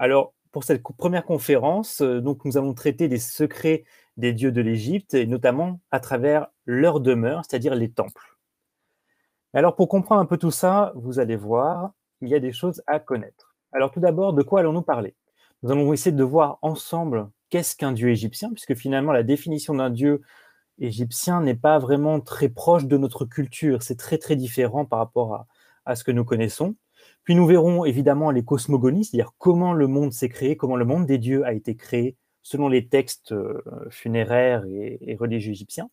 Alors, pour cette première conférence, euh, donc, nous allons traiter des secrets des dieux de l'Égypte, et notamment à travers leur demeure, c'est-à-dire les temples. Alors, pour comprendre un peu tout ça, vous allez voir, il y a des choses à connaître. Alors, tout d'abord, de quoi allons-nous parler Nous allons essayer de voir ensemble qu'est-ce qu'un dieu égyptien, puisque finalement, la définition d'un dieu égyptien n'est pas vraiment très proche de notre culture. C'est très, très différent par rapport à ce que nous connaissons. Puis nous verrons évidemment les cosmogonies, c'est-à-dire comment le monde s'est créé, comment le monde des dieux a été créé selon les textes euh, funéraires et, religieux égyptiens.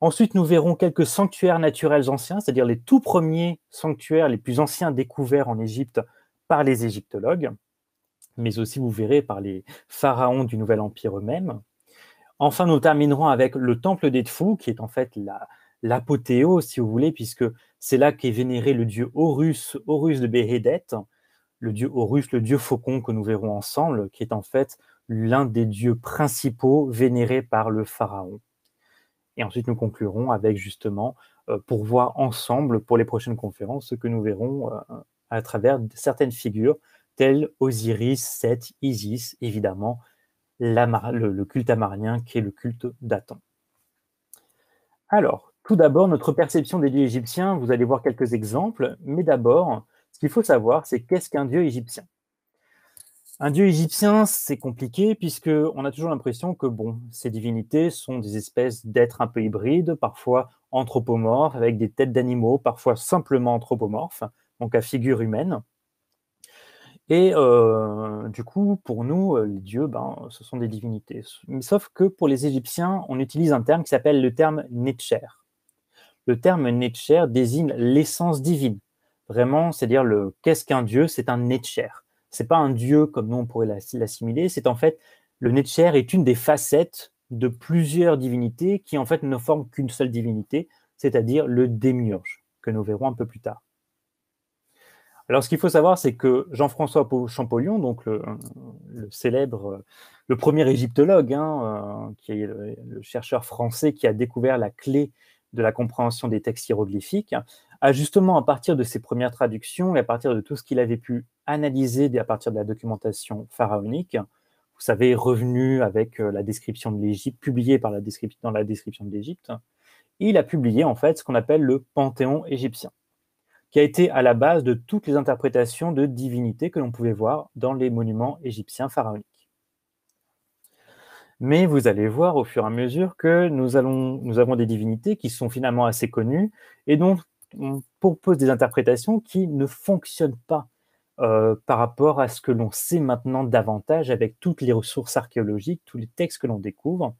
Ensuite, nous verrons quelques sanctuaires naturels anciens, c'est-à-dire les tout premiers sanctuaires les plus anciens découverts en Égypte par les égyptologues, mais aussi, vous verrez, par les pharaons du Nouvel Empire eux-mêmes. Enfin, nous terminerons avec le temple des qui est en fait la, l'apothéo, si vous voulez, puisque c'est là qu'est vénéré le dieu Horus, Horus de Béhédet, le dieu Horus, le dieu faucon que nous verrons ensemble, qui est en fait l'un des dieux principaux vénérés par le pharaon. Et ensuite, nous conclurons avec justement euh, pour voir ensemble pour les prochaines conférences ce que nous verrons euh, à travers certaines figures telles Osiris, Seth, Isis, évidemment, le, culte amarnien qui est le culte d'Aton. Alors, tout d'abord, notre perception des dieux égyptiens, vous allez voir quelques exemples, mais d'abord, ce qu'il faut savoir, c'est qu'est-ce qu'un dieu égyptien Un dieu égyptien, c'est compliqué, puisqu'on a toujours l'impression que, bon, ces divinités sont des espèces d'êtres un peu hybrides, parfois anthropomorphes, avec des têtes d'animaux, parfois simplement anthropomorphes, donc à figure humaine. Et euh, du coup, pour nous, euh, les dieux, ben, ce sont des divinités. Sauf que pour les Égyptiens, on utilise un terme qui s'appelle le terme Netcher le terme Netcher désigne l'essence divine. Vraiment, c'est-à-dire le qu'est-ce qu'un dieu C'est un Netcher. C'est pas un dieu comme nous on pourrait l'assimiler. C'est en fait le Netcher est une des facettes de plusieurs divinités qui en fait ne forment qu'une seule divinité, c'est-à-dire le démiurge que nous verrons un peu plus tard. Alors, ce qu'il faut savoir, c'est que Jean-François Champollion, donc le, célèbre, le premier égyptologue, hein, euh, qui est le, chercheur français qui a découvert la clé de la compréhension des textes hiéroglyphiques, a justement, à partir de ses premières traductions et à partir de tout ce qu'il avait pu analyser à partir de la documentation pharaonique, vous savez, revenu avec euh, la description de l'Égypte, publié par la dans la description de l'Égypte, il a publié en fait ce qu'on appelle le Panthéon égyptien, qui a été à la base de toutes les interprétations de divinités que l'on pouvait voir dans les monuments égyptiens pharaoniques mais vous allez voir au fur et à mesure que nous, avons des divinités qui sont finalement assez connues et dont on propose des interprétations qui ne fonctionnent pas euh, par rapport à ce que l'on sait maintenant davantage avec toutes les ressources archéologiques, tous les textes que l'on découvre.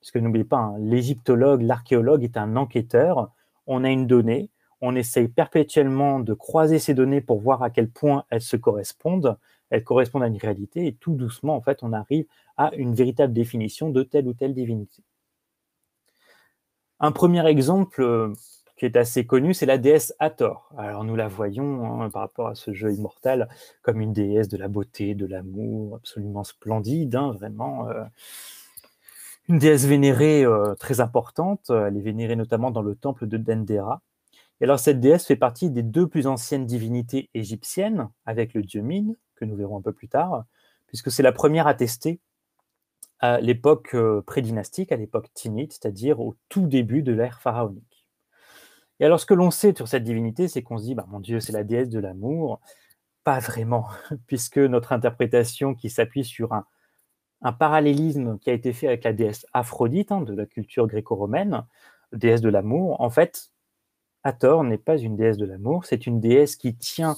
Parce que n'oubliez pas, hein, l'égyptologue, l'archéologue est un enquêteur, on a une donnée, on essaye perpétuellement de croiser ces données pour voir à quel point elles se correspondent elles correspondent à une réalité, et tout doucement, en fait, on arrive à une véritable définition de telle ou telle divinité. Un premier exemple euh, qui est assez connu, c'est la déesse Hathor. Alors nous la voyons hein, par rapport à ce jeu immortal comme une déesse de la beauté, de l'amour, absolument splendide, hein, vraiment euh, une déesse vénérée euh, très importante. Elle est vénérée notamment dans le temple de Dendera. Et alors cette déesse fait partie des deux plus anciennes divinités égyptiennes avec le dieu Mine que nous verrons un peu plus tard, puisque c'est la première à tester à l'époque euh, prédynastique, à l'époque tinite, c'est-à-dire au tout début de l'ère pharaonique. Et alors, ce que l'on sait sur cette divinité, c'est qu'on se dit, bah, mon Dieu, c'est la déesse de l'amour. Pas vraiment, puisque notre interprétation qui s'appuie sur un, parallélisme qui a été fait avec la déesse Aphrodite hein, de la culture gréco-romaine, déesse de l'amour, en fait, à tort, n'est pas une déesse de l'amour, c'est une déesse qui tient,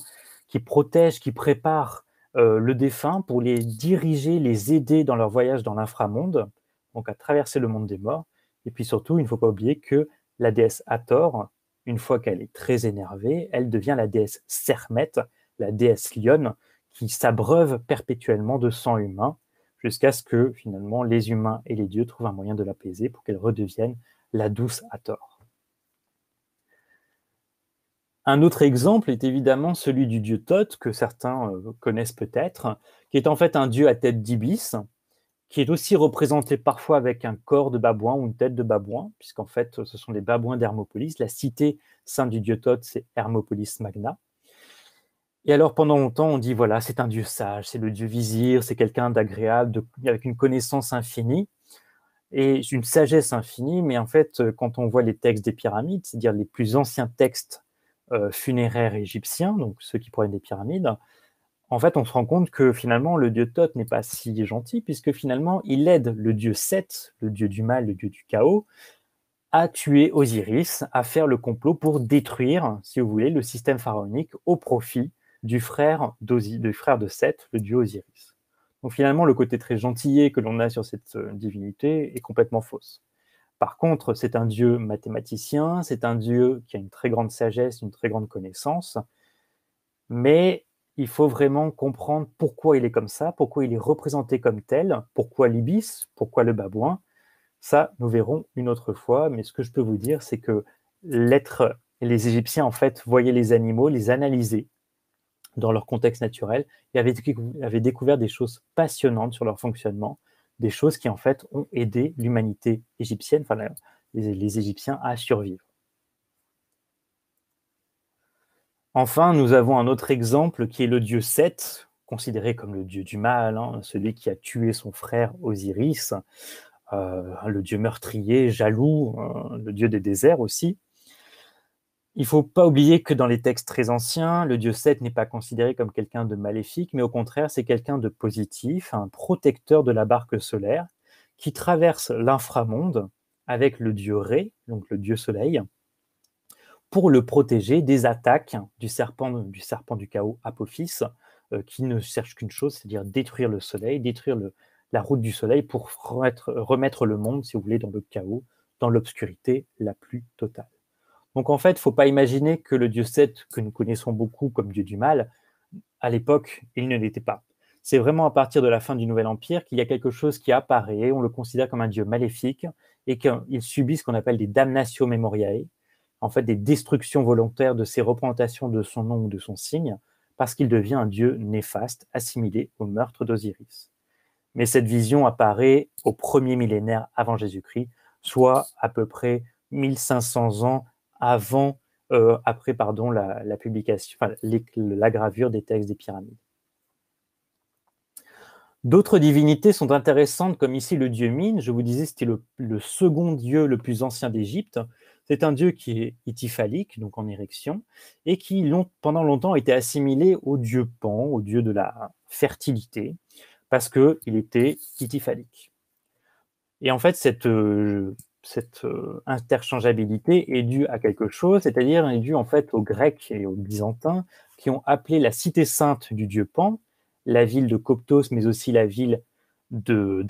qui protège, qui prépare, euh, le défunt pour les diriger, les aider dans leur voyage dans l'inframonde, donc à traverser le monde des morts. Et puis surtout, il ne faut pas oublier que la déesse Hathor, une fois qu'elle est très énervée, elle devient la déesse Sermet, la déesse Lyonne, qui s'abreuve perpétuellement de sang humain, jusqu'à ce que finalement les humains et les dieux trouvent un moyen de l'apaiser pour qu'elle redevienne la douce Hathor. Un autre exemple est évidemment celui du dieu Thoth, que certains euh, connaissent peut-être, qui est en fait un dieu à tête d'ibis, qui est aussi représenté parfois avec un corps de babouin ou une tête de babouin, puisqu'en fait, ce sont les babouins d'Hermopolis. La cité sainte du dieu Thoth, c'est Hermopolis Magna. Et alors, pendant longtemps, on dit voilà, c'est un dieu sage, c'est le dieu vizir, c'est quelqu'un d'agréable, avec une connaissance infinie et une sagesse infinie. Mais en fait, euh, quand on voit les textes des pyramides, c'est-à-dire les plus anciens textes Funéraire euh, funéraires égyptiens, donc ceux qui proviennent des pyramides, en fait, on se rend compte que finalement, le dieu Thoth n'est pas si gentil, puisque finalement, il aide le dieu Seth, le dieu du mal, le dieu du chaos, à tuer Osiris, à faire le complot pour détruire, si vous voulez, le système pharaonique au profit du frère, frère de Seth, le dieu Osiris. Donc finalement, le côté très gentillé que l'on a sur cette euh, divinité est complètement fausse. Par contre, c'est un dieu mathématicien, c'est un dieu qui a une très grande sagesse, une très grande connaissance, mais il faut vraiment comprendre pourquoi il est comme ça, pourquoi il est représenté comme tel, pourquoi l'ibis, pourquoi le babouin. Ça, nous verrons une autre fois, mais ce que je peux vous dire, c'est que l'être, les Égyptiens, en fait, voyaient les animaux, les analysaient dans leur contexte naturel et avaient découvert des choses passionnantes sur leur fonctionnement des choses qui en fait ont aidé l'humanité égyptienne, enfin les, Égyptiens à survivre. Enfin, nous avons un autre exemple qui est le dieu Seth, considéré comme le dieu du mal, hein, celui qui a tué son frère Osiris, euh, le dieu meurtrier, jaloux, hein, le dieu des déserts aussi il ne faut pas oublier que dans les textes très anciens, le dieu Seth n'est pas considéré comme quelqu'un de maléfique, mais au contraire, c'est quelqu'un de positif, un protecteur de la barque solaire, qui traverse l'inframonde avec le dieu Ré, donc le dieu Soleil, pour le protéger des attaques du serpent du, serpent du chaos Apophis, euh, qui ne cherche qu'une chose, c'est-à-dire détruire le Soleil, détruire la route du Soleil pour remettre le monde, si vous voulez, dans le chaos, dans l'obscurité la plus totale. Donc en fait, il ne faut pas imaginer que le dieu Seth, que nous connaissons beaucoup comme dieu du mal, à l'époque, il ne l'était pas. C'est vraiment à partir de la fin du Nouvel Empire qu'il y a quelque chose qui apparaît, on le considère comme un dieu maléfique, et qu'il subit ce qu'on appelle des damnatio memoriae, en fait des destructions volontaires de ses représentations de son nom ou de son signe, parce qu'il devient un dieu néfaste, assimilé au meurtre d'Osiris. Mais cette vision apparaît au premier millénaire avant Jésus-Christ, soit à peu près 1500 ans avant, euh, après pardon, la, publication, gravure des textes des pyramides. D'autres divinités sont intéressantes, comme ici le dieu Mine, Je vous disais, c'était le, second dieu le plus ancien d'Égypte. C'est un dieu qui est itiphalique, donc en érection, et qui pendant longtemps a été assimilé au dieu Pan, au dieu de la fertilité, parce qu'il était itiphalique. Et en fait, cette, euh, cette euh, interchangeabilité est due à quelque chose, c'est-à-dire est due en fait aux Grecs et aux Byzantins qui ont appelé la cité sainte du dieu Pan, la ville de Coptos, mais aussi la ville de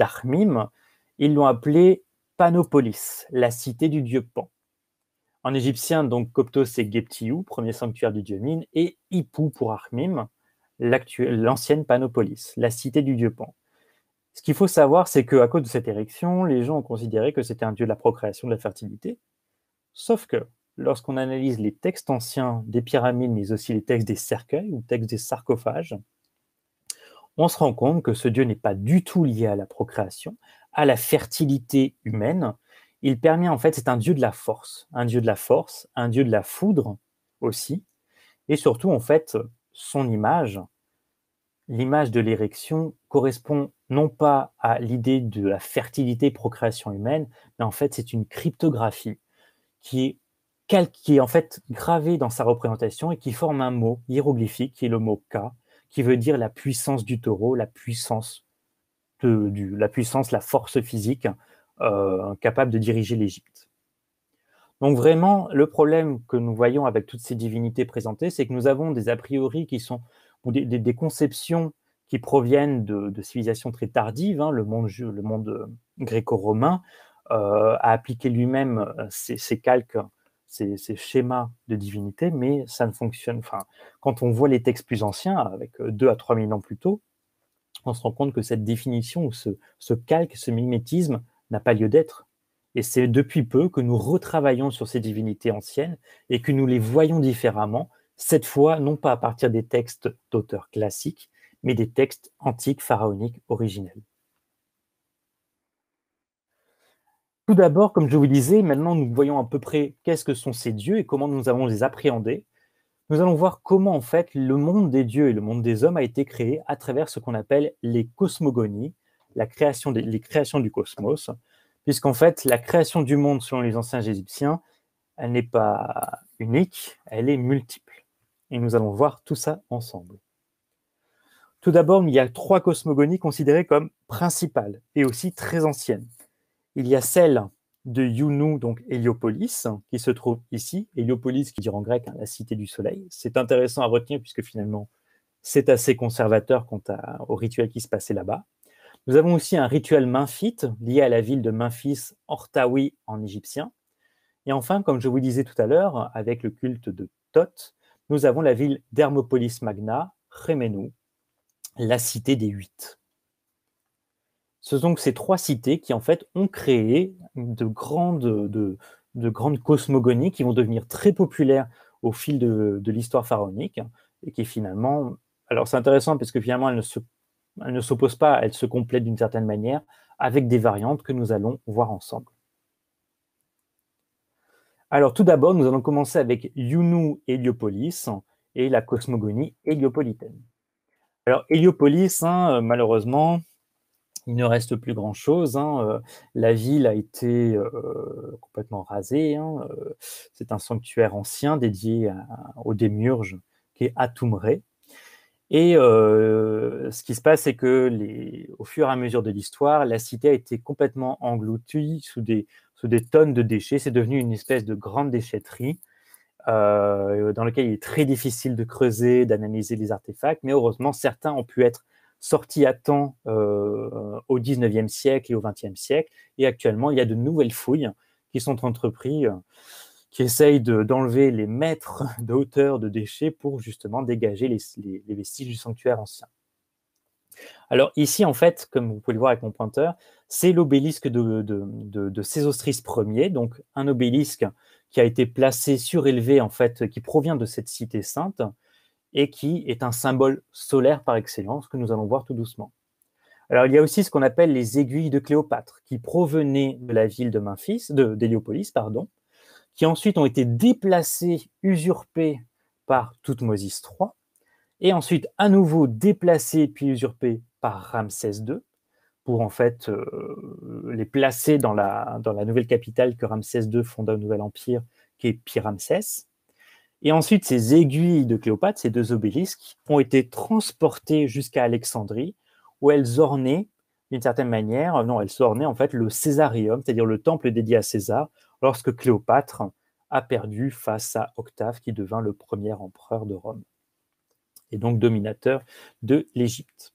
ils l'ont appelée Panopolis, la cité du dieu Pan. En égyptien, donc Coptos c'est Geptiou, premier sanctuaire du dieu Min, et Hippou pour Armim, l'ancienne Panopolis, la cité du dieu Pan. Ce qu'il faut savoir, c'est qu'à cause de cette érection, les gens ont considéré que c'était un dieu de la procréation, de la fertilité. Sauf que lorsqu'on analyse les textes anciens des pyramides, mais aussi les textes des cercueils ou textes des sarcophages, on se rend compte que ce dieu n'est pas du tout lié à la procréation, à la fertilité humaine. Il permet en fait, c'est un dieu de la force, un dieu de la force, un dieu de la foudre aussi, et surtout en fait, son image, l'image de l'érection correspond non pas à l'idée de la fertilité procréation humaine, mais en fait c'est une cryptographie qui est, en fait gravée dans sa représentation et qui forme un mot hiéroglyphique qui est le mot K, qui veut dire la puissance du taureau, la puissance, de, la, puissance la force physique euh, capable de diriger l'Égypte. Donc vraiment, le problème que nous voyons avec toutes ces divinités présentées, c'est que nous avons des a priori qui sont, ou des conceptions qui proviennent de, civilisations très tardives, hein, le monde, le monde euh, gréco-romain, euh, a appliqué lui-même ses, euh, calques, ces schémas de divinité, mais ça ne fonctionne. Enfin, quand on voit les textes plus anciens, avec 2 à 3 000 ans plus tôt, on se rend compte que cette définition ou ce, ce calque, ce mimétisme n'a pas lieu d'être. Et c'est depuis peu que nous retravaillons sur ces divinités anciennes et que nous les voyons différemment, cette fois non pas à partir des textes d'auteurs classiques, mais des textes antiques pharaoniques originels. Tout d'abord, comme je vous disais, maintenant nous voyons à peu près qu'est-ce que sont ces dieux et comment nous avons les appréhender. Nous allons voir comment en fait le monde des dieux et le monde des hommes a été créé à travers ce qu'on appelle les cosmogonies, la création des, les créations du cosmos, puisqu'en fait la création du monde selon les anciens égyptiens, elle n'est pas unique, elle est multiple. Et nous allons voir tout ça ensemble. Tout d'abord, il y a trois cosmogonies considérées comme principales et aussi très anciennes. Il y a celle de Younou, donc Héliopolis, qui se trouve ici. Héliopolis, qui dit en grec hein, la cité du soleil. C'est intéressant à retenir puisque finalement, c'est assez conservateur quant au rituel qui se passait là-bas. Nous avons aussi un rituel memphite lié à la ville de Memphis, Ortawi en égyptien. Et enfin, comme je vous disais tout à l'heure, avec le culte de Thoth, nous avons la ville d'Hermopolis Magna, Rémenou, la cité des huit. Ce sont ces trois cités qui, en fait, ont créé de grandes, cosmogonies qui vont devenir très populaires au fil de, l'histoire pharaonique, et qui finalement, alors c'est intéressant parce que finalement elles ne, s'opposent pas, elles se complètent d'une certaine manière avec des variantes que nous allons voir ensemble. Alors tout d'abord, nous allons commencer avec Younou Héliopolis et la cosmogonie héliopolitaine. Alors, Héliopolis, hein, euh, malheureusement, il ne reste plus grand-chose. Hein, euh, la ville a été euh, complètement rasée. Hein, c'est un sanctuaire ancien dédié aux au démiurge qui est Atumré. Et ce qui se passe, c'est que au fur et à mesure de l'histoire, la cité a été complètement engloutie sous des, sous des tonnes de déchets. C'est devenu une espèce de grande déchetterie euh, dans lequel il est très difficile de creuser, d'analyser les artefacts, mais heureusement, certains ont pu être sortis à temps euh, au 19e siècle et au 20e siècle, et actuellement, il y a de nouvelles fouilles qui sont entreprises, qui essayent d'enlever les mètres de hauteur de déchets pour justement dégager les, vestiges du sanctuaire ancien. Alors ici, en fait, comme vous pouvez le voir avec mon pointeur, c'est l'obélisque de, de, de Sésostris Ier, donc un obélisque qui a été placé, surélevé, en fait, qui provient de cette cité sainte et qui est un symbole solaire par excellence que nous allons voir tout doucement. Alors, il y a aussi ce qu'on appelle les aiguilles de Cléopâtre, qui provenaient de la ville de Memphis, d'Héliopolis, pardon, qui ensuite ont été déplacées, usurpées par Toutmosis III, et ensuite à nouveau déplacées puis usurpées par Ramsès II, pour en fait euh, les placer dans la, nouvelle capitale que Ramsès II fonda au Nouvel Empire, qui est Pyramsès. Et ensuite, ces aiguilles de Cléopâtre, ces deux obélisques, ont été transportées jusqu'à Alexandrie, où elles ornaient d'une certaine manière, non, elles ornaient en fait le Césarium, c'est-à-dire le temple dédié à César, lorsque Cléopâtre a perdu face à Octave, qui devint le premier empereur de Rome, et donc dominateur de l'Égypte.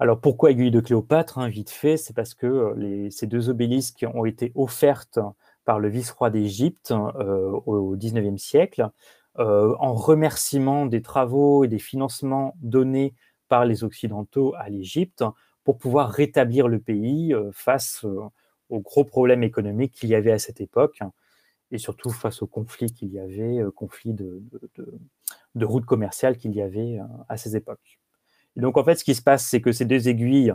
Alors pourquoi aiguille de Cléopâtre hein, Vite fait, c'est parce que euh, ces deux obélisques ont été offertes par le vice-roi d'Égypte euh, au XIXe siècle euh, en remerciement des travaux et des financements donnés par les Occidentaux à l'Égypte pour pouvoir rétablir le pays face aux gros problèmes économiques qu'il y avait à cette époque et surtout face aux conflits qu'il y avait, conflits de routes commerciales qu'il y avait à ces époques donc, en fait, ce qui se passe, c'est que ces deux aiguilles,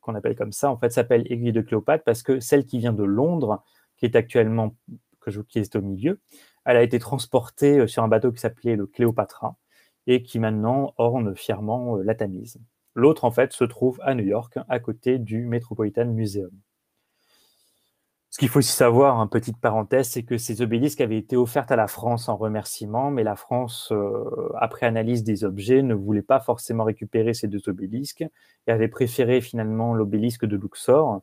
qu'on appelle comme ça, en fait, s'appellent aiguilles de Cléopâtre parce que celle qui vient de Londres, qui est actuellement, que je, qui est au milieu, elle a été transportée euh, sur un bateau qui s'appelait le Cléopatra et qui maintenant orne fièrement euh, la Tamise. L'autre, en fait, se trouve à New York, à côté du Metropolitan Museum. Ce qu'il faut aussi savoir, en hein, petite parenthèse, c'est que ces obélisques avaient été offertes à la France en remerciement, mais la France, euh, après analyse des objets, ne voulait pas forcément récupérer ces deux obélisques et avait préféré finalement l'obélisque de Luxor.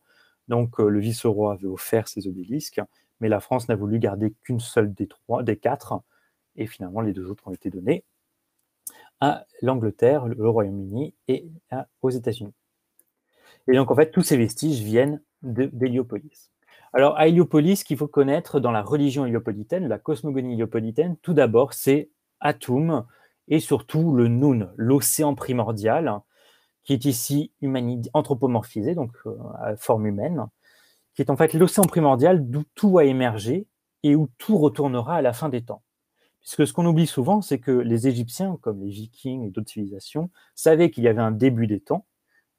Donc euh, le vice-roi avait offert ces obélisques, mais la France n'a voulu garder qu'une seule des trois, des quatre, et finalement les deux autres ont été donnés à l'Angleterre, le Royaume-Uni et aux États-Unis. Et donc en fait, tous ces vestiges viennent d'Héliopolis. Alors, à Héliopolis, ce qu'il faut connaître dans la religion héliopolitaine, la cosmogonie héliopolitaine, tout d'abord, c'est Atum et surtout le Nun, l'océan primordial, qui est ici anthropomorphisé, donc euh, à forme humaine, qui est en fait l'océan primordial d'où tout a émergé et où tout retournera à la fin des temps. Puisque ce qu'on oublie souvent, c'est que les Égyptiens, comme les Vikings et d'autres civilisations, savaient qu'il y avait un début des temps,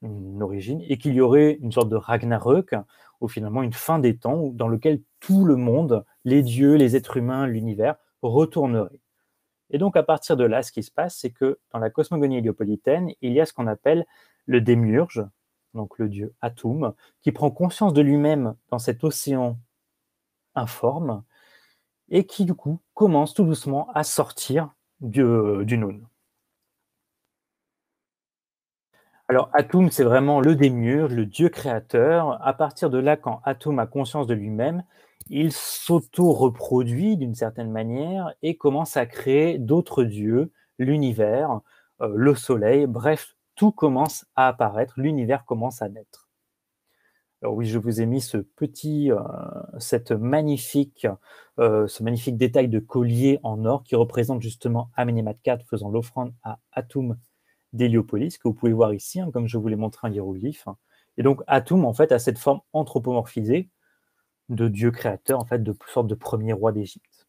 une origine, et qu'il y aurait une sorte de Ragnarök, ou finalement une fin des temps, dans lequel tout le monde, les dieux, les êtres humains, l'univers, retournerait. Et donc à partir de là, ce qui se passe, c'est que dans la cosmogonie héliopolitaine, il y a ce qu'on appelle le démiurge, donc le dieu Atum, qui prend conscience de lui-même dans cet océan informe, et qui du coup commence tout doucement à sortir du, du Noun. Alors, Atum, c'est vraiment le démiurge, le dieu créateur. À partir de là, quand Atum a conscience de lui-même, il s'auto-reproduit d'une certaine manière et commence à créer d'autres dieux, l'univers, euh, le soleil, bref, tout commence à apparaître, l'univers commence à naître. Alors oui, je vous ai mis ce petit, euh, magnifique, euh, ce magnifique détail de collier en or qui représente justement Amenemhat 4 faisant l'offrande à Atum d'Héliopolis, que vous pouvez voir ici, hein, comme je vous l'ai montré un hiéroglyphe. Hein. Et donc, Atum, en fait, a cette forme anthropomorphisée de dieu créateur, en fait, de sorte de premier roi d'Égypte.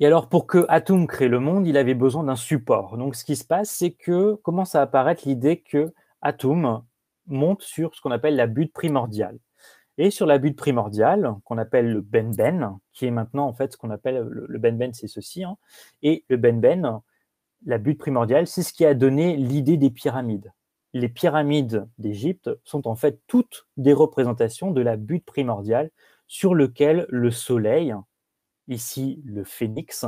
Et alors, pour que Atum crée le monde, il avait besoin d'un support. Donc, ce qui se passe, c'est que commence à apparaître l'idée que Atum monte sur ce qu'on appelle la butte primordiale. Et sur la butte primordiale, qu'on appelle le Benben, ben, qui est maintenant en fait ce qu'on appelle le, Benben, ben, c'est ceci. Hein, et le Benben, ben, la butte primordiale, c'est ce qui a donné l'idée des pyramides. Les pyramides d'Égypte sont en fait toutes des représentations de la butte primordiale sur lequel le soleil, ici le phénix,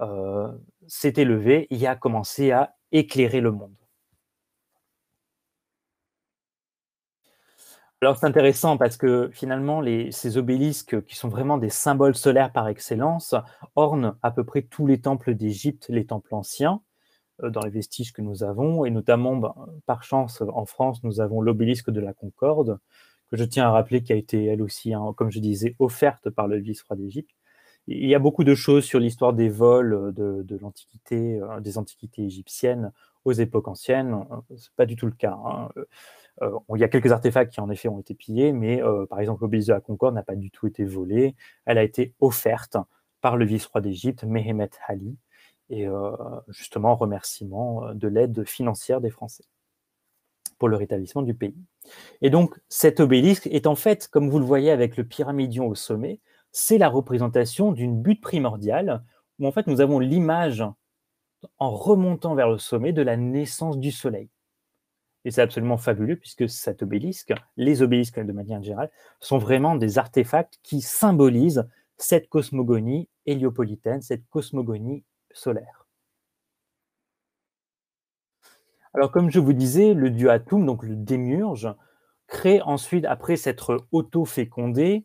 euh, s'est élevé et a commencé à éclairer le monde. Alors c'est intéressant parce que finalement, ces obélisques, qui sont vraiment des symboles solaires par excellence, ornent à peu près tous les temples d'Égypte, les temples anciens. Euh, dans les vestiges que nous avons, et notamment, ben, par chance, en France, nous avons l'obélisque de la Concorde, que je tiens à rappeler qui a été, elle aussi, hein, comme je disais, offerte par le vice-roi d'Égypte. Il y a beaucoup de choses sur l'histoire des vols euh, de, l'Antiquité, euh, des antiquités égyptiennes aux époques anciennes. C'est pas du tout le cas. Hein. il y a quelques artefacts qui, en effet, ont été pillés, mais par exemple, l'obélisque de la Concorde n'a pas du tout été volée. Elle a été offerte par le vice-roi d'Égypte, Mehemet Ali, et euh, justement en remerciement euh, de l'aide financière des Français pour le rétablissement du pays. Et donc cet obélisque est en fait, comme vous le voyez avec le pyramidion au sommet, c'est la représentation d'une butte primordiale où en fait nous avons l'image en remontant vers le sommet de la naissance du soleil. Et c'est absolument fabuleux puisque cet obélisque, les obélisques de manière générale, sont vraiment des artefacts qui symbolisent cette cosmogonie héliopolitaine, cette cosmogonie solaire. Alors comme je vous disais, le dieu Atum, donc le démiurge, crée ensuite, après s'être auto-fécondé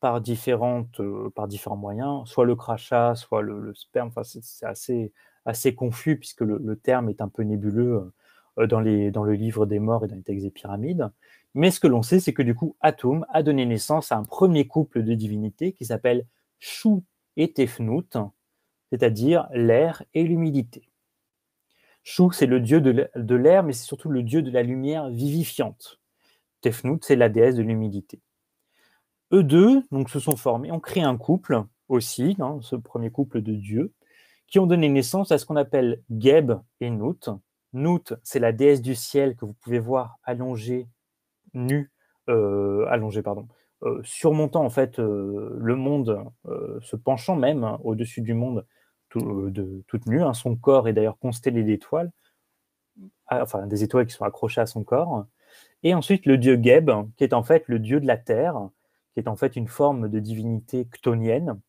par, différentes, euh, par différents moyens, soit le crachat, soit le, sperme, enfin, c'est assez, assez confus puisque le, terme est un peu nébuleux euh, dans, les, dans le livre des morts et dans les textes des pyramides. Mais ce que l'on sait, c'est que du coup, Atum a donné naissance à un premier couple de divinités qui s'appelle Chou et Tefnut, c'est-à-dire l'air et l'humidité. Shu, c'est le dieu de l'air, mais c'est surtout le dieu de la lumière vivifiante. Tefnut, c'est la déesse de l'humidité. Eux deux donc, se sont formés, ont créé un couple aussi, hein, ce premier couple de dieux, qui ont donné naissance à ce qu'on appelle Geb et Nut. Nut, c'est la déesse du ciel que vous pouvez voir allongée, nue, euh, allongée, pardon, euh, surmontant en fait euh, le monde, euh, se penchant même hein, au-dessus du monde de, toute nue. Hein, son corps est d'ailleurs constellé d'étoiles, ah, enfin des étoiles qui sont accrochées à son corps. Et ensuite le dieu Geb, qui est en fait le dieu de la terre, qui est en fait une forme de divinité ctonienne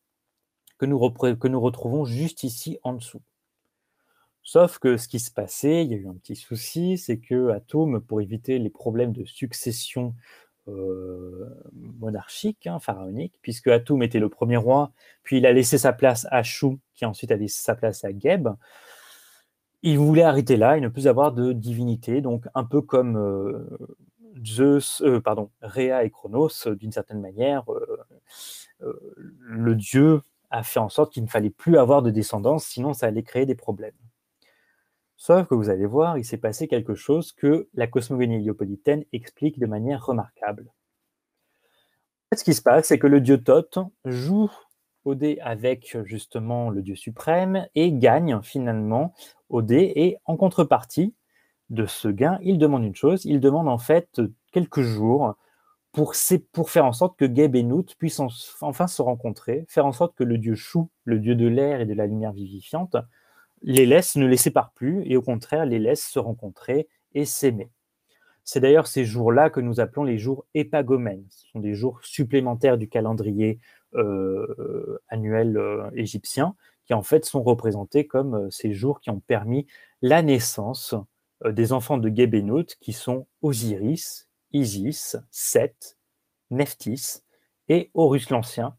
que nous, que nous retrouvons juste ici en dessous. Sauf que ce qui se passait, il y a eu un petit souci, c'est que pour éviter les problèmes de succession euh, monarchique, hein, pharaonique, puisque Atum était le premier roi, puis il a laissé sa place à Chou, qui ensuite a laissé sa place à Geb. Il voulait arrêter là et ne plus avoir de divinité, donc un peu comme euh, Zeus, euh, pardon, Rhea et Chronos, d'une certaine manière, le dieu a fait en sorte qu'il ne fallait plus avoir de descendance, sinon ça allait créer des problèmes. Sauf que vous allez voir, il s'est passé quelque chose que la cosmogonie héliopolitaine explique de manière remarquable. ce qui se passe, c'est que le dieu Thoth joue au dé avec justement le dieu suprême et gagne finalement au dé. Et en contrepartie de ce gain, il demande une chose il demande en fait quelques jours pour, faire en sorte que Geb et Nout puissent enfin se rencontrer, faire en sorte que le dieu Chou, le dieu de l'air et de la lumière vivifiante, les laisse ne les séparent plus et au contraire les laisse se rencontrer et s'aimer. C'est d'ailleurs ces jours-là que nous appelons les jours épagomènes. Ce sont des jours supplémentaires du calendrier euh, annuel euh, égyptien qui en fait sont représentés comme euh, ces jours qui ont permis la naissance des enfants de Gebenout qui sont Osiris, Isis, Seth, Nephthys et Horus l'Ancien,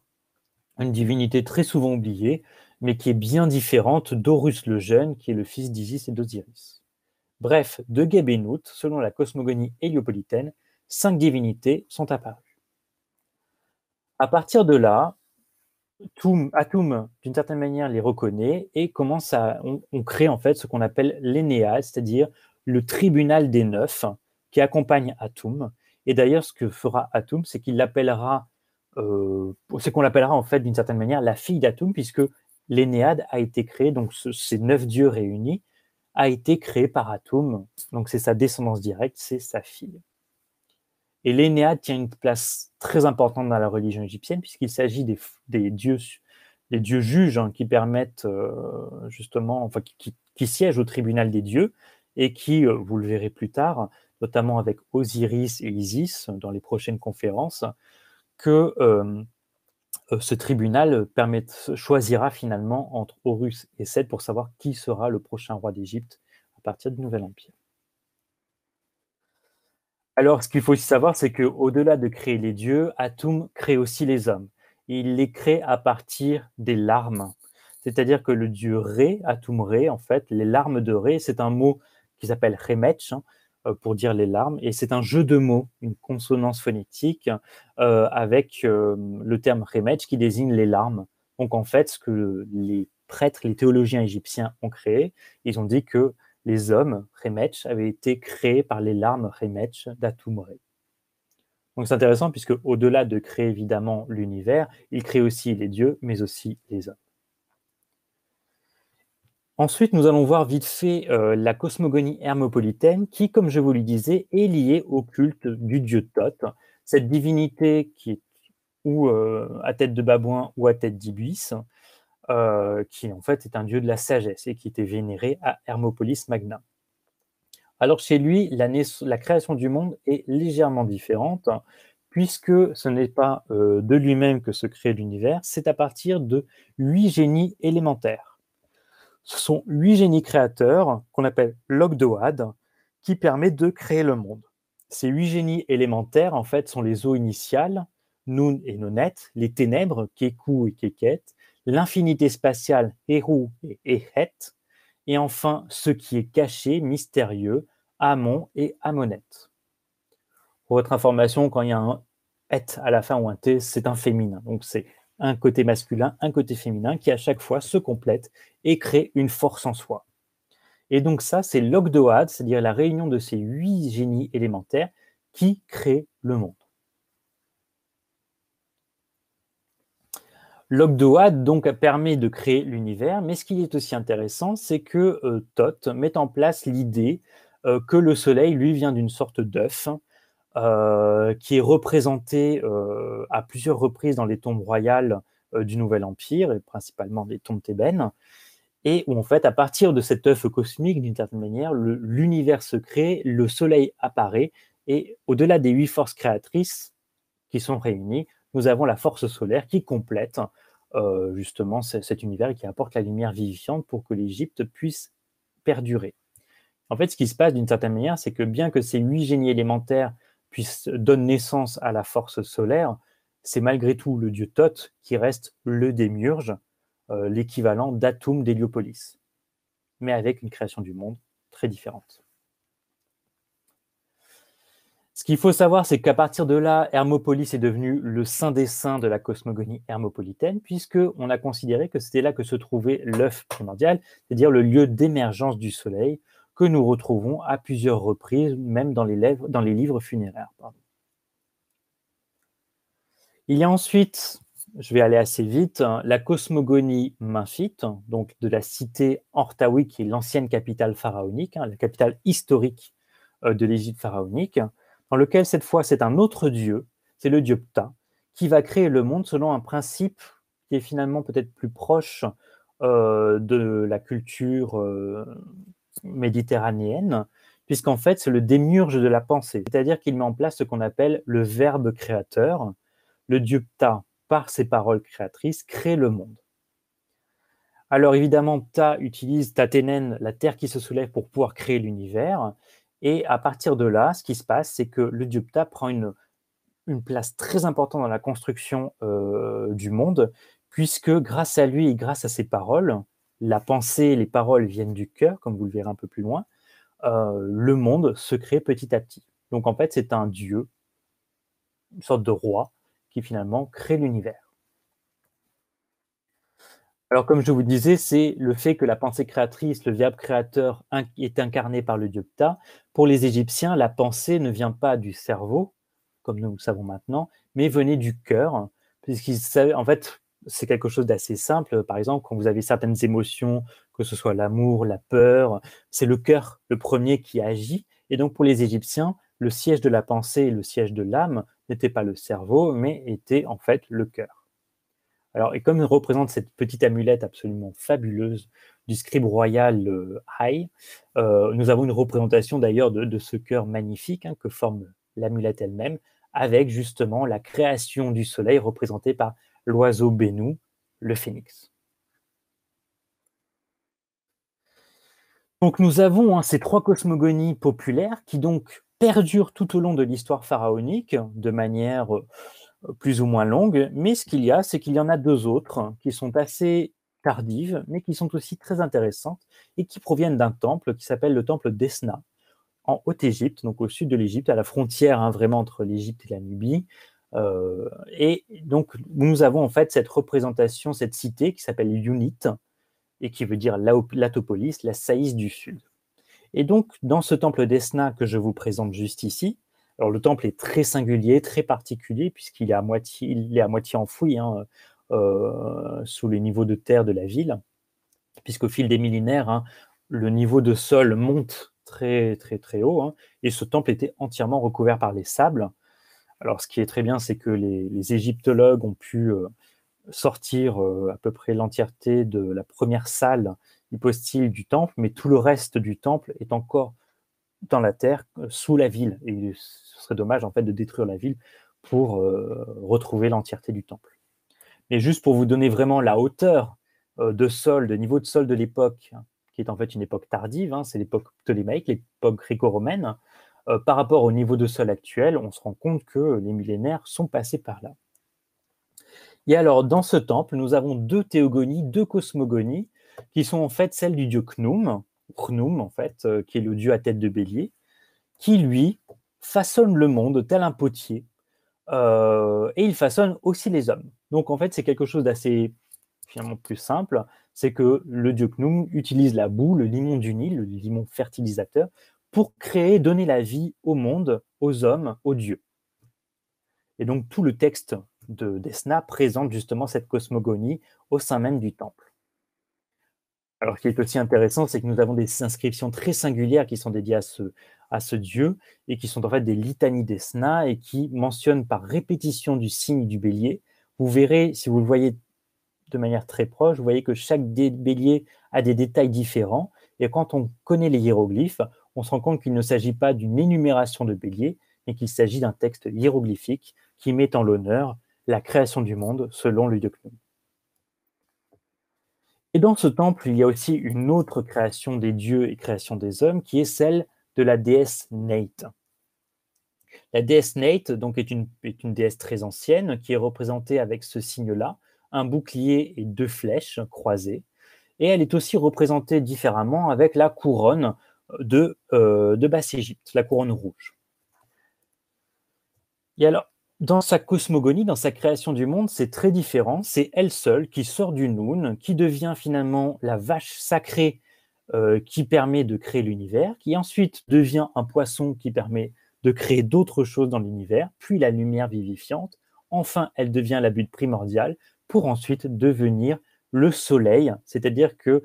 une divinité très souvent oubliée mais qui est bien différente d'Horus le Jeune, qui est le fils d'Isis et d'Osiris. Bref, de Gébénoute, selon la cosmogonie héliopolitaine, cinq divinités sont apparues. À partir de là, Atum, d'une certaine manière, les reconnaît et commence à, on, crée en fait ce qu'on appelle l'Enéa, c'est-à-dire le tribunal des neuf qui accompagne Atum. Et d'ailleurs, ce que fera Atum, c'est qu'il l'appellera, euh, c'est qu'on l'appellera en fait d'une certaine manière la fille d'Atum, puisque l'Énéade a été créée, donc ces neuf dieux réunis, a été créée par Atum, donc c'est sa descendance directe, c'est sa fille. Et l'Énéade tient une place très importante dans la religion égyptienne, puisqu'il s'agit des, dieux, des dieux juges hein, qui permettent euh, justement, enfin, qui, siègent au tribunal des dieux et qui, euh, vous le verrez plus tard, notamment avec Osiris et Isis dans les prochaines conférences, que euh, euh, ce tribunal euh, choisira finalement entre Horus et Seth pour savoir qui sera le prochain roi d'Égypte à partir du Nouvel Empire. Alors, ce qu'il faut aussi savoir, c'est qu'au-delà de créer les dieux, Atum crée aussi les hommes. Il les crée à partir des larmes. C'est-à-dire que le dieu Ré, Atum Ré, en fait, les larmes de Ré, c'est un mot qui s'appelle Remetch, hein, euh, pour dire les larmes. Et c'est un jeu de mots, une consonance phonétique, euh, avec euh, le terme remetch qui désigne les larmes. Donc en fait, ce que les prêtres, les théologiens égyptiens ont créé, ils ont dit que les hommes, remetch, avaient été créés par les larmes remetch d'Atoumoré. Donc c'est intéressant puisque au-delà de créer évidemment l'univers, il crée aussi les dieux, mais aussi les hommes. Ensuite, nous allons voir vite fait euh, la cosmogonie hermopolitaine qui, comme je vous le disais, est liée au culte du dieu Thoth, cette divinité qui est ou euh, à tête de babouin ou à tête d'ibis, euh, qui en fait est un dieu de la sagesse et qui était vénéré à Hermopolis Magna. Alors chez lui, la création du monde est légèrement différente, puisque ce n'est pas de lui-même que se crée l'univers, c'est à partir de huit génies élémentaires. Ce sont huit génies créateurs qu'on appelle Logdoad qui permet de créer le monde. Ces huit génies élémentaires, en fait, sont les eaux initiales, Nun et Nonet, les ténèbres, Keku et Keket, l'infinité spatiale, Eru et Ehet, et enfin ce qui est caché, mystérieux, Amon et Amonette. Pour votre information, quand il y a un et à la fin ou un t, c'est un féminin. Donc c'est un côté masculin, un côté féminin, qui à chaque fois se complètent et créent une force en soi. Et donc ça, c'est l'ogdoad, c'est-à-dire la réunion de ces huit génies élémentaires qui créent le monde. L'ogdoad donc permet de créer l'univers, mais ce qui est aussi intéressant, c'est que Toth euh, Thoth met en place l'idée euh, que le soleil, lui, vient d'une sorte d'œuf, euh, qui est représenté euh, à plusieurs reprises dans les tombes royales euh, du Nouvel Empire, et principalement les tombes thébaines, et où en fait, à partir de cet œuf cosmique, d'une certaine manière, l'univers se crée, le soleil apparaît, et au-delà des huit forces créatrices qui sont réunies, nous avons la force solaire qui complète justement cet univers et qui apporte la lumière vivifiante pour que l'Égypte puisse perdurer. En fait, ce qui se passe d'une certaine manière, c'est que bien que ces huit génies élémentaires puisse, donne naissance à la force solaire, c'est malgré tout le dieu Thoth qui reste le démiurge, euh, l'équivalent d'Atum d'Héliopolis, mais avec une création du monde très différente. Ce qu'il faut savoir, c'est qu'à partir de là, Hermopolis est devenu le saint des saints de la cosmogonie hermopolitaine, puisqu'on a considéré que c'était là que se trouvait l'œuf primordial, c'est-à-dire le lieu d'émergence du Soleil, que nous retrouvons à plusieurs reprises, même dans les, livres funéraires. Il y a ensuite, je vais aller assez vite, hein, la cosmogonie memphite, donc de la cité Ortawi, qui est l'ancienne capitale pharaonique, hein, la capitale historique euh, de l'Égypte pharaonique, dans lequel cette fois c'est un autre dieu, c'est le dieu Ptah, qui va créer le monde selon un principe qui est finalement peut-être plus proche euh, de la culture euh, méditerranéenne, puisqu'en fait, c'est le démiurge de la pensée, c'est-à-dire qu'il met en place ce qu'on appelle le verbe créateur. Le dieu par ses paroles créatrices, crée le monde. Alors évidemment, Ta utilise Taténen, la terre qui se soulève, pour pouvoir créer l'univers. Et à partir de là, ce qui se passe, c'est que le dieu prend une, place très importante dans la construction euh, du monde, puisque grâce à lui et grâce à ses paroles, la pensée, les paroles viennent du cœur, comme vous le verrez un peu plus loin, euh, le monde se crée petit à petit. Donc en fait, c'est un dieu, une sorte de roi, qui finalement crée l'univers. Alors comme je vous disais, c'est le fait que la pensée créatrice, le viable créateur, est incarné par le dieu Ptah. Pour les Égyptiens, la pensée ne vient pas du cerveau, comme nous le savons maintenant, mais venait du cœur, puisqu'ils savaient, en fait, c'est quelque chose d'assez simple. Par exemple, quand vous avez certaines émotions, que ce soit l'amour, la peur, c'est le cœur, le premier qui agit. Et donc pour les Égyptiens, le siège de la pensée et le siège de l'âme n'était pas le cerveau, mais était en fait le cœur. Alors, et comme représente cette petite amulette absolument fabuleuse du scribe royal High, euh, euh, nous avons une représentation d'ailleurs de, ce cœur magnifique hein, que forme l'amulette elle-même, avec justement la création du soleil représentée par l'oiseau bénou, le phénix. Donc nous avons hein, ces trois cosmogonies populaires qui donc perdurent tout au long de l'histoire pharaonique de manière euh, plus ou moins longue, mais ce qu'il y a, c'est qu'il y en a deux autres hein, qui sont assez tardives, mais qui sont aussi très intéressantes et qui proviennent d'un temple qui s'appelle le temple d'Esna, en Haute-Égypte, donc au sud de l'Égypte, à la frontière hein, vraiment entre l'Égypte et la Nubie, euh, et donc, nous avons en fait cette représentation, cette cité qui s'appelle Unit, et qui veut dire l'Atopolis, la Saïs du Sud. Et donc, dans ce temple d'Esna que je vous présente juste ici, alors le temple est très singulier, très particulier, puisqu'il est à moitié, est à moitié enfoui hein, euh, sous les niveaux de terre de la ville, puisqu'au fil des millénaires, hein, le niveau de sol monte très très très haut, hein, et ce temple était entièrement recouvert par les sables. Alors, ce qui est très bien, c'est que les, égyptologues ont pu euh, sortir euh, à peu près l'entièreté de la première salle hypostyle du temple, mais tout le reste du temple est encore dans la terre, euh, sous la ville. Et ce serait dommage, en fait, de détruire la ville pour retrouver l'entièreté du temple. Mais juste pour vous donner vraiment la hauteur de sol, de niveau de sol de l'époque, hein, qui est en fait une époque tardive, hein, c'est l'époque ptolémaïque, l'époque gréco-romaine, euh, par rapport au niveau de sol actuel, on se rend compte que les millénaires sont passés par là. Et alors, dans ce temple, nous avons deux théogonies, deux cosmogonies, qui sont en fait celles du dieu Knoum, Khnum, en fait, euh, qui est le dieu à tête de bélier, qui lui façonne le monde tel un potier, euh, et il façonne aussi les hommes. Donc en fait, c'est quelque chose d'assez finalement plus simple, c'est que le dieu Khnum utilise la boue, le limon du Nil, le limon fertilisateur, pour créer, donner la vie au monde, aux hommes, aux dieux. Et donc tout le texte de d'Esna présente justement cette cosmogonie au sein même du temple. Alors, ce qui est aussi intéressant, c'est que nous avons des inscriptions très singulières qui sont dédiées à ce, à ce dieu et qui sont en fait des litanies d'Esna et qui mentionnent par répétition du signe du bélier. Vous verrez, si vous le voyez de manière très proche, vous voyez que chaque bélier a des détails différents. Et quand on connaît les hiéroglyphes, on se rend compte qu'il ne s'agit pas d'une énumération de béliers, mais qu'il s'agit d'un texte hiéroglyphique qui met en l'honneur la création du monde selon le document. Et dans ce temple, il y a aussi une autre création des dieux et création des hommes, qui est celle de la déesse Nate. La déesse Nate donc, est, est une déesse très ancienne qui est représentée avec ce signe-là, un bouclier et deux flèches croisées. Et elle est aussi représentée différemment avec la couronne de, euh, de Basse-Égypte, la couronne rouge. Et alors, dans sa cosmogonie, dans sa création du monde, c'est très différent. C'est elle seule qui sort du Noun, qui devient finalement la vache sacrée euh, qui permet de créer l'univers, qui ensuite devient un poisson qui permet de créer d'autres choses dans l'univers, puis la lumière vivifiante. Enfin, elle devient la butte primordiale pour ensuite devenir le soleil, c'est-à-dire que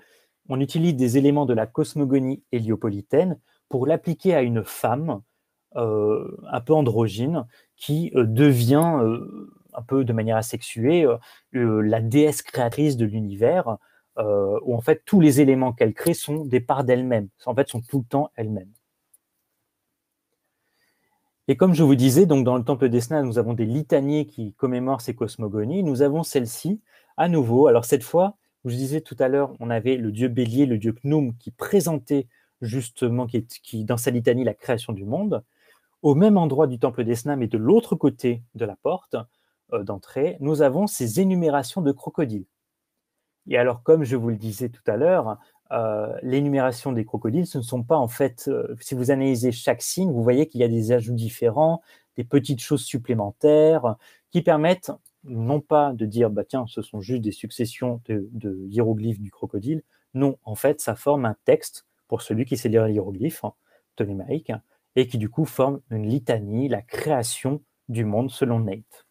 on utilise des éléments de la cosmogonie héliopolitaine pour l'appliquer à une femme euh, un peu androgyne qui euh, devient euh, un peu de manière asexuée la déesse créatrice de l'univers où en fait tous les éléments qu'elle crée sont des parts d'elle-même, en fait sont tout le temps elle-même. Et comme je vous disais, donc dans le temple d'Esna, nous avons des litaniers qui commémorent ces cosmogonies. Nous avons celle-ci à nouveau. Alors cette fois, je disais tout à l'heure, on avait le dieu bélier, le dieu Knoum, qui présentait justement, qui, dans sa litanie, la création du monde. Au même endroit du temple d'Esna, mais de l'autre côté de la porte euh, d'entrée, nous avons ces énumérations de crocodiles. Et alors, comme je vous le disais tout à l'heure, euh, l'énumération des crocodiles, ce ne sont pas en fait, euh, si vous analysez chaque signe, vous voyez qu'il y a des ajouts différents, des petites choses supplémentaires qui permettent non pas de dire, bah, tiens, ce sont juste des successions de, hiéroglyphes du crocodile. Non, en fait, ça forme un texte pour celui qui sait lire les hiéroglyphes ptolémaïques hein, et qui, du coup, forme une litanie, la création du monde selon Nate.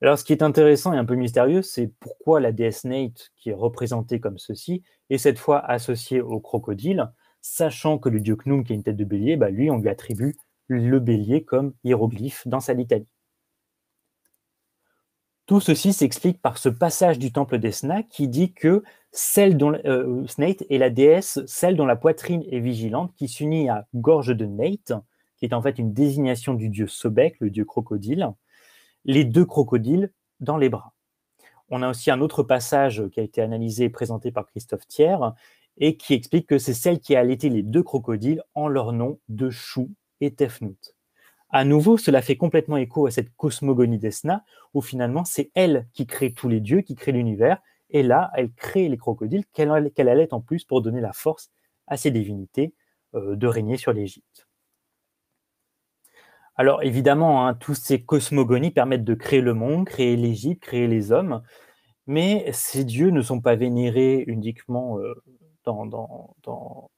Alors, ce qui est intéressant et un peu mystérieux, c'est pourquoi la déesse Nate, qui est représentée comme ceci, est cette fois associée au crocodile, sachant que le dieu Knum, qui a une tête de bélier, bah, lui, on lui attribue le bélier comme hiéroglyphe dans sa litanie. Tout ceci s'explique par ce passage du temple d'Esna qui dit que celle dont euh, est la déesse, celle dont la poitrine est vigilante, qui s'unit à Gorge de Nate, qui est en fait une désignation du dieu Sobek, le dieu crocodile, les deux crocodiles dans les bras. On a aussi un autre passage qui a été analysé et présenté par Christophe Thiers et qui explique que c'est celle qui a allaité les deux crocodiles en leur nom de Chou et Tefnout. À nouveau, cela fait complètement écho à cette cosmogonie d'Esna, où finalement c'est elle qui crée tous les dieux, qui crée l'univers, et là, elle crée les crocodiles qu'elle allait en plus pour donner la force à ces divinités euh, de régner sur l'Égypte. Alors évidemment, tous hein, toutes ces cosmogonies permettent de créer le monde, créer l'Égypte, créer les hommes, mais ces dieux ne sont pas vénérés uniquement euh, dans,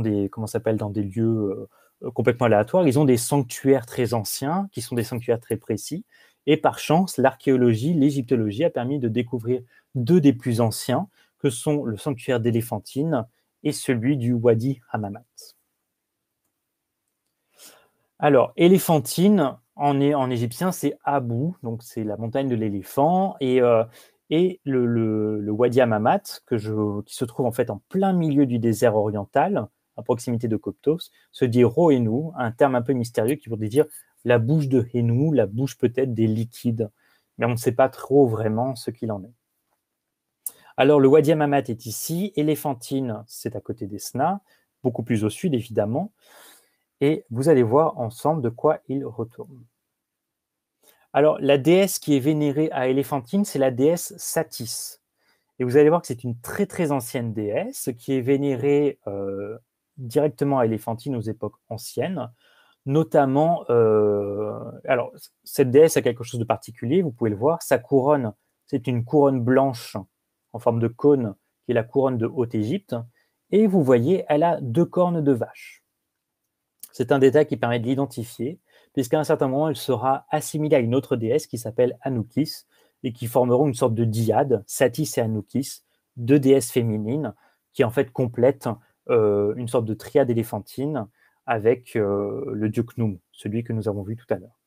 des, comment s'appelle, dans des lieux... Euh, euh, complètement aléatoire, ils ont des sanctuaires très anciens, qui sont des sanctuaires très précis. Et par chance, l'archéologie, l'égyptologie a permis de découvrir deux des plus anciens, que sont le sanctuaire d'Éléphantine et celui du Wadi Hammamat. Alors, Éléphantine, en, en égyptien, c'est Abu, donc c'est la montagne de l'éléphant. Et, euh, le, Wadi Hammamat, qui se trouve en fait en plein milieu du désert oriental, à proximité de Coptos, se dit Rohenu, un terme un peu mystérieux qui voudrait dire la bouche de Henou, la bouche peut-être des liquides. Mais on ne sait pas trop vraiment ce qu'il en est. Alors, le Wadi est ici, Éléphantine, c'est à côté d'Esna, beaucoup plus au sud, évidemment. Et vous allez voir ensemble de quoi il retourne. Alors, la déesse qui est vénérée à Éléphantine, c'est la déesse Satis. Et vous allez voir que c'est une très très ancienne déesse qui est vénérée euh, directement à Éléphantine aux époques anciennes. Notamment, euh, alors, cette déesse a quelque chose de particulier, vous pouvez le voir. Sa couronne, c'est une couronne blanche en forme de cône, qui est la couronne de Haute-Égypte. Et vous voyez, elle a deux cornes de vache. C'est un détail qui permet de l'identifier, puisqu'à un certain moment, elle sera assimilée à une autre déesse qui s'appelle Anoukis, et qui formeront une sorte de diade, Satis et Anoukis, deux déesses féminines, qui en fait complètent euh, une sorte de triade éléphantine avec euh, le dieu Knoum, celui que nous avons vu tout à l'heure.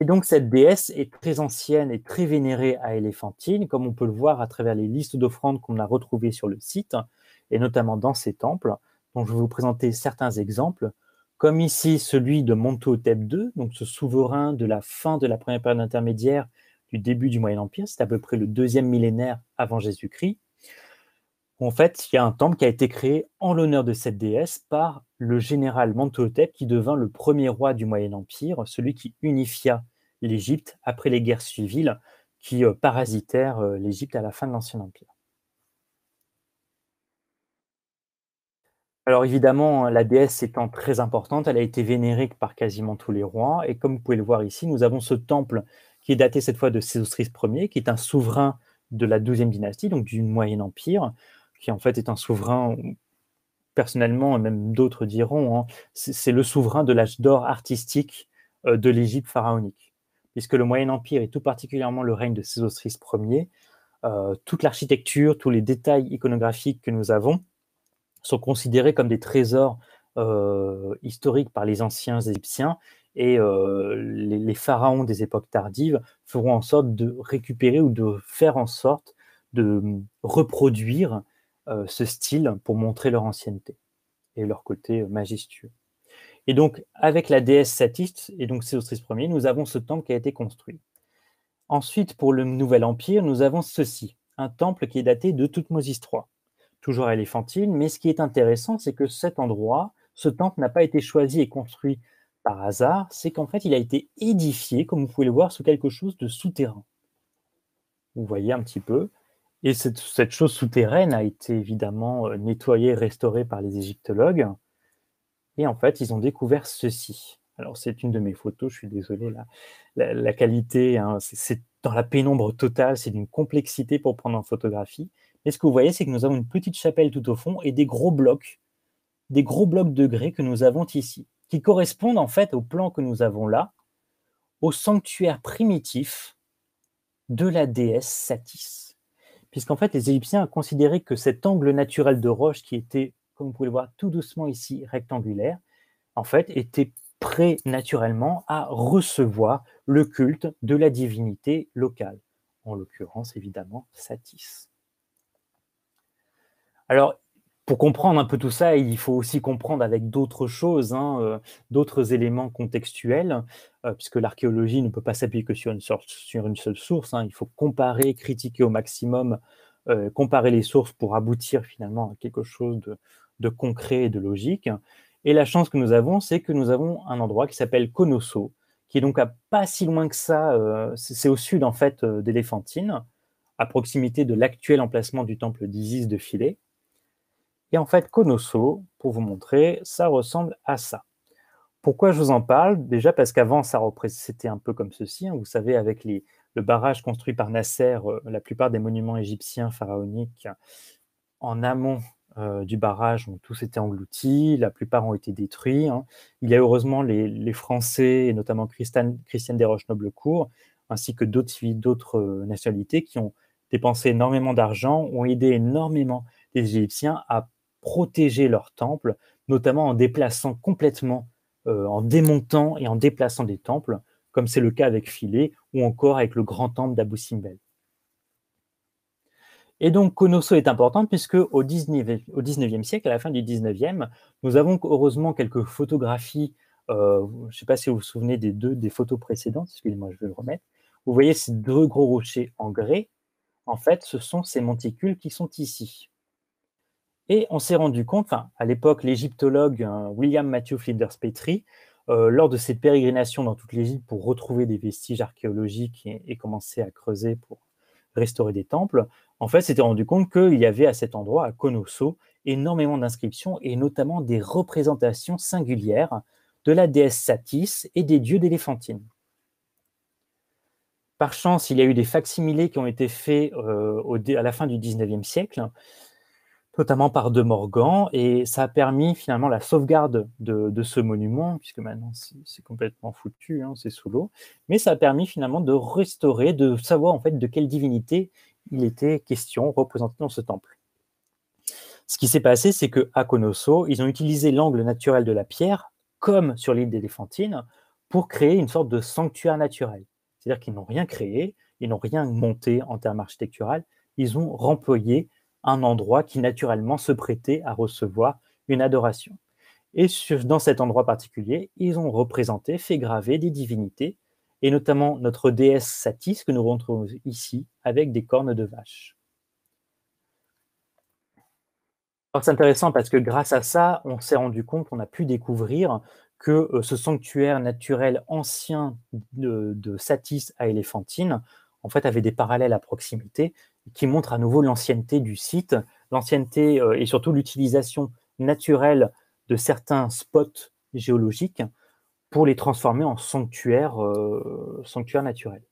Et donc cette déesse est très ancienne et très vénérée à Éléphantine, comme on peut le voir à travers les listes d'offrandes qu'on a retrouvées sur le site, et notamment dans ses temples, dont je vais vous présenter certains exemples, comme ici celui de Montotep II, donc ce souverain de la fin de la première période intermédiaire du début du Moyen Empire, c'est à peu près le deuxième millénaire avant Jésus-Christ, en fait, il y a un temple qui a été créé en l'honneur de cette déesse par le général Mantotep qui devint le premier roi du Moyen Empire, celui qui unifia l'Égypte après les guerres civiles qui euh, parasitèrent euh, l'Égypte à la fin de l'Ancien Empire. Alors évidemment, la déesse étant très importante, elle a été vénérée par quasiment tous les rois. Et comme vous pouvez le voir ici, nous avons ce temple qui est daté cette fois de Sésostris Ier, qui est un souverain de la 12e dynastie, donc du Moyen Empire, qui en fait est un souverain, personnellement, et même d'autres diront, hein, c'est le souverain de l'âge d'or artistique euh, de l'Égypte pharaonique. Puisque le Moyen Empire, et tout particulièrement le règne de Sésostris Ier, euh, toute l'architecture, tous les détails iconographiques que nous avons sont considérés comme des trésors euh, historiques par les anciens Égyptiens et les, pharaons des époques tardives feront en sorte de récupérer ou de faire en sorte de hum, reproduire euh, ce style pour montrer leur ancienneté et leur côté euh, majestueux. Et donc, avec la déesse satiste et donc Séostrice Ier, nous avons ce temple qui a été construit. Ensuite, pour le Nouvel Empire, nous avons ceci, un temple qui est daté de Toutmosis III, toujours Éléphantine, mais ce qui est intéressant, c'est que cet endroit, ce temple n'a pas été choisi et construit par hasard, c'est qu'en fait, il a été édifié, comme vous pouvez le voir, sous quelque chose de souterrain. Vous voyez un petit peu, et cette, chose souterraine a été évidemment euh, nettoyée, restaurée par les égyptologues. Et en fait, ils ont découvert ceci. Alors, c'est une de mes photos, je suis désolé, la, la, qualité, hein, c'est dans la pénombre totale, c'est d'une complexité pour prendre en photographie. Mais ce que vous voyez, c'est que nous avons une petite chapelle tout au fond et des gros blocs, des gros blocs de grès que nous avons ici, qui correspondent en fait au plan que nous avons là, au sanctuaire primitif de la déesse Satis puisqu'en fait, les Égyptiens considéré que cet angle naturel de roche, qui était, comme vous pouvez le voir, tout doucement ici rectangulaire, en fait, était prêt naturellement à recevoir le culte de la divinité locale, en l'occurrence évidemment Satis. Alors, pour comprendre un peu tout ça, il faut aussi comprendre avec d'autres choses, hein, euh, d'autres éléments contextuels, euh, puisque l'archéologie ne peut pas s'appuyer que sur une, seule source. Hein. Il faut comparer, critiquer au maximum, euh, comparer les sources pour aboutir finalement à quelque chose de, concret et de logique. Et la chance que nous avons, c'est que nous avons un endroit qui s'appelle Konoso, qui est donc pas si loin que ça, c'est au sud en fait d'Éléphantine, à proximité de l'actuel emplacement du temple d'Isis de Philae. Et en fait, Konoso, pour vous montrer, ça ressemble à ça. Pourquoi je vous en parle Déjà parce qu'avant, ça c'était un peu comme ceci. Hein. vous savez, avec les, le barrage construit par Nasser, euh, la plupart des monuments égyptiens pharaoniques en amont euh, du barrage ont tous été engloutis, la plupart ont été détruits. Hein. Il y a heureusement les, les Français, et notamment Christiane, Christiane Desroches-Noblecourt, ainsi que d'autres d'autres euh, nationalités qui ont dépensé énormément d'argent, ont aidé énormément les Égyptiens à protéger leurs temples, notamment en déplaçant complètement, euh, en démontant et en déplaçant des temples, comme c'est le cas avec Philae ou encore avec le grand temple d'Abu Simbel. Et donc Konoso est importante puisque au 19e, siècle, à la fin du 19e, nous avons heureusement quelques photographies, euh, je ne sais pas si vous vous souvenez des deux des photos précédentes, excusez-moi, je vais le remettre. Vous voyez ces deux gros rochers en grès, en fait, ce sont ces monticules qui sont ici. Et on s'est rendu compte, à l'époque, l'égyptologue hein, William Matthew Flinders Petrie, euh, lors de cette pérégrination dans toute l'Égypte pour retrouver des vestiges archéologiques et, commencer à creuser pour restaurer des temples, en fait, s'était rendu compte qu'il y avait à cet endroit, à Konosso, énormément d'inscriptions et notamment des représentations singulières de la déesse Satis et des dieux d'éléphantine. Par chance, il y a eu des facsimilés qui ont été faits euh, à la fin du XIXe siècle notamment par De Morgan, et ça a permis finalement la sauvegarde de, ce monument, puisque maintenant c'est complètement foutu, hein, c'est sous l'eau, mais ça a permis finalement de restaurer, de savoir en fait de quelle divinité il était question représentée dans ce temple. Ce qui s'est passé, c'est que à Konoso, ils ont utilisé l'angle naturel de la pierre, comme sur l'île des d'Éléphantine, pour créer une sorte de sanctuaire naturel. C'est-à-dire qu'ils n'ont rien créé, ils n'ont rien monté en termes architecturaux, ils ont remployé un endroit qui naturellement se prêtait à recevoir une adoration. Et dans cet endroit particulier, ils ont représenté, fait graver des divinités, et notamment notre déesse Satis que nous rentrons ici avec des cornes de vache. C'est intéressant parce que grâce à ça, on s'est rendu compte, on a pu découvrir que euh, ce sanctuaire naturel ancien de, Satis à Éléphantine, en fait, avait des parallèles à proximité qui montre à nouveau l'ancienneté du site, l'ancienneté euh, et surtout l'utilisation naturelle de certains spots géologiques pour les transformer en euh, sanctuaires, naturels.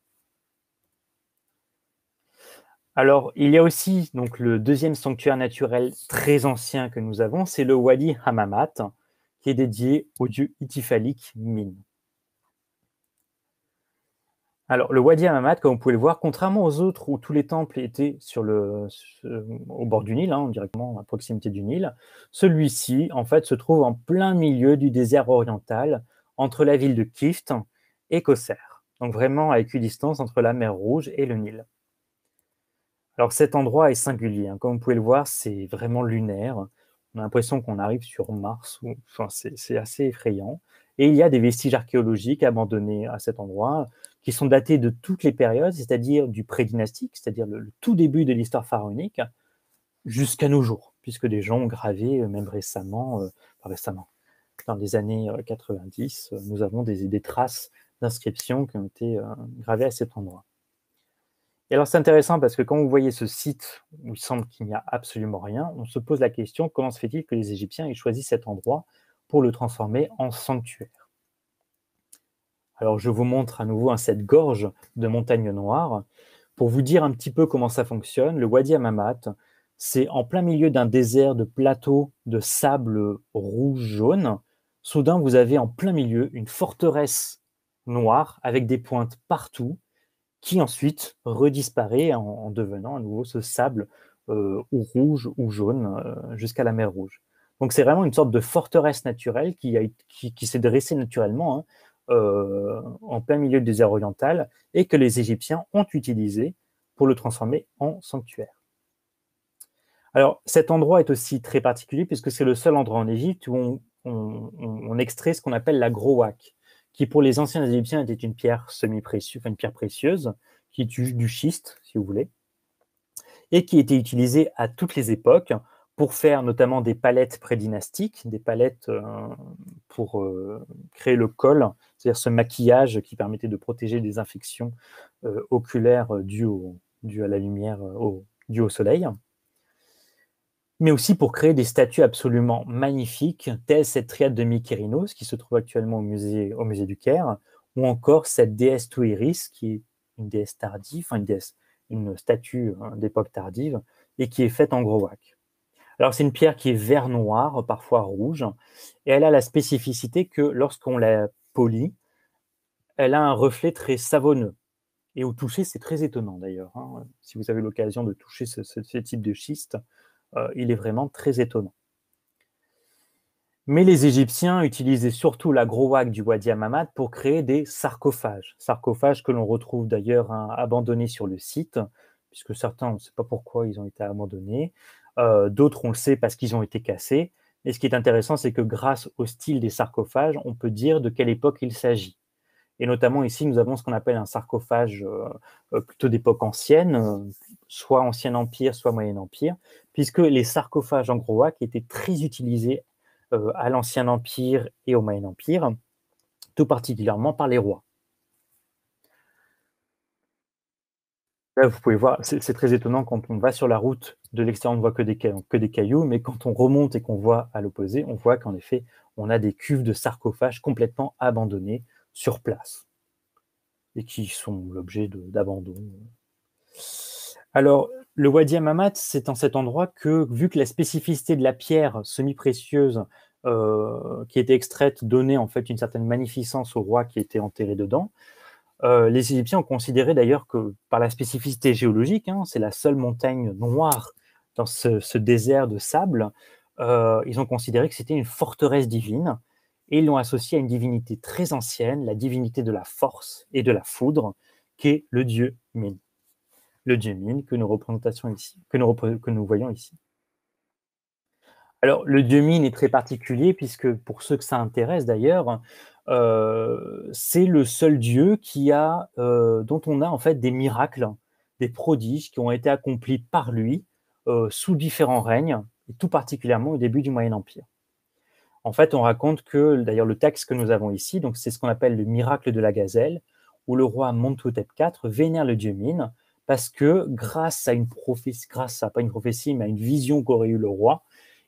Alors, il y a aussi donc, le deuxième sanctuaire naturel très ancien que nous avons, c'est le Wadi Hamamat, qui est dédié au dieu itifalique Min. Alors, le Wadi Hammamat, comme vous pouvez le voir, contrairement aux autres où tous les temples étaient au bord du Nil, hein, directement à proximité du Nil, celui-ci, en fait, se trouve en plein milieu du désert oriental, entre la ville de Kift et Kosser. Donc, vraiment à équidistance entre la mer Rouge et le Nil. Alors, cet endroit est singulier. Hein. comme vous pouvez le voir, c'est vraiment lunaire. On a l'impression qu'on arrive sur Mars. Ou, enfin, c'est assez effrayant. Et il y a des vestiges archéologiques abandonnés à cet endroit qui sont datés de toutes les périodes, c'est-à-dire du pré-dynastique, c'est-à-dire le, tout début de l'histoire pharaonique, jusqu'à nos jours, puisque des gens ont gravé, euh, même récemment, euh, récemment, dans les années 90, euh, nous avons des, traces d'inscriptions qui ont été gravées à cet endroit. Et alors c'est intéressant parce que quand vous voyez ce site où il semble qu'il n'y a absolument rien, on se pose la question comment se fait-il que les Égyptiens aient choisi cet endroit pour le transformer en sanctuaire. Alors je vous montre à nouveau hein, cette gorge de montagne noire pour vous dire un petit peu comment ça fonctionne. Le Wadi Amamat, c'est en plein milieu d'un désert de plateaux de sable rouge-jaune. Soudain, vous avez en plein milieu une forteresse noire avec des pointes partout qui ensuite redisparaît en, devenant à nouveau ce sable euh, ou rouge ou jaune euh, jusqu'à la mer Rouge. Donc c'est vraiment une sorte de forteresse naturelle qui, s'est dressée naturellement hein, euh, en plein milieu du désert oriental et que les Égyptiens ont utilisé pour le transformer en sanctuaire. Alors cet endroit est aussi très particulier puisque c'est le seul endroit en Égypte où on, extrait ce qu'on appelle la growak, qui pour les anciens Égyptiens était une pierre semi-précieuse, une pierre précieuse, qui est du schiste, si vous voulez, et qui était utilisée à toutes les époques pour faire notamment des palettes prédynastiques, des palettes euh, pour euh, créer le col, c'est-à-dire ce maquillage qui permettait de protéger des infections euh, oculaires dues, à la lumière, au, dues au soleil mais aussi pour créer des statues absolument magnifiques, telles cette triade de Mykérinos, qui se trouve actuellement au musée, du Caire, ou encore cette déesse Touiris, qui est une déesse tardive, enfin une, déesse, une statue hein, d'époque tardive, et qui est faite en gros alors, c'est une pierre qui est vert noir, parfois rouge, et elle a la spécificité que lorsqu'on la polie, elle a un reflet très savonneux. Et au toucher, c'est très étonnant d'ailleurs. Hein. Si vous avez l'occasion de toucher ce, type de schiste, euh, il est vraiment très étonnant. Mais les Égyptiens utilisaient surtout la growak du Wadi Hammamat pour créer des sarcophages. Sarcophages que l'on retrouve d'ailleurs hein, abandonnés sur le site, puisque certains, on ne sait pas pourquoi ils ont été abandonnés. Euh, d'autres, on le sait parce qu'ils ont été cassés. Et ce qui est intéressant, c'est que grâce au style des sarcophages, on peut dire de quelle époque il s'agit. Et notamment ici, nous avons ce qu'on appelle un sarcophage euh, plutôt d'époque ancienne, euh, soit Ancien Empire, soit Moyen Empire, puisque les sarcophages qui étaient très utilisés à l'Ancien Empire et au Moyen Empire, tout particulièrement par les rois. Là, vous pouvez voir, c'est très étonnant quand on va sur la route de l'extérieur, on ne voit que des, que des cailloux, mais quand on remonte et qu'on voit à l'opposé, on voit qu'en effet, on a des cuves de sarcophages complètement abandonnées sur place et qui sont l'objet d'abandon. Alors, le Wadi Amamat, c'est en cet endroit que, vu que la spécificité de la pierre semi-précieuse euh, qui était extraite donnait en fait une certaine magnificence au roi qui était enterré dedans, euh, les Égyptiens ont considéré d'ailleurs que, par la spécificité géologique, hein, c'est la seule montagne noire dans ce, désert de sable, euh, ils ont considéré que c'était une forteresse divine et ils l'ont associée à une divinité très ancienne, la divinité de la force et de la foudre, qui est le dieu Min. Le dieu Min que nous, ici, que nous, que nous voyons ici. Alors, le dieu Mine est très particulier, puisque pour ceux que ça intéresse d'ailleurs, euh, c'est le seul dieu qui a, euh, dont on a en fait des miracles, des prodiges qui ont été accomplis par lui euh, sous différents règnes, et tout particulièrement au début du Moyen Empire. En fait, on raconte que, d'ailleurs, le texte que nous avons ici, donc c'est ce qu'on appelle le miracle de la gazelle, où le roi Montotep IV vénère le dieu Mine parce que grâce à une prophétie, grâce à pas une prophétie, mais à une vision qu'aurait eu le roi,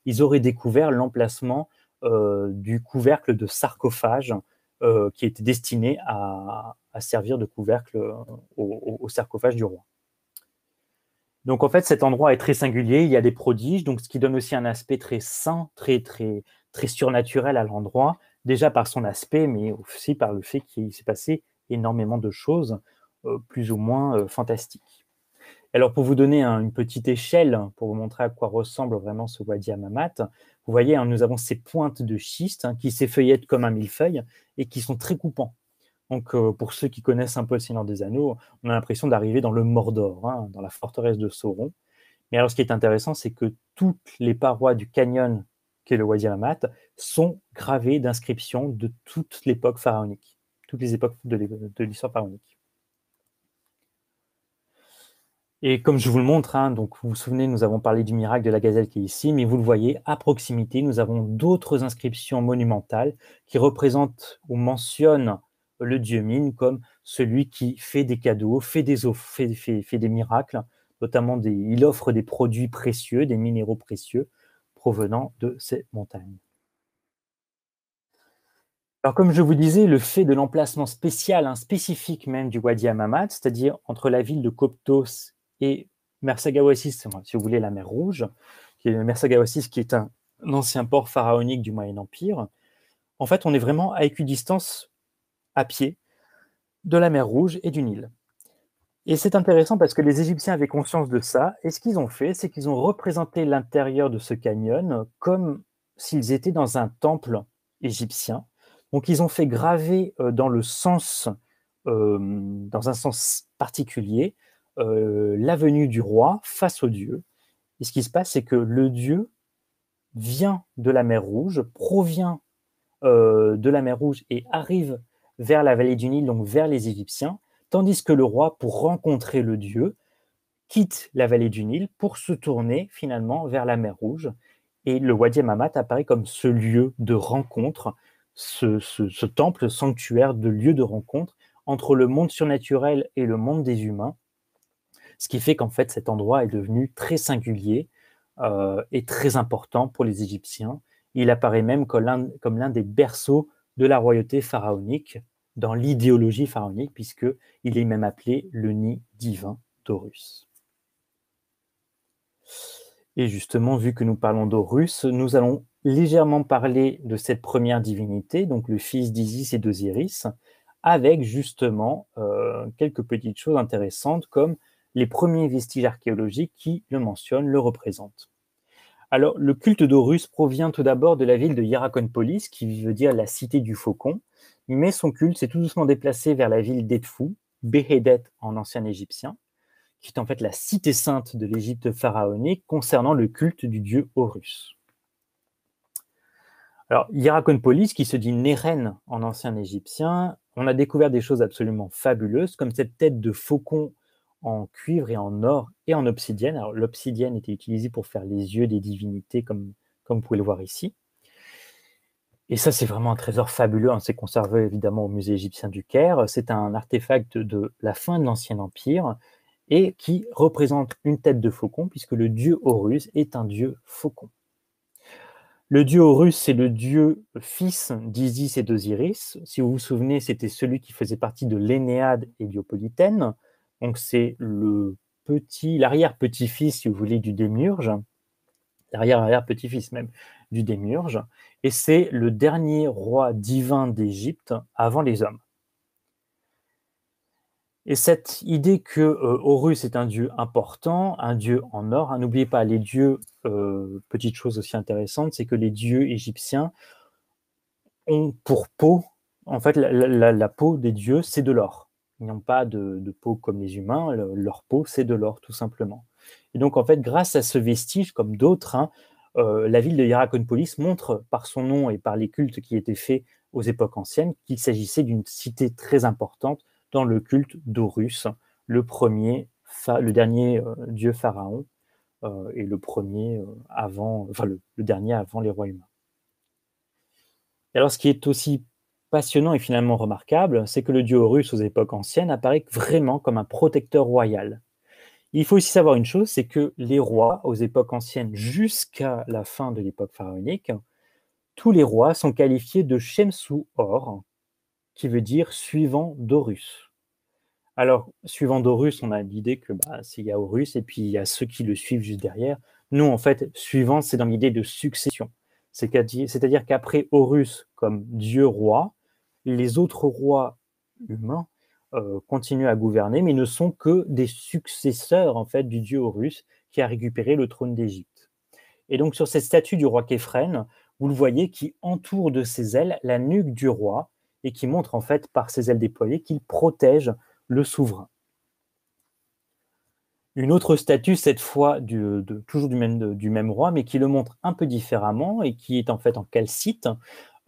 ils auraient découvert l'emplacement euh, du couvercle de sarcophage euh, qui était destiné à, servir de couvercle euh, au, sarcophage du roi. Donc en fait, cet endroit est très singulier, il y a des prodiges, donc ce qui donne aussi un aspect très sain, très, très, très surnaturel à l'endroit, déjà par son aspect, mais aussi par le fait qu'il s'est passé énormément de choses plus ou moins fantastiques. Alors, pour vous donner une petite échelle, pour vous montrer à quoi ressemble vraiment ce Wadi Amamat, vous voyez, hein, nous avons ces pointes de schiste hein, qui s'effeuillettent comme un millefeuille et qui sont très coupants. Donc, euh, pour ceux qui connaissent un peu le Seigneur des Anneaux, on a l'impression d'arriver dans le Mordor, hein, dans la forteresse de Sauron. Mais alors, ce qui est intéressant, c'est que toutes les parois du canyon qu'est le Wadi Amamat sont gravées d'inscriptions de toute l'époque pharaonique, toutes les époques de l'histoire pharaonique. Et comme je vous le montre, hein, donc vous vous souvenez, nous avons parlé du miracle de la gazelle qui est ici, mais vous le voyez, à proximité, nous avons d'autres inscriptions monumentales qui représentent ou mentionnent le dieu Mine comme celui qui fait des cadeaux, fait des, des miracles, notamment des, il offre des produits précieux, des minéraux précieux provenant de ces montagnes. Alors, comme je vous disais, le fait de l'emplacement spécial, hein, spécifique même du Wadi Hammamat, c'est-à-dire entre la ville de Koptos et Mersagawa 6, si vous voulez, la mer Rouge, qui est qui est un, ancien port pharaonique du Moyen Empire. En fait, on est vraiment à équidistance à pied de la mer Rouge et du Nil. Et c'est intéressant parce que les Égyptiens avaient conscience de ça, et ce qu'ils ont fait, c'est qu'ils ont représenté l'intérieur de ce canyon comme s'ils étaient dans un temple égyptien. Donc ils ont fait graver euh, dans le sens, euh, dans un sens particulier, euh, la venue du roi face au dieu. Et ce qui se passe, c'est que le dieu vient de la mer Rouge, provient euh, de la mer Rouge et arrive vers la vallée du Nil, donc vers les Égyptiens, tandis que le roi, pour rencontrer le dieu, quitte la vallée du Nil pour se tourner finalement vers la mer Rouge. Et le Wadi Mamat apparaît comme ce lieu de rencontre, ce, ce, ce temple, sanctuaire de lieu de rencontre entre le monde surnaturel et le monde des humains, ce qui fait qu'en fait, cet endroit est devenu très singulier euh, et très important pour les Égyptiens. Il apparaît même comme l'un des berceaux de la royauté pharaonique dans l'idéologie pharaonique, puisqu'il est même appelé le nid divin d'Horus. Et justement, vu que nous parlons d'Horus, nous allons légèrement parler de cette première divinité, donc le fils d'Isis et d'Osiris, avec justement euh, quelques petites choses intéressantes comme les premiers vestiges archéologiques qui le mentionnent, le représentent. Alors, le culte d'Horus provient tout d'abord de la ville de Hierakonpolis, qui veut dire la cité du faucon, mais son culte s'est tout doucement déplacé vers la ville d'Edfou, Behedet en ancien égyptien, qui est en fait la cité sainte de l'Égypte pharaonique concernant le culte du dieu Horus. Alors, Hierakonpolis, qui se dit Néren en ancien égyptien, on a découvert des choses absolument fabuleuses, comme cette tête de faucon en cuivre et en or et en obsidienne. Alors l'obsidienne était utilisée pour faire les yeux des divinités, comme, comme vous pouvez le voir ici. Et ça, c'est vraiment un trésor fabuleux. Hein. C'est conservé évidemment au musée égyptien du Caire. C'est un artefact de la fin de l'Ancien Empire et qui représente une tête de faucon, puisque le dieu Horus est un dieu faucon. Le dieu Horus, c'est le dieu fils d'Isis et d'Osiris. Si vous vous souvenez, c'était celui qui faisait partie de l'Énéade héliopolitaine, donc c'est le petit, l'arrière-petit-fils, si vous voulez, du démiurge, l'arrière-arrière-petit-fils même du démiurge, et c'est le dernier roi divin d'Égypte avant les hommes. Et cette idée que euh, Horus est un dieu important, un dieu en or, hein, n'oubliez pas les dieux, euh, petite chose aussi intéressante, c'est que les dieux égyptiens ont pour peau, en fait la peau des dieux, c'est de l'or. Ils n'ont pas de, peau comme les humains, leur peau c'est de l'or tout simplement. Et donc en fait, grâce à ce vestige, comme d'autres, hein, euh, la ville de Hierakonpolis montre par son nom et par les cultes qui étaient faits aux époques anciennes qu'il s'agissait d'une cité très importante dans le culte d'Horus, le premier, le dernier euh, dieu pharaon euh, et le premier avant, enfin le, dernier avant les rois humains. alors, ce qui est aussi passionnant et finalement remarquable, c'est que le dieu Horus aux époques anciennes apparaît vraiment comme un protecteur royal. Il faut aussi savoir une chose, c'est que les rois aux époques anciennes jusqu'à la fin de l'époque pharaonique, tous les rois sont qualifiés de Shemsu Or, qui veut dire suivant d'Horus. Alors, suivant d'Horus, on a l'idée que bah, s'il y a Horus et puis il y a ceux qui le suivent juste derrière. nous, en fait, suivant, c'est dans l'idée de succession. C'est-à-dire qu'après Horus comme dieu roi, les autres rois mmh. humains euh, continuent à gouverner, mais ne sont que des successeurs en fait du dieu Horus qui a récupéré le trône d'Égypte. Et donc sur cette statue du roi Képhren, vous le voyez qui entoure de ses ailes la nuque du roi et qui montre en fait par ses ailes déployées qu'il protège le souverain. Une autre statue, cette fois de, toujours du même, du même, roi, mais qui le montre un peu différemment et qui est en fait en calcite,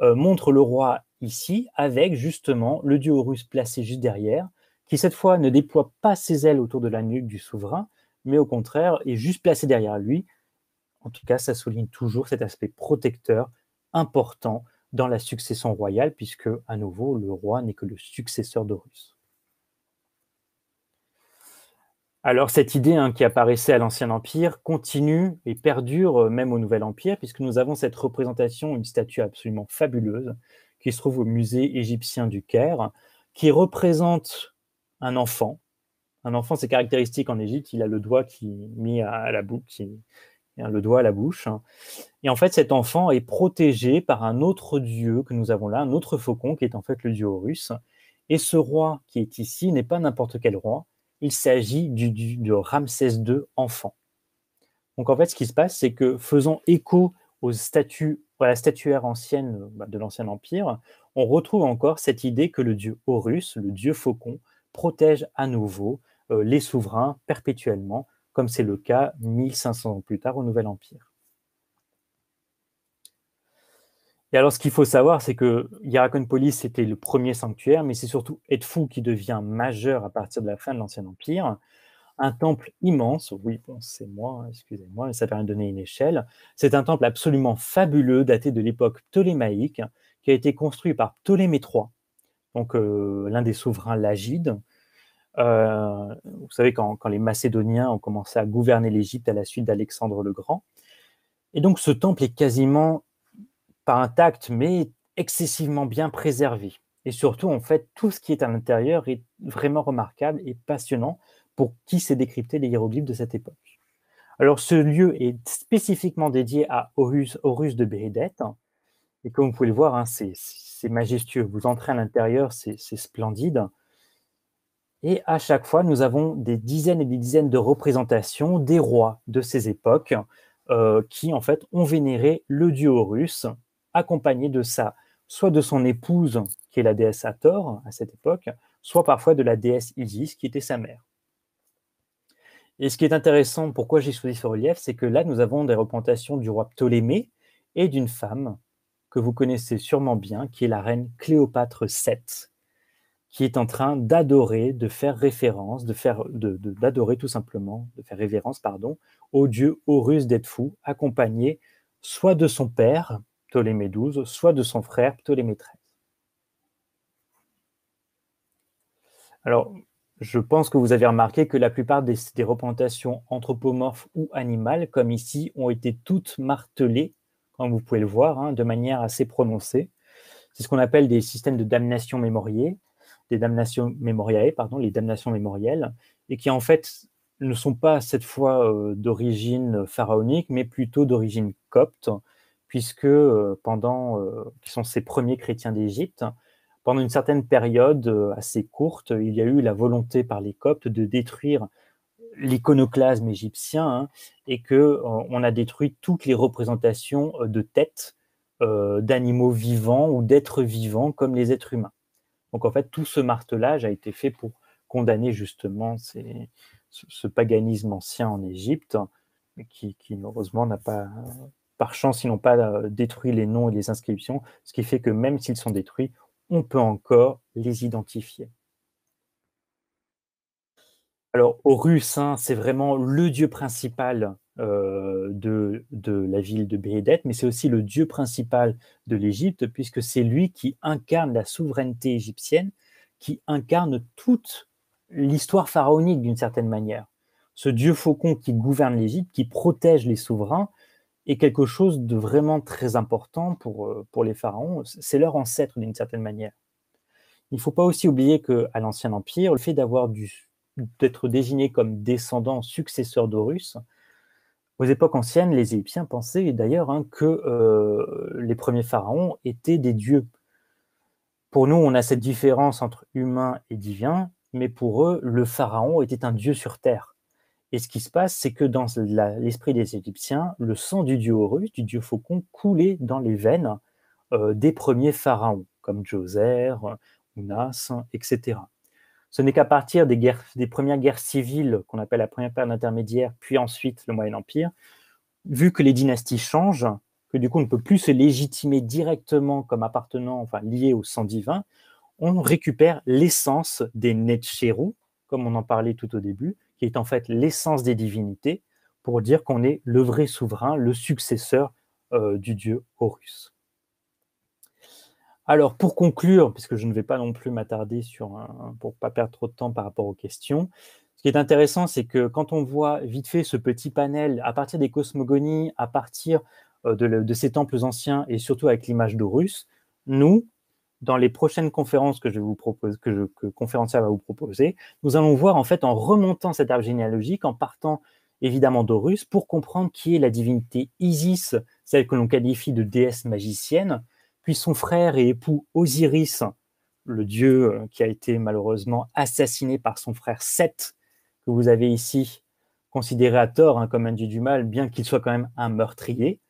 euh, montre le roi ici avec justement le dieu russe placé juste derrière, qui cette fois ne déploie pas ses ailes autour de la nuque du souverain, mais au contraire est juste placé derrière lui. En tout cas, ça souligne toujours cet aspect protecteur important dans la succession royale, puisque à nouveau le roi n'est que le successeur d'Horus. Alors cette idée hein, qui apparaissait à l'Ancien Empire continue et perdure même au Nouvel Empire, puisque nous avons cette représentation, une statue absolument fabuleuse, qui se trouve au musée égyptien du Caire, qui représente un enfant. Un enfant, c'est caractéristique en Égypte, il a le doigt qui mis à la bouche, hein, le doigt à la bouche. Hein. Et en fait, cet enfant est protégé par un autre dieu que nous avons là, un autre faucon, qui est en fait le dieu Horus. Et ce roi qui est ici n'est pas n'importe quel roi, il s'agit du, du, de Ramsès II enfant. Donc en fait, ce qui se passe, c'est que faisant écho aux statues la statuaire ancienne euh, bah, de l'Ancien Empire, on retrouve encore cette idée que le dieu Horus, le dieu faucon, protège à nouveau euh, les souverains perpétuellement, comme c'est le cas 1500 ans plus tard au Nouvel Empire. Et alors, ce qu'il faut savoir, c'est que Hierakonpolis, était le premier sanctuaire, mais c'est surtout Edfu qui devient majeur à partir de la fin de l'Ancien Empire un temple immense. Oui, c'est moi, hein, excusez-moi, ça permet de donner une échelle. C'est un temple absolument fabuleux, daté de l'époque ptolémaïque, qui a été construit par Ptolémée III, donc euh, l'un des souverains lagides. Euh, vous savez, quand, quand, les Macédoniens ont commencé à gouverner l'Égypte à la suite d'Alexandre le Grand. Et donc, ce temple est quasiment pas intact, mais excessivement bien préservé. Et surtout, en fait, tout ce qui est à l'intérieur est vraiment remarquable et passionnant pour qui s'est décrypté les hiéroglyphes de cette époque. Alors ce lieu est spécifiquement dédié à Horus, Horus de Bérédette. et comme vous pouvez le voir, hein, c'est majestueux. Vous entrez à l'intérieur, c'est splendide. Et à chaque fois, nous avons des dizaines et des dizaines de représentations des rois de ces époques euh, qui, en fait, ont vénéré le dieu Horus, accompagné de sa, soit de son épouse, qui est la déesse Hathor à cette époque, soit parfois de la déesse Isis, qui était sa mère. Et ce qui est intéressant, pourquoi j'ai choisi ce relief, c'est que là, nous avons des représentations du roi Ptolémée et d'une femme que vous connaissez sûrement bien, qui est la reine Cléopâtre VII, qui est en train d'adorer, de faire référence, de faire, d'adorer tout simplement, de faire révérence, pardon, au dieu Horus d'Edfou, accompagné soit de son père, Ptolémée XII, soit de son frère, Ptolémée XIII. Alors, je pense que vous avez remarqué que la plupart des, représentations anthropomorphes ou animales, comme ici, ont été toutes martelées, comme vous pouvez le voir, hein, de manière assez prononcée. C'est ce qu'on appelle des systèmes de damnation mémoriée, des damnations mémoriae, pardon, les damnations mémorielles, et qui en fait ne sont pas cette fois euh, d'origine pharaonique, mais plutôt d'origine copte, puisque euh, pendant euh, qui sont ces premiers chrétiens d'Égypte, une certaine période euh, assez courte, il y a eu la volonté par les Coptes de détruire l'iconoclasme égyptien hein, et que euh, on a détruit toutes les représentations euh, de têtes d'animaux vivants ou d'êtres vivants comme les êtres humains. Donc en fait, tout ce martelage a été fait pour condamner justement ce paganisme ancien en Égypte, qui, qui heureusement n'a pas, par chance, ils n'ont pas détruit les noms et les inscriptions, ce qui fait que même s'ils sont détruits, on peut encore les identifier. Alors, Horus, hein, c'est vraiment le dieu principal euh, de, la ville de Béhédette, mais c'est aussi le dieu principal de l'Égypte, puisque c'est lui qui incarne la souveraineté égyptienne, qui incarne toute l'histoire pharaonique d'une certaine manière. Ce dieu faucon qui gouverne l'Égypte, qui protège les souverains, et quelque chose de vraiment très important pour, euh, pour les pharaons. C'est leur ancêtre d'une certaine manière. Il ne faut pas aussi oublier qu'à l'Ancien Empire, le fait d'avoir d'être désigné comme descendant, successeur d'Horus, aux époques anciennes, les Égyptiens pensaient d'ailleurs hein, que euh, les premiers pharaons étaient des dieux. Pour nous, on a cette différence entre humain et divin, mais pour eux, le pharaon était un dieu sur terre. Et ce qui se passe, c'est que dans l'esprit des Égyptiens, le sang du dieu Horus, du dieu faucon, coulait dans les veines euh, des premiers pharaons, comme Djoser, Unas, etc. Ce n'est qu'à partir des, premières guerres civiles, qu'on appelle la première période intermédiaire, puis ensuite le Moyen Empire, vu que les dynasties changent, que du coup on ne peut plus se légitimer directement comme appartenant, enfin lié au sang divin, on récupère l'essence des Netcherou, comme on en parlait tout au début, qui est en fait l'essence des divinités, pour dire qu'on est le vrai souverain, le successeur euh, du dieu Horus. Alors, pour conclure, puisque je ne vais pas non plus m'attarder sur un, pour pas perdre trop de temps par rapport aux questions, ce qui est intéressant, c'est que quand on voit vite fait ce petit panel à partir des cosmogonies, à partir euh, de ces temples anciens et surtout avec l'image d'Horus, nous, dans les prochaines conférences que je vous propose, que, je, va vous proposer, nous allons voir en fait en remontant cet arbre généalogique, en partant évidemment d'Horus, pour comprendre qui est la divinité Isis, celle que l'on qualifie de déesse magicienne, puis son frère et époux Osiris, le dieu euh, qui a été malheureusement assassiné par son frère Seth, que vous avez ici considéré à tort hein, comme un dieu du mal, bien qu'il soit quand même un meurtrier.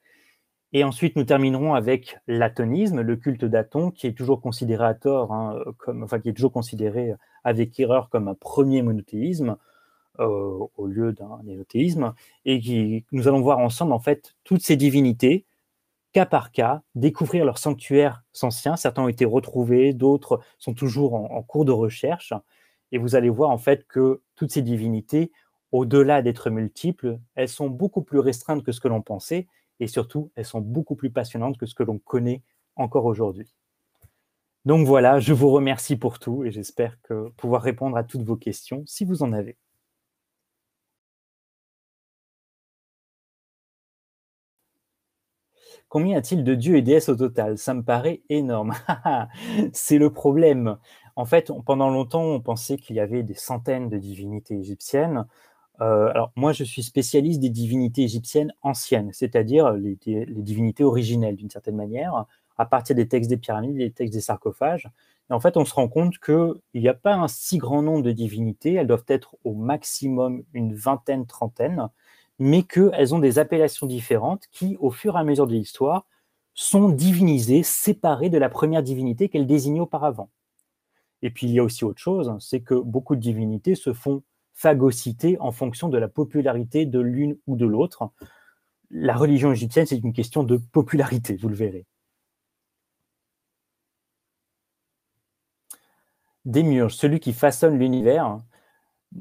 Et ensuite, nous terminerons avec l'atonisme, le culte d'Aton, qui est toujours considéré à tort, hein, comme, enfin, qui est toujours considéré avec erreur comme un premier monothéisme euh, au lieu d'un monothéisme, et qui, nous allons voir ensemble, en fait, toutes ces divinités, cas par cas, découvrir leurs sanctuaires anciens. Certains ont été retrouvés, d'autres sont toujours en cours de recherche. Et vous allez voir, en fait, que toutes ces divinités, au-delà d'être multiples, elles sont beaucoup plus restreintes que ce que l'on pensait et surtout, elles sont beaucoup plus passionnantes que ce que l'on connaît encore aujourd'hui. Donc voilà, je vous remercie pour tout et j'espère que pouvoir répondre à toutes vos questions si vous en avez. Combien y a-t-il de dieux et déesses au total Ça me paraît énorme. C'est le problème. En fait, pendant longtemps, on pensait qu'il y avait des centaines de divinités égyptiennes. Euh, alors moi, je suis spécialiste des divinités égyptiennes anciennes, c'est-à-dire les, divinités originelles d'une certaine manière, à partir des textes des pyramides, des textes des sarcophages. Et en fait, on se rend compte qu'il n'y a pas un si grand nombre de divinités, elles doivent être au maximum une vingtaine, trentaine, mais qu'elles ont des appellations différentes qui, au fur et à mesure de l'histoire, sont divinisées, séparées de la première divinité qu'elles désignaient auparavant. Et puis il y a aussi autre chose, c'est que beaucoup de divinités se font phagocité en fonction de la popularité de l'une ou de l'autre. La religion égyptienne, c'est une question de popularité, vous le verrez. Démiurge, celui qui façonne l'univers.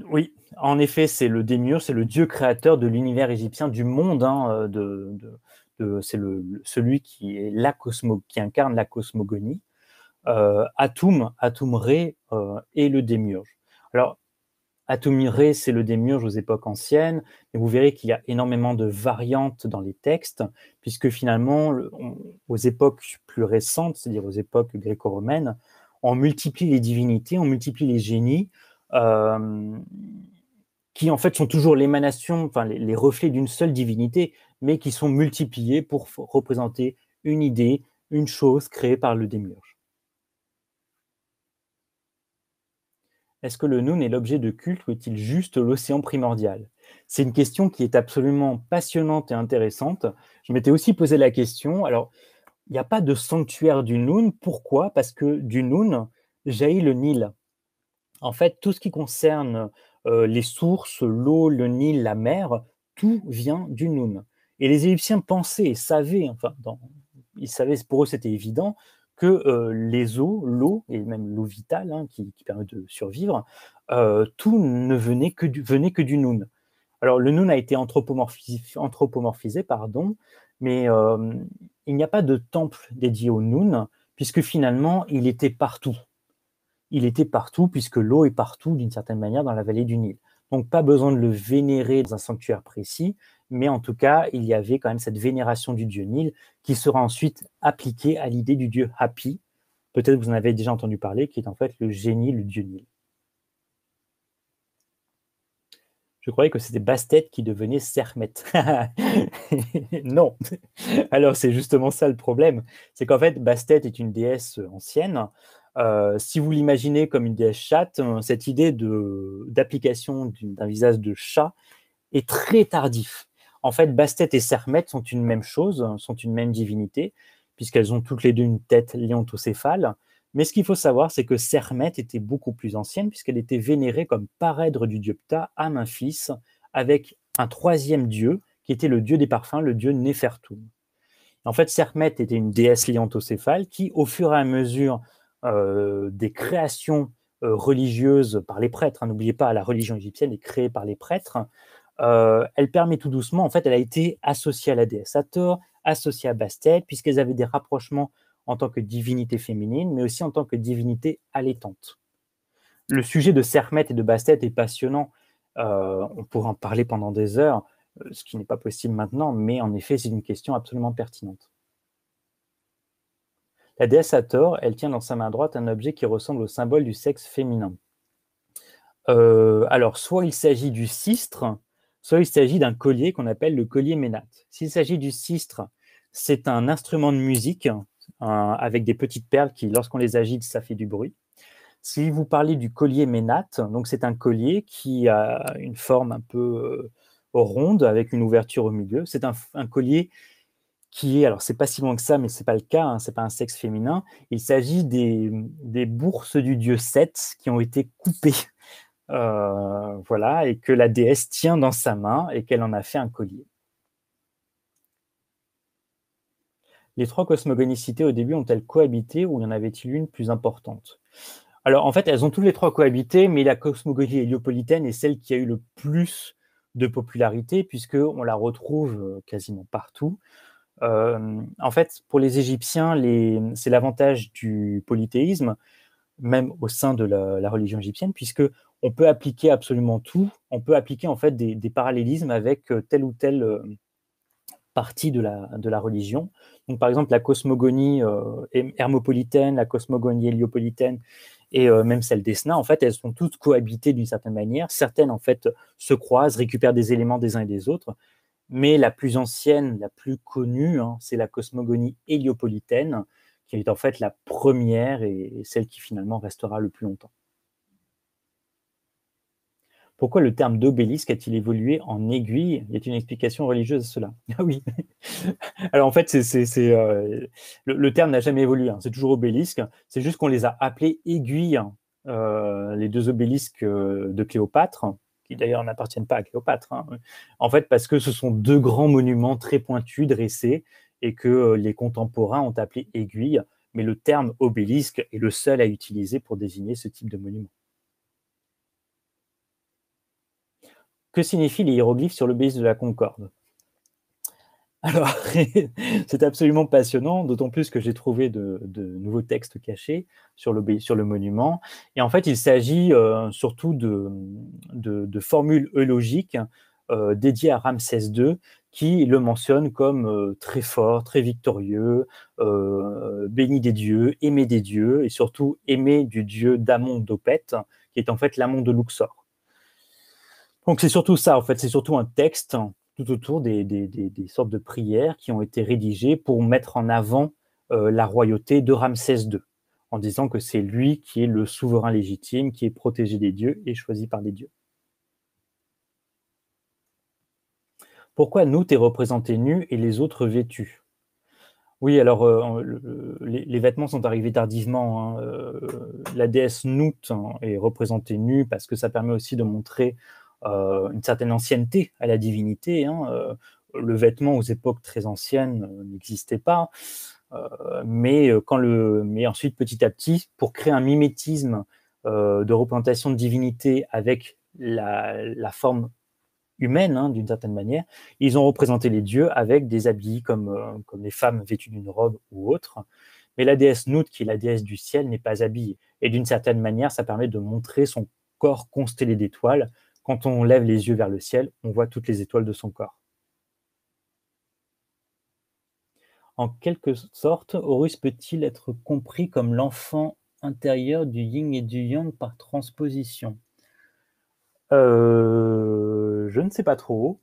Oui, en effet, c'est le Démurge, c'est le dieu créateur de l'univers égyptien, du monde. Hein, euh, c'est celui qui, est la qui incarne la cosmogonie. Euh, Atum, Atum Ré et euh, le démiurge. Alors, Atomiré, c'est le démiurge aux époques anciennes. Et vous verrez qu'il y a énormément de variantes dans les textes, puisque finalement, aux époques plus récentes, c'est-à-dire aux époques gréco-romaines, on multiplie les divinités, on multiplie les génies, euh, qui en fait sont toujours l'émanation, enfin les, les reflets d'une seule divinité, mais qui sont multipliés pour représenter une idée, une chose créée par le démiurge. Est-ce que le Noun est l'objet de culte ou est-il juste l'océan primordial C'est une question qui est absolument passionnante et intéressante. Je m'étais aussi posé la question. Alors, il n'y a pas de sanctuaire du Noun. Pourquoi Parce que du Noun jaillit le Nil. En fait, tout ce qui concerne euh, les sources, l'eau, le Nil, la mer, tout vient du Noun. Et les Égyptiens pensaient et savaient, enfin, ils savaient, pour eux c'était évident, que les eaux, l'eau et même l'eau vitale hein, qui, permet de survivre, tout ne venait que du, venait noun. Alors le noun a été anthropomorphisé, pardon, mais il n'y a pas de temple dédié au noun, puisque finalement il était partout. Il était partout, puisque l'eau est partout d'une certaine manière dans la vallée du Nil. Donc pas besoin de le vénérer dans un sanctuaire précis, mais en tout cas, il y avait quand même cette vénération du dieu Nil qui sera ensuite appliquée à l'idée du dieu Happy. Peut-être vous en avez déjà entendu parler, qui est en fait le génie, le dieu Nil. Je croyais que c'était Bastet qui devenait Sermet. non. Alors c'est justement ça le problème. C'est qu'en fait, Bastet est une déesse ancienne. Euh, si vous l'imaginez comme une déesse chatte, euh, cette idée d'application d'un visage de chat est très tardif en fait, Bastet et Sermet sont une même chose, sont une même divinité, puisqu'elles ont toutes les deux une tête liantocéphale. Mais ce qu'il faut savoir, c'est que Sermet était beaucoup plus ancienne, puisqu'elle était vénérée comme parèdre du dieu Ptah à Memphis, avec un troisième dieu, qui était le dieu des parfums, le dieu Nefertum. En fait, Sermet était une déesse liantocéphale qui, au fur et à mesure euh, des créations euh, religieuses par les prêtres, hein, n'oubliez pas, la religion égyptienne est créée par les prêtres, euh, elle permet tout doucement, en fait, elle a été associée à la déesse tort, associée à Bastet, puisqu'elles avaient des rapprochements en tant que divinité féminine, mais aussi en tant que divinité allaitante. Le sujet de Sermet et de Bastet est passionnant. Euh, on pourrait en parler pendant des heures, euh, ce qui n'est pas possible maintenant, mais en effet, c'est une question absolument pertinente. La déesse tort elle tient dans sa main droite un objet qui ressemble au symbole du sexe féminin. alors, soit il s'agit du cistre soit il s'agit d'un collier qu'on appelle le collier ménate. S'il s'agit du sistre, c'est un instrument de musique avec des petites perles qui, lorsqu'on les agite, ça fait du bruit. Si vous parlez du collier ménate, donc c'est un collier qui a une forme un peu euh, ronde avec une ouverture au milieu. C'est un, collier qui est, alors c'est pas si loin que ça, mais c'est pas le cas, hein, c'est pas un sexe féminin. Il s'agit des, des bourses du dieu Seth qui ont été coupées euh, voilà, et que la déesse tient dans sa main et qu'elle en a fait un collier. Les trois cosmogonicités au début ont-elles cohabité ou y en avait-il une plus importante alors, en fait, elles ont toutes les trois cohabité, mais la cosmogonie héliopolitaine est celle qui a eu le plus de popularité, puisqu'on la retrouve euh, quasiment partout. Euh, en fait, pour les Égyptiens, c'est l'avantage du polythéisme, même au sein de la religion égyptienne, puisque on peut appliquer absolument tout. On peut appliquer en fait des, parallélismes avec euh, telle ou telle euh, partie de la, de la religion. Donc, par exemple, la cosmogonie euh, hermopolitaine, la cosmogonie héliopolitaine et même celle d'Esna, en fait, elles sont toutes cohabitées d'une certaine manière. Certaines, en fait, se croisent, récupèrent des éléments des uns et des autres. Mais la plus ancienne, la plus connue, hein, c'est la cosmogonie héliopolitaine, qui est en fait la première et celle qui finalement restera le plus longtemps. Pourquoi le terme d'obélisque a-t-il évolué en aiguille Il Y a une explication religieuse à cela Ah oui. Alors en fait, euh, le, terme n'a jamais évolué. Hein. C'est toujours obélisque. C'est juste qu'on les a appelés aiguilles, euh, les deux obélisques euh, de Cléopâtre, qui d'ailleurs n'appartiennent pas à Cléopâtre. Hein. En fait, parce que ce sont deux grands monuments très pointus, dressés, et que les contemporains ont appelé aiguilles. Mais le terme obélisque est le seul à utiliser pour désigner ce type de monument. Que signifient les hiéroglyphes sur le l'obélisque de la Concorde alors, c'est absolument passionnant, d'autant plus que j'ai trouvé de, nouveaux textes cachés sur le, monument. Et en fait, il s'agit euh, surtout de, formules eulogiques euh, dédiées à Ramsès II, qui le mentionne comme euh, très fort, très victorieux, béni des dieux, aimé des dieux, et surtout aimé du dieu d'Amon d'Opet, qui est en fait l'Amon de Luxor. Donc c'est surtout ça, en fait, c'est surtout un texte hein, tout autour des, sortes de prières qui ont été rédigées pour mettre en avant euh, la royauté de Ramsès II, en disant que c'est lui qui est le souverain légitime, qui est protégé des dieux et choisi par les dieux. Pourquoi nous est représenté nu et les autres vêtus oui, alors euh, les, vêtements sont arrivés tardivement. Hein, euh, la déesse Nout hein, est représentée nue parce que ça permet aussi de montrer euh, une certaine ancienneté à la divinité. Hein, euh, le vêtement aux époques très anciennes euh, n'existait pas. mais, quand le, mais ensuite, petit à petit, pour créer un mimétisme de représentation de divinité avec la, forme humaine, hein, d'une certaine manière, ils ont représenté les dieux avec des habits comme, comme les femmes vêtues d'une robe ou autre. Mais la déesse Nout, qui est la déesse du ciel, n'est pas habillée. Et d'une certaine manière, ça permet de montrer son corps constellé d'étoiles quand on lève les yeux vers le ciel, on voit toutes les étoiles de son corps. En quelque sorte, Horus peut-il être compris comme l'enfant intérieur du yin et du yang par transposition euh, Je ne sais pas trop,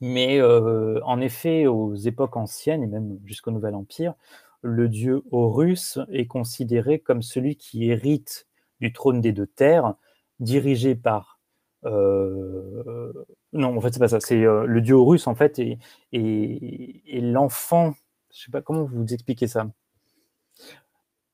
mais euh, en effet, aux époques anciennes et même jusqu'au Nouvel Empire, le dieu Horus est considéré comme celui qui hérite du trône des deux terres, dirigé par euh, non, en fait, c'est pas ça. C'est euh, le dieu russe, en fait, et, l'enfant. Je sais pas comment vous expliquer ça.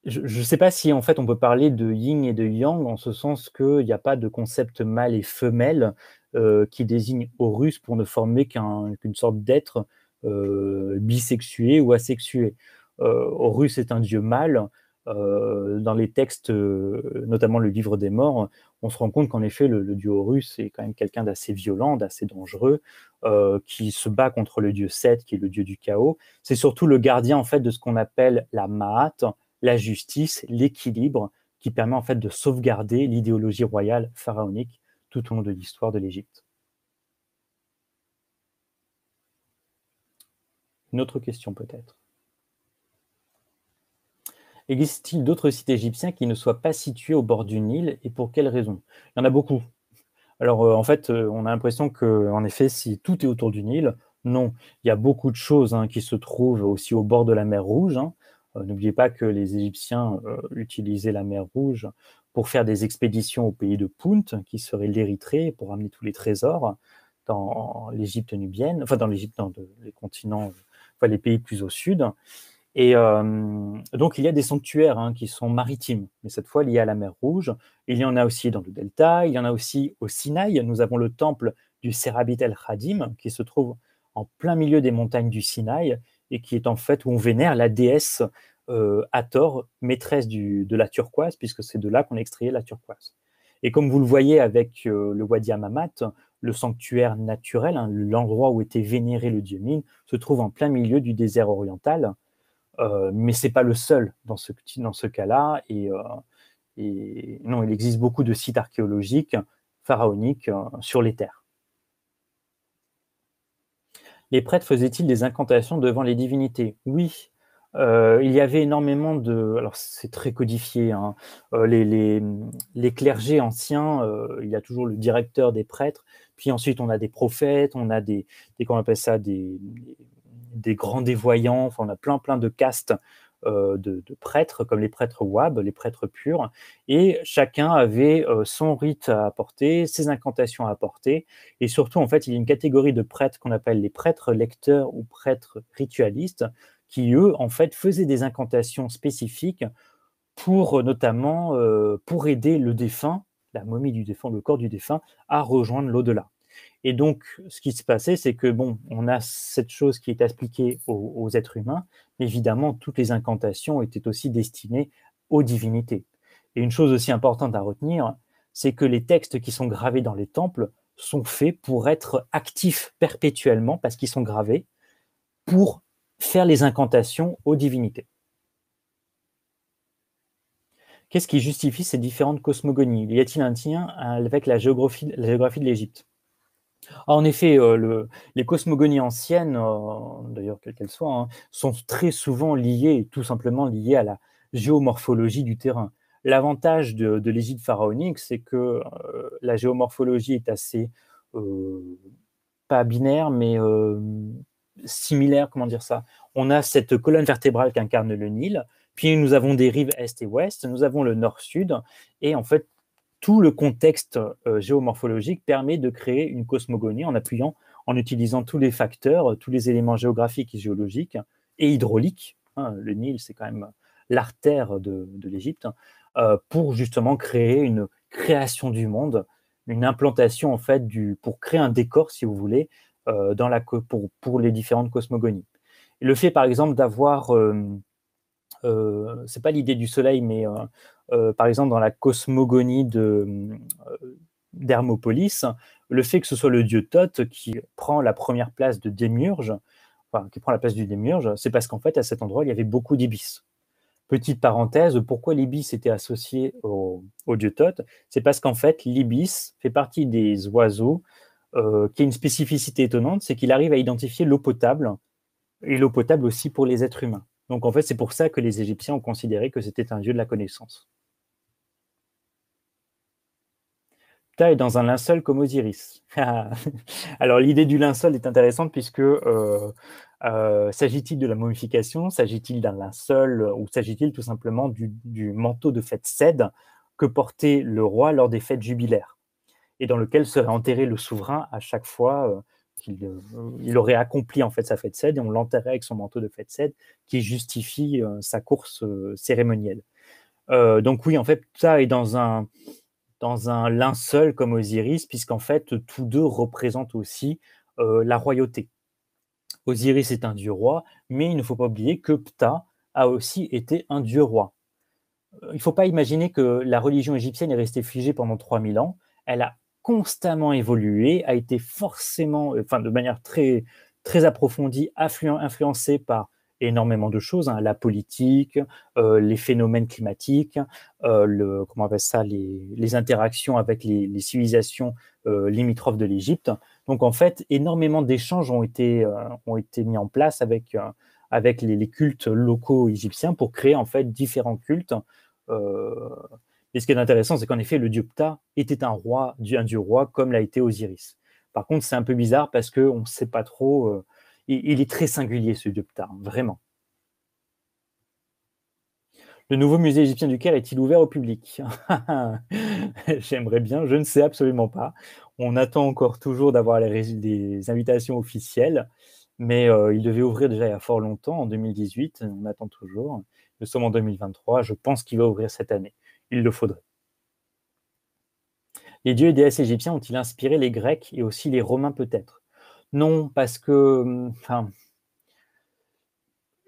Je ne sais pas si en fait on peut parler de yin et de yang en ce sens qu'il n'y a pas de concept mâle et femelle euh, qui désigne Horus pour ne former qu'une sorte d'être bisexué ou asexué. Horus est un dieu mâle. dans les textes, notamment le livre des morts, on se rend compte qu'en effet, le, dieu Horus russe est quand même quelqu'un d'assez violent, d'assez dangereux, euh, qui se bat contre le dieu Seth, qui est le dieu du chaos. C'est surtout le gardien en fait de ce qu'on appelle la Maat, la justice, l'équilibre, qui permet en fait de sauvegarder l'idéologie royale pharaonique tout au long de l'histoire de l'Égypte. Une autre question peut-être. Existe-t-il d'autres sites égyptiens qui ne soient pas situés au bord du Nil et pour quelles raisons Il y en a beaucoup. Alors euh, en fait, euh, on a l'impression que, en effet, si tout est autour du Nil, non, il y a beaucoup de choses hein, qui se trouvent aussi au bord de la mer Rouge. Hein. Euh, n'oubliez pas que les Égyptiens utilisaient la mer Rouge pour faire des expéditions au pays de Punt, qui serait l'Érythrée, pour amener tous les trésors dans l'Égypte nubienne, enfin dans l'Égypte, dans les continents, enfin les pays plus au sud. Et euh, donc, il y a des sanctuaires hein, qui sont maritimes, mais cette fois liés à la mer Rouge. Il y en a aussi dans le Delta, il y en a aussi au Sinaï. Nous avons le temple du Serabit el Khadim, qui se trouve en plein milieu des montagnes du Sinaï et qui est en fait où on vénère la déesse Hathor, euh, maîtresse de la turquoise, puisque c'est de là qu'on extrait la turquoise. Et comme vous le voyez avec euh, le Wadi Amamat, le sanctuaire naturel, hein, l'endroit où était vénéré le dieu Min, se trouve en plein milieu du désert oriental euh, mais c'est pas le seul dans ce, dans ce cas-là. Euh, et, non, il existe beaucoup de sites archéologiques pharaoniques euh, sur les terres. Les prêtres faisaient-ils des incantations devant les divinités Oui, il y avait énormément de. Alors, c'est très codifié. Hein. les, les, clergés anciens, il y a toujours le directeur des prêtres. Puis ensuite, on a des prophètes, on a des. comment appelle ça Des, des grands dévoyants, on a plein plein de castes euh, de, prêtres, comme les prêtres Wab, les prêtres purs, et chacun avait euh, son rite à apporter, ses incantations à apporter, et surtout, en fait, il y a une catégorie de prêtres qu'on appelle les prêtres lecteurs ou prêtres ritualistes, qui, eux, en fait, faisaient des incantations spécifiques pour euh, notamment pour aider le défunt, la momie du défunt, le corps du défunt, à rejoindre l'au-delà. Et donc, ce qui se passait, c'est que, bon, on a cette chose qui est appliquée aux, êtres humains, mais évidemment, toutes les incantations étaient aussi destinées aux divinités. Et une chose aussi importante à retenir, c'est que les textes qui sont gravés dans les temples sont faits pour être actifs perpétuellement, parce qu'ils sont gravés, pour faire les incantations aux divinités. Qu'est-ce qui justifie ces différentes cosmogonies Y a-t-il un lien avec la géographie de l'Égypte ah, en effet, euh, les cosmogonies anciennes, euh, d'ailleurs quelles qu'elles soient, hein, sont très souvent liées, tout simplement liées à la géomorphologie du terrain. L'avantage de, de l'égide pharaonique, c'est que euh, la géomorphologie est assez, pas binaire, mais similaire, comment dire ça On a cette colonne vertébrale qu'incarne le Nil, puis nous avons des rives est et ouest, nous avons le nord-sud, et en fait, tout le contexte euh, géomorphologique permet de créer une cosmogonie en appuyant, en utilisant tous les facteurs, euh, tous les éléments géographiques et géologiques hein, et hydrauliques. Hein. le Nil, c'est quand même l'artère de, l'Égypte, hein, euh, pour justement créer une création du monde, une implantation en fait du, pour créer un décor, si vous voulez, dans la, pour, les différentes cosmogonies. Le fait, par exemple, d'avoir euh, c'est pas l'idée du soleil, mais euh, euh, par exemple dans la cosmogonie de d'Hermopolis, le fait que ce soit le dieu Thoth qui prend la première place de Démiurge, enfin qui prend la place du Démiurge, c'est parce qu'en fait à cet endroit il y avait beaucoup d'ibis. Petite parenthèse, pourquoi l'ibis était associé au, dieu Thoth C'est parce qu'en fait l'ibis fait partie des oiseaux qui a une spécificité étonnante, c'est qu'il arrive à identifier l'eau potable et l'eau potable aussi pour les êtres humains. Donc en fait, c'est pour ça que les Égyptiens ont considéré que c'était un dieu de la connaissance. Ptah est dans un linceul comme Osiris. Alors l'idée du linceul est intéressante puisque euh, euh, s'agit-il de la momification, s'agit-il d'un linceul ou s'agit-il tout simplement du, du, manteau de fête cède que portait le roi lors des fêtes jubilaires et dans lequel serait enterré le souverain à chaque fois euh, qu'il euh, il aurait accompli en fait sa fête cède et on l'enterrait avec son manteau de fête cède qui justifie euh, sa course euh, cérémonielle. donc oui, en fait, ça est dans un, dans un linceul comme Osiris, puisqu'en fait, tous deux représentent aussi la royauté. Osiris est un dieu roi, mais il ne faut pas oublier que Ptah a aussi été un dieu roi. Il ne faut pas imaginer que la religion égyptienne est restée figée pendant 3000 ans. Elle a constamment évolué, a été forcément, euh, enfin de manière très, très approfondie, influencé par énormément de choses, hein, la politique, euh, les phénomènes climatiques, euh, le, comment on appelle ça, les, interactions avec les, civilisations limitrophes de l'Égypte. Donc en fait, énormément d'échanges ont été, ont été mis en place avec, avec les, les, cultes locaux égyptiens pour créer en fait différents cultes et ce qui est intéressant, c'est qu'en effet, le dieu était un roi, un du roi, comme l'a été Osiris. Par contre, c'est un peu bizarre parce qu'on ne sait pas trop. Euh, il, est très singulier, ce dieu vraiment. Le nouveau musée égyptien du Caire est-il ouvert au public J'aimerais bien, je ne sais absolument pas. On attend encore toujours d'avoir des invitations officielles, mais euh, il devait ouvrir déjà il y a fort longtemps, en 2018, on attend toujours. Nous sommes en 2023, je pense qu'il va ouvrir cette année il le faudrait. Les dieux et déesses égyptiens ont-ils inspiré les Grecs et aussi les Romains peut-être Non, parce que hum,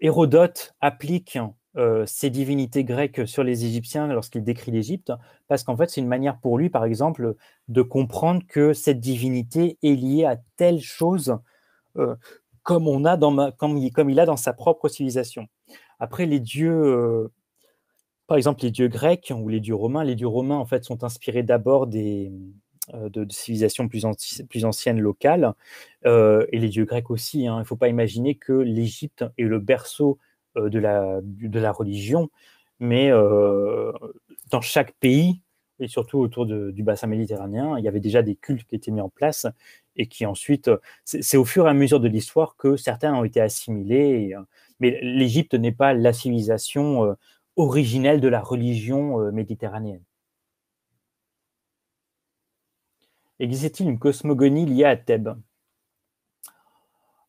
Hérodote applique euh, ces divinités grecques sur les Égyptiens lorsqu'il décrit l'Égypte, parce qu'en fait, c'est une manière pour lui, par exemple, de comprendre que cette divinité est liée à telle chose euh, comme, on a dans il, comme, a dans sa propre civilisation. Après, les dieux, euh, par exemple, les dieux grecs ou les dieux romains, les dieux romains, en fait, sont inspirés d'abord des, euh, de, civilisations plus, plus anciennes locales, euh, et les dieux grecs aussi. Hein. Il ne faut pas imaginer que l'Égypte est le berceau euh, de, la, de la religion, mais dans chaque pays, et surtout autour du bassin méditerranéen, il y avait déjà des cultes qui étaient mis en place, et qui ensuite, c'est au fur et à mesure de l'histoire que certains ont été assimilés, mais l'Égypte n'est pas la civilisation originelle de la religion euh, méditerranéenne. Existe-t-il une cosmogonie liée à Thèbes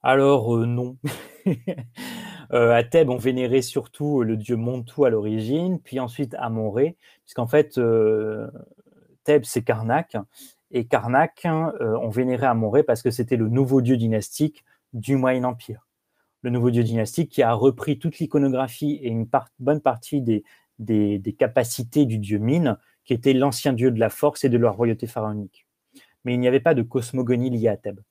Alors euh, non. Euh, à Thèbes, on vénérait surtout le dieu Montou à l'origine, puis ensuite à puisqu'en fait, Thèbes, c'est Karnak, et Karnak, on vénérait à parce que c'était le nouveau dieu dynastique du Moyen-Empire le nouveau dieu dynastique qui a repris toute l'iconographie et une bonne partie des, capacités du dieu Mine, qui était l'ancien dieu de la force et de la royauté pharaonique. Mais il n'y avait pas de cosmogonie liée à Thèbes.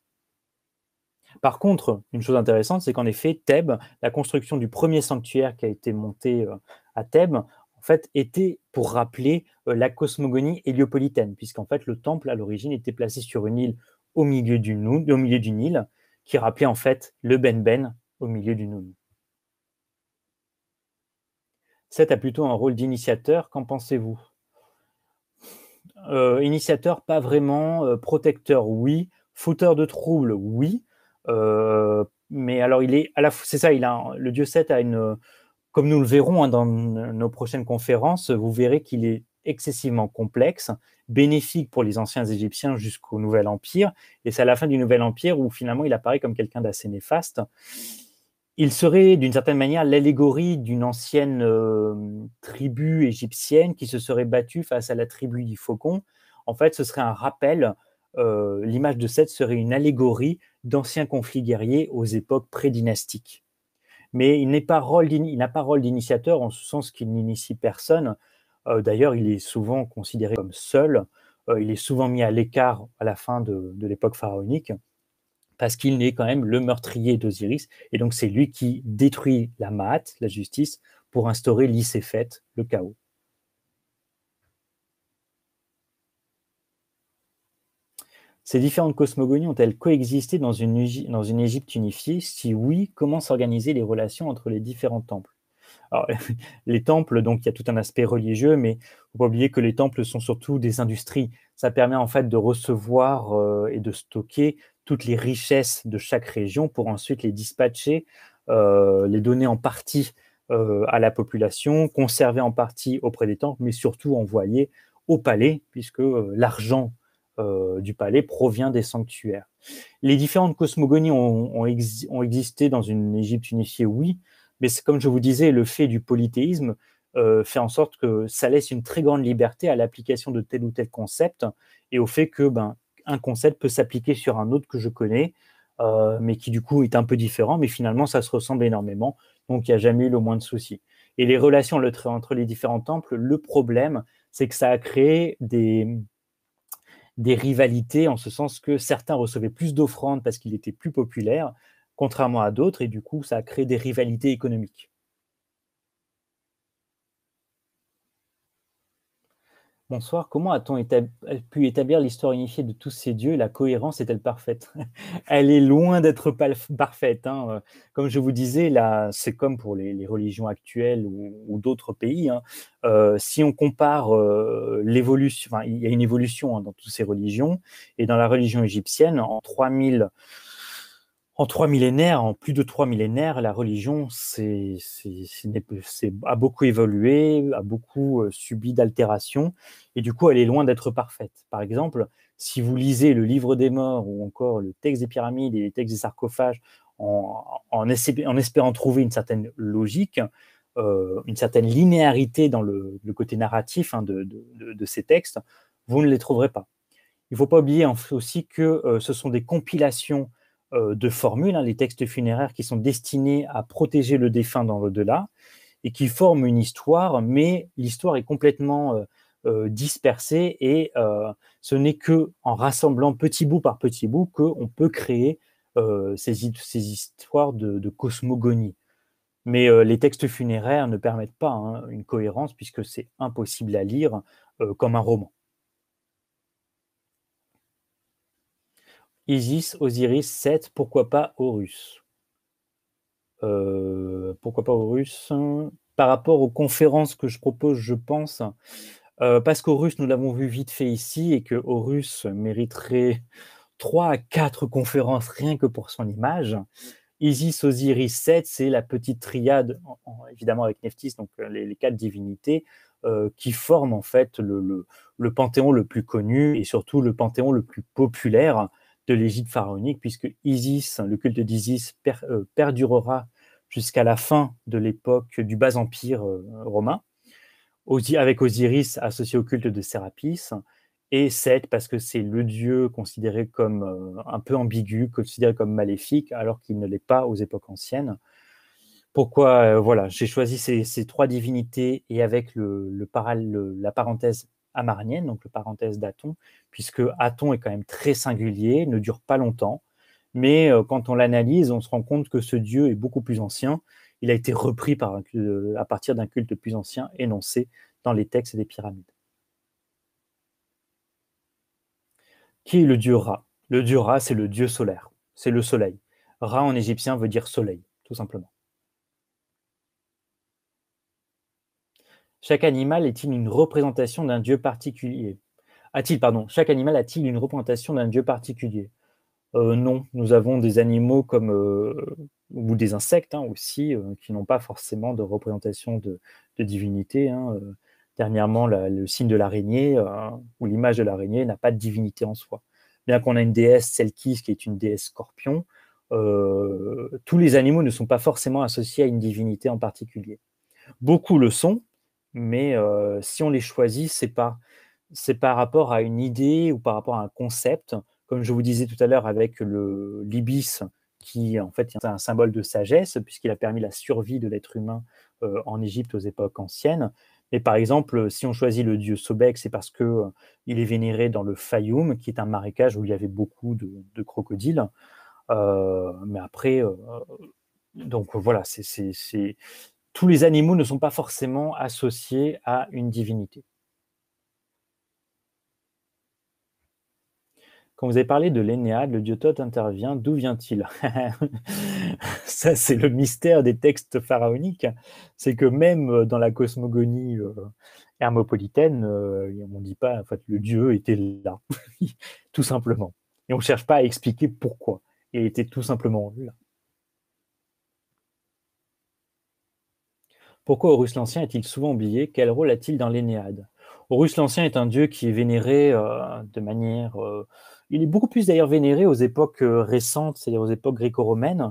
Par contre, une chose intéressante, c'est qu'en effet, Thèbes, la construction du premier sanctuaire qui a été monté euh, à Thèbes, en fait, était pour rappeler euh, la cosmogonie héliopolitaine, puisqu'en fait, le temple à l'origine était placé sur une île au milieu du, au milieu du Nil, qui rappelait en fait le Benben, ben, au milieu du Noun. 7 a plutôt un rôle d'initiateur, qu'en pensez-vous euh, Initiateur, pas vraiment. Euh, protecteur, oui. Fauteur de troubles, oui. Euh, mais alors, il est à la c'est ça, il a, le dieu Seth a une. Comme nous le verrons hein, dans nos prochaines conférences, vous verrez qu'il est excessivement complexe, bénéfique pour les anciens Égyptiens jusqu'au Nouvel Empire. Et c'est à la fin du Nouvel Empire où finalement il apparaît comme quelqu'un d'assez néfaste il serait d'une certaine manière l'allégorie d'une ancienne euh, tribu égyptienne qui se serait battue face à la tribu du faucon. En fait, ce serait un rappel, euh, l'image de Seth serait une allégorie d'anciens conflits guerriers aux époques prédynastiques. Mais il n'a pas rôle d'initiateur en ce sens qu'il n'initie personne. Euh, d'ailleurs, il est souvent considéré comme seul. il est souvent mis à l'écart à la fin de l'époque pharaonique parce qu'il est quand même le meurtrier d'Osiris. Et donc, c'est lui qui détruit la Maat, la justice, pour instaurer l'Icéphète, le chaos. Ces différentes cosmogonies ont-elles coexisté dans une, Égypte unifiée Si oui, comment s'organiser les relations entre les différents temples les temples, donc, il y a tout un aspect religieux, mais il ne faut pas oublier que les temples sont surtout des industries. Ça permet en fait de recevoir euh, et de stocker toutes les richesses de chaque région pour ensuite les dispatcher, euh, les donner en partie euh, à la population, conserver en partie auprès des temples, mais surtout envoyer au palais, puisque euh, l'argent du palais provient des sanctuaires. Les différentes cosmogonies ont, existé dans une Égypte unifiée, oui, mais comme je vous disais, le fait du polythéisme fait en sorte que ça laisse une très grande liberté à l'application de tel ou tel concept et au fait que ben, un concept peut s'appliquer sur un autre que je connais, euh, mais qui du coup est un peu différent, mais finalement ça se ressemble énormément, donc il n'y a jamais eu le moins de soucis. Et les relations entre les différents temples, le problème, c'est que ça a créé des, rivalités, en ce sens que certains recevaient plus d'offrandes parce qu'ils étaient plus populaires, contrairement à d'autres, et du coup ça a créé des rivalités économiques. Bonsoir. Comment a-t-on pu établir l'histoire unifiée de tous ces dieux La cohérence est-elle parfaite Elle est loin d'être parfaite. Hein, euh, comme je vous disais, c'est comme pour les, religions actuelles ou, d'autres pays. Hein, euh, si on compare euh, l'évolution, il y a une évolution hein, dans toutes ces religions. Et dans la religion égyptienne, en 3000 en trois millénaires, en plus de trois millénaires, la religion a beaucoup évolué, a beaucoup euh, subi d'altérations, et du coup, elle est loin d'être parfaite. Par exemple, si vous lisez le livre des morts ou encore le texte des pyramides et les textes des sarcophages en, espérant trouver une certaine logique, euh, une certaine linéarité dans le, côté narratif hein, de, ces textes, vous ne les trouverez pas. Il ne faut pas oublier aussi que euh, ce sont des compilations euh, de formules, hein, les textes funéraires qui sont destinés à protéger le défunt dans l'au-delà et qui forment une histoire, mais l'histoire est complètement euh, euh, dispersée et ce n'est que en rassemblant petit bout par petit bout qu'on peut créer ces, histoires de, cosmogonie. Mais les textes funéraires ne permettent pas hein, une cohérence puisque c'est impossible à lire comme un roman. Isis, Osiris, Seth, pourquoi pas Horus euh, Pourquoi pas Horus Par rapport aux conférences que je propose, je pense, euh, parce qu'Horus, nous l'avons vu vite fait ici, et que Horus mériterait 3 à 4 conférences rien que pour son image. Isis, Osiris, 7, c'est la petite triade, évidemment avec Neftis, donc euh, les, quatre divinités, qui forment en fait le, panthéon le plus connu et surtout le panthéon le plus populaire de l'égide pharaonique, puisque Isis, le culte d'Isis euh, perdurera jusqu'à la fin de l'époque du bas empire euh, romain, aussi avec Osiris associé au culte de Sérapis, et Seth parce que c'est le dieu considéré comme euh, un peu ambigu, considéré comme maléfique, alors qu'il ne l'est pas aux époques anciennes. Pourquoi voilà, j'ai choisi ces, trois divinités et avec le, la parenthèse amarnienne, donc le parenthèse d'Aton, puisque Aton est quand même très singulier, ne dure pas longtemps, mais euh, quand on l'analyse, on se rend compte que ce dieu est beaucoup plus ancien, il a été repris par à partir d'un culte plus ancien énoncé dans les textes des pyramides. Qui est le dieu Ra Le dieu Ra, c'est le dieu solaire, c'est le soleil. Ra en égyptien veut dire soleil, tout simplement. Chaque animal est-il une représentation d'un dieu particulier A-t-il, pardon, chaque animal a-t-il une représentation d'un dieu particulier euh, Non, nous avons des animaux comme euh, ou des insectes hein, aussi euh, qui n'ont pas forcément de représentation de, divinité. Hein, dernièrement, le signe de l'araignée ou l'image de l'araignée n'a pas de divinité en soi. Bien qu'on a une déesse Selkis qui est une déesse scorpion, tous les animaux ne sont pas forcément associés à une divinité en particulier. Beaucoup le sont, mais si on les choisit, c'est pas c'est par rapport à une idée ou par rapport à un concept, comme je vous disais tout à l'heure avec le l'ibis qui en fait est un symbole de sagesse puisqu'il a permis la survie de l'être humain en Égypte aux époques anciennes. Mais par exemple, si on choisit le dieu Sobek, c'est parce que il est vénéré dans le Fayoum, qui est un marécage où il y avait beaucoup de, de crocodiles. mais après, donc voilà, c'est tous les animaux ne sont pas forcément associés à une divinité. Quand vous avez parlé de l'Énéade, le dieu Toth intervient. D'où vient-il Ça, c'est le mystère des textes pharaoniques. C'est que même dans la cosmogonie euh, hermopolitaine, euh, on ne dit pas en fait, le dieu était là, tout simplement. Et on ne cherche pas à expliquer pourquoi. Il était tout simplement là. Pourquoi Horus l'Ancien est-il souvent oublié Quel rôle a-t-il dans l'Énéade Horus l'Ancien est un dieu qui est vénéré euh, de manière. Euh, il est beaucoup plus d'ailleurs vénéré aux époques euh, récentes, c'est-à-dire aux époques gréco-romaines,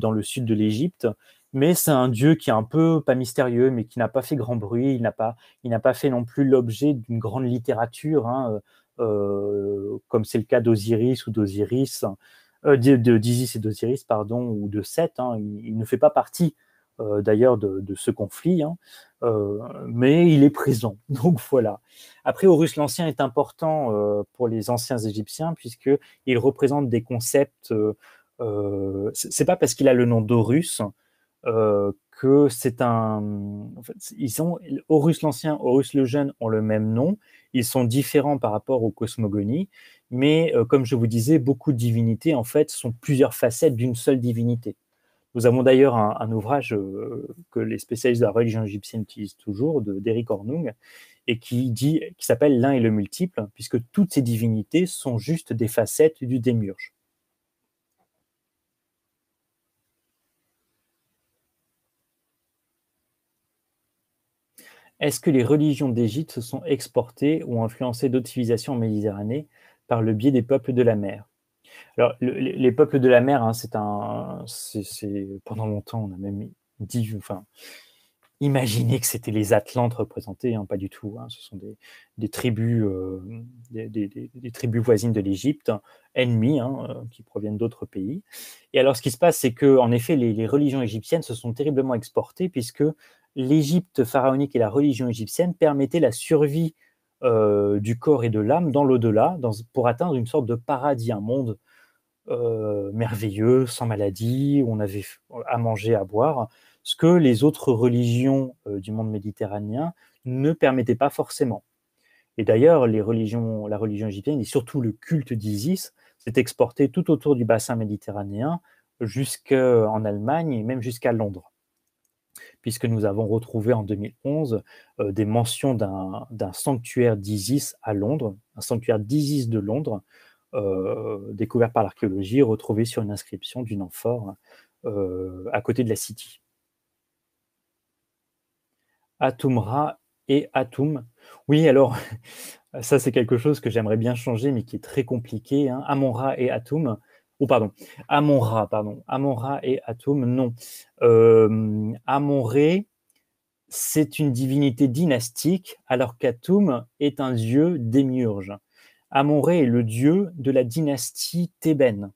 dans le sud de l'Égypte. Mais c'est un dieu qui est un peu pas mystérieux, mais qui n'a pas fait grand bruit. Il n'a pas, il n'a pas fait non plus l'objet d'une grande littérature, hein, comme c'est le cas d'Osiris ou d'Osiris, d'Isis et d'Osiris, pardon, ou de Seth. Hein, il, ne fait pas partie euh, d'ailleurs de, ce conflit, hein, euh, mais il est présent. Donc voilà. Après, Horus l'Ancien est important euh, pour les anciens Égyptiens puisque il représente des concepts. c'est pas parce qu'il a le nom d'Horus que c'est un. Ils Horus l'Ancien, Horus le Jeune ont le même nom. Ils sont différents par rapport aux cosmogonies, mais comme je vous disais, beaucoup de divinités en fait sont plusieurs facettes d'une seule divinité. Nous avons d'ailleurs un, ouvrage euh, que les spécialistes de la religion égyptienne utilisent toujours, d'Eric Derek Hornung, et qui qui s'appelle l'un et le multiple, puisque toutes ces divinités sont juste des facettes du démiurge. Est-ce que les religions d'Égypte se sont exportées ou influencées d'autres civilisations en Méditerranée par le biais des peuples de la mer alors, les peuples de la mer, hein, c'est un. c'est pendant longtemps, on a même dit. Enfin, que c'était les Atlantes représentés, hein, pas du tout. Hein. ce sont des, tribus, euh, des, tribus voisines de l'Égypte, ennemies, euh, qui proviennent d'autres pays. Et alors, ce qui se passe, c'est que, en effet, les, religions égyptiennes se sont terriblement exportées, puisque l'Égypte pharaonique et la religion égyptienne permettaient la survie euh, du corps et de l'âme dans l'au-delà, pour atteindre une sorte de paradis, un monde euh, merveilleux, sans maladie, où on avait à manger, à boire, ce que les autres religions euh, du monde méditerranéen ne permettaient pas forcément. Et d'ailleurs, la religion égyptienne et surtout le culte d'Isis s'est exporté tout autour du bassin méditerranéen jusqu'en Allemagne et même jusqu'à Londres puisque nous avons retrouvé en 2011 euh, des mentions d'un sanctuaire d'Isis à Londres, un sanctuaire d'Isis de Londres, euh, découvert par l'archéologie, retrouvé sur une inscription d'une amphore euh, à côté de la City. Atumra et Atum. Oui, alors, ça c'est quelque chose que j'aimerais bien changer, mais qui est très compliqué. Hein. Amonra et Atum. Ou oh, pardon, Amonra, pardon. Amonra et Atum, non. Euh, Amonré, c'est une divinité dynastique, alors qu'Atum est un dieu démiurge amon ré est le dieu de la dynastie thébaine,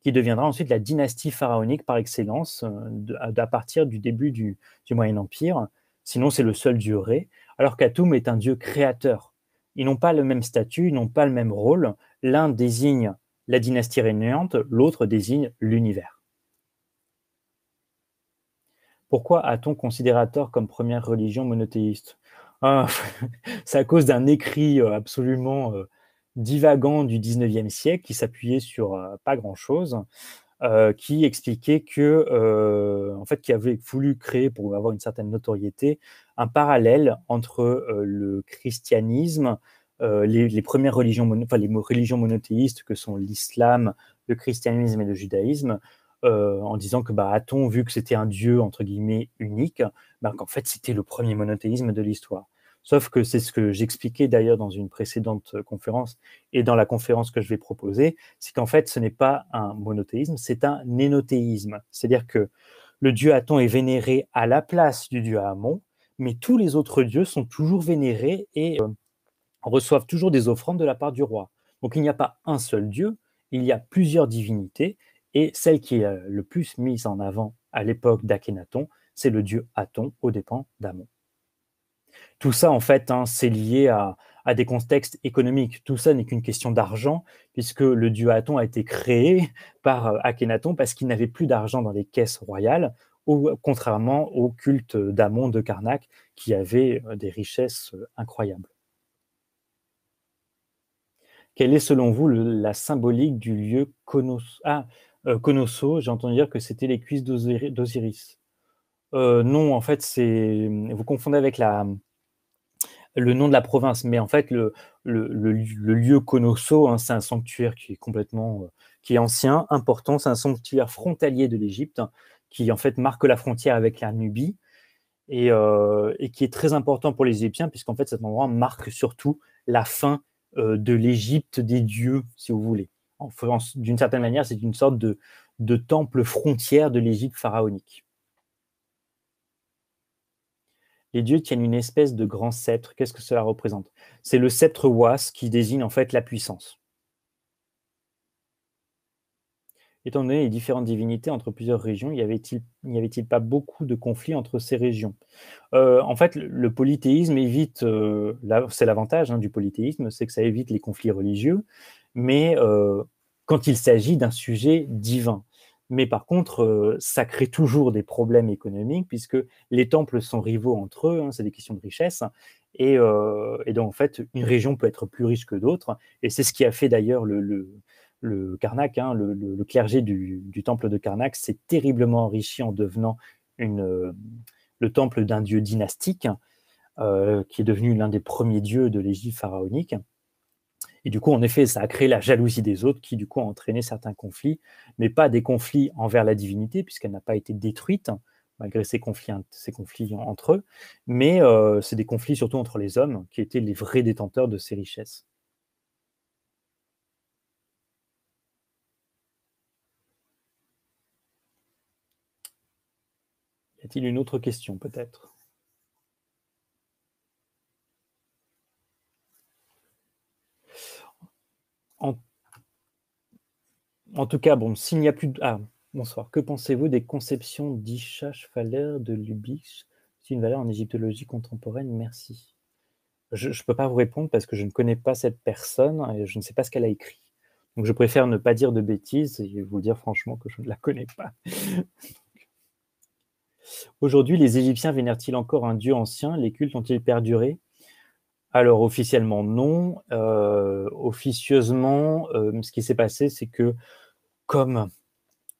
qui deviendra ensuite la dynastie pharaonique par excellence euh, à partir du début du, Moyen Empire. Sinon, c'est le seul dieu Ré, alors qu'Atum est un dieu créateur. Ils n'ont pas le même statut, ils n'ont pas le même rôle. L'un désigne la dynastie régnante, l'autre désigne l'univers. Pourquoi a-t-on considérateur comme première religion monothéiste ah, C'est à cause d'un écrit euh, absolument euh, divagant du 19e siècle qui s'appuyait sur euh, pas grand-chose. Euh, qui expliquait que euh, en fait qui avait voulu créer pour avoir une certaine notoriété un parallèle entre le christianisme les, premières religions, monothéistes que sont l'islam, le christianisme et le judaïsme, en disant que bah, a-t-on vu que c'était un dieu entre guillemets unique, bah, qu'en fait c'était le premier monothéisme de l'histoire. Sauf que c'est ce que j'expliquais d'ailleurs dans une précédente euh, conférence et dans la conférence que je vais proposer, c'est qu'en fait, ce n'est pas un monothéisme, c'est un nénothéisme. C'est-à-dire que le dieu Aton est vénéré à la place du dieu Amon, mais tous les autres dieux sont toujours vénérés et euh, reçoivent toujours des offrandes de la part du roi. Donc il n'y a pas un seul dieu, il y a plusieurs divinités, et celle qui est euh, le plus mise en avant à l'époque d'Akhenaton, c'est le dieu Aton aux dépens d'Amon. Tout ça, en fait, hein, c'est lié à, des contextes économiques. Tout ça n'est qu'une question d'argent, puisque le dieu Aton a été créé par euh, Akhenaton parce qu'il n'avait plus d'argent dans les caisses royales, contrairement au culte d'Amon de Karnak, qui avait euh, des richesses euh, incroyables. Quelle est, selon vous, la symbolique du lieu Konosso ah, Konosso, J'ai entendu dire que c'était les cuisses d'Osiris. non, en fait, c'est vous confondez avec la, le nom de la province. Mais en fait, le, lieu Konosso, hein, c'est un sanctuaire qui est complètement euh, qui est ancien, important. C'est un sanctuaire frontalier de l'Égypte hein, qui en fait marque la frontière avec la Nubie euh, et, qui est très important pour les Égyptiens puisqu'en fait cet endroit marque surtout la fin euh, de l'Égypte des dieux, si vous voulez. En, D'une certaine manière, c'est une sorte de temple frontière de l'Égypte pharaonique. les dieux tiennent une espèce de grand sceptre. Qu'est-ce que cela représente C'est le sceptre Was qui désigne en fait la puissance. Étant donné les différentes divinités entre plusieurs régions, n'y avait-il avait pas beaucoup de conflits entre ces régions euh, En fait, le polythéisme évite, euh, c'est l'avantage hein, du polythéisme, c'est que ça évite les conflits religieux, mais euh, quand il s'agit d'un sujet divin, mais par contre, euh, ça crée toujours des problèmes économiques puisque les temples sont rivaux entre eux, hein, c'est des questions de richesse. Euh, et, donc, en fait, une région peut être plus riche que d'autres. Et c'est ce qui a fait d'ailleurs le, le, le hein, le, clergé du, temple de Karnak s'est terriblement enrichi en devenant euh, le temple d'un dieu dynastique qui est devenu l'un des premiers dieux de l'Égypte pharaonique. Et du coup, en effet, ça a créé la jalousie des autres qui, du coup, a entraîné certains conflits, mais pas des conflits envers la divinité, puisqu'elle n'a pas été détruite, malgré ces conflits, ces conflits entre eux, mais euh, c'est des conflits surtout entre les hommes qui étaient les vrais détenteurs de ces richesses. Y a-t-il une autre question peut-être en, tout cas, bon, s'il n'y a plus de. Ah, bonsoir. Que pensez-vous des conceptions d'Isha-Schfaller de Lubitsch C'est une valeur en égyptologie contemporaine. Merci. Je ne peux pas vous répondre parce que je ne connais pas cette personne et je ne sais pas ce qu'elle a écrit. Donc je préfère ne pas dire de bêtises et vous dire franchement que je ne la connais pas. Aujourd'hui, les Égyptiens vénèrent-ils encore un dieu ancien Les cultes ont-ils perduré alors officiellement non. Euh, officieusement, euh, ce qui s'est passé, c'est que comme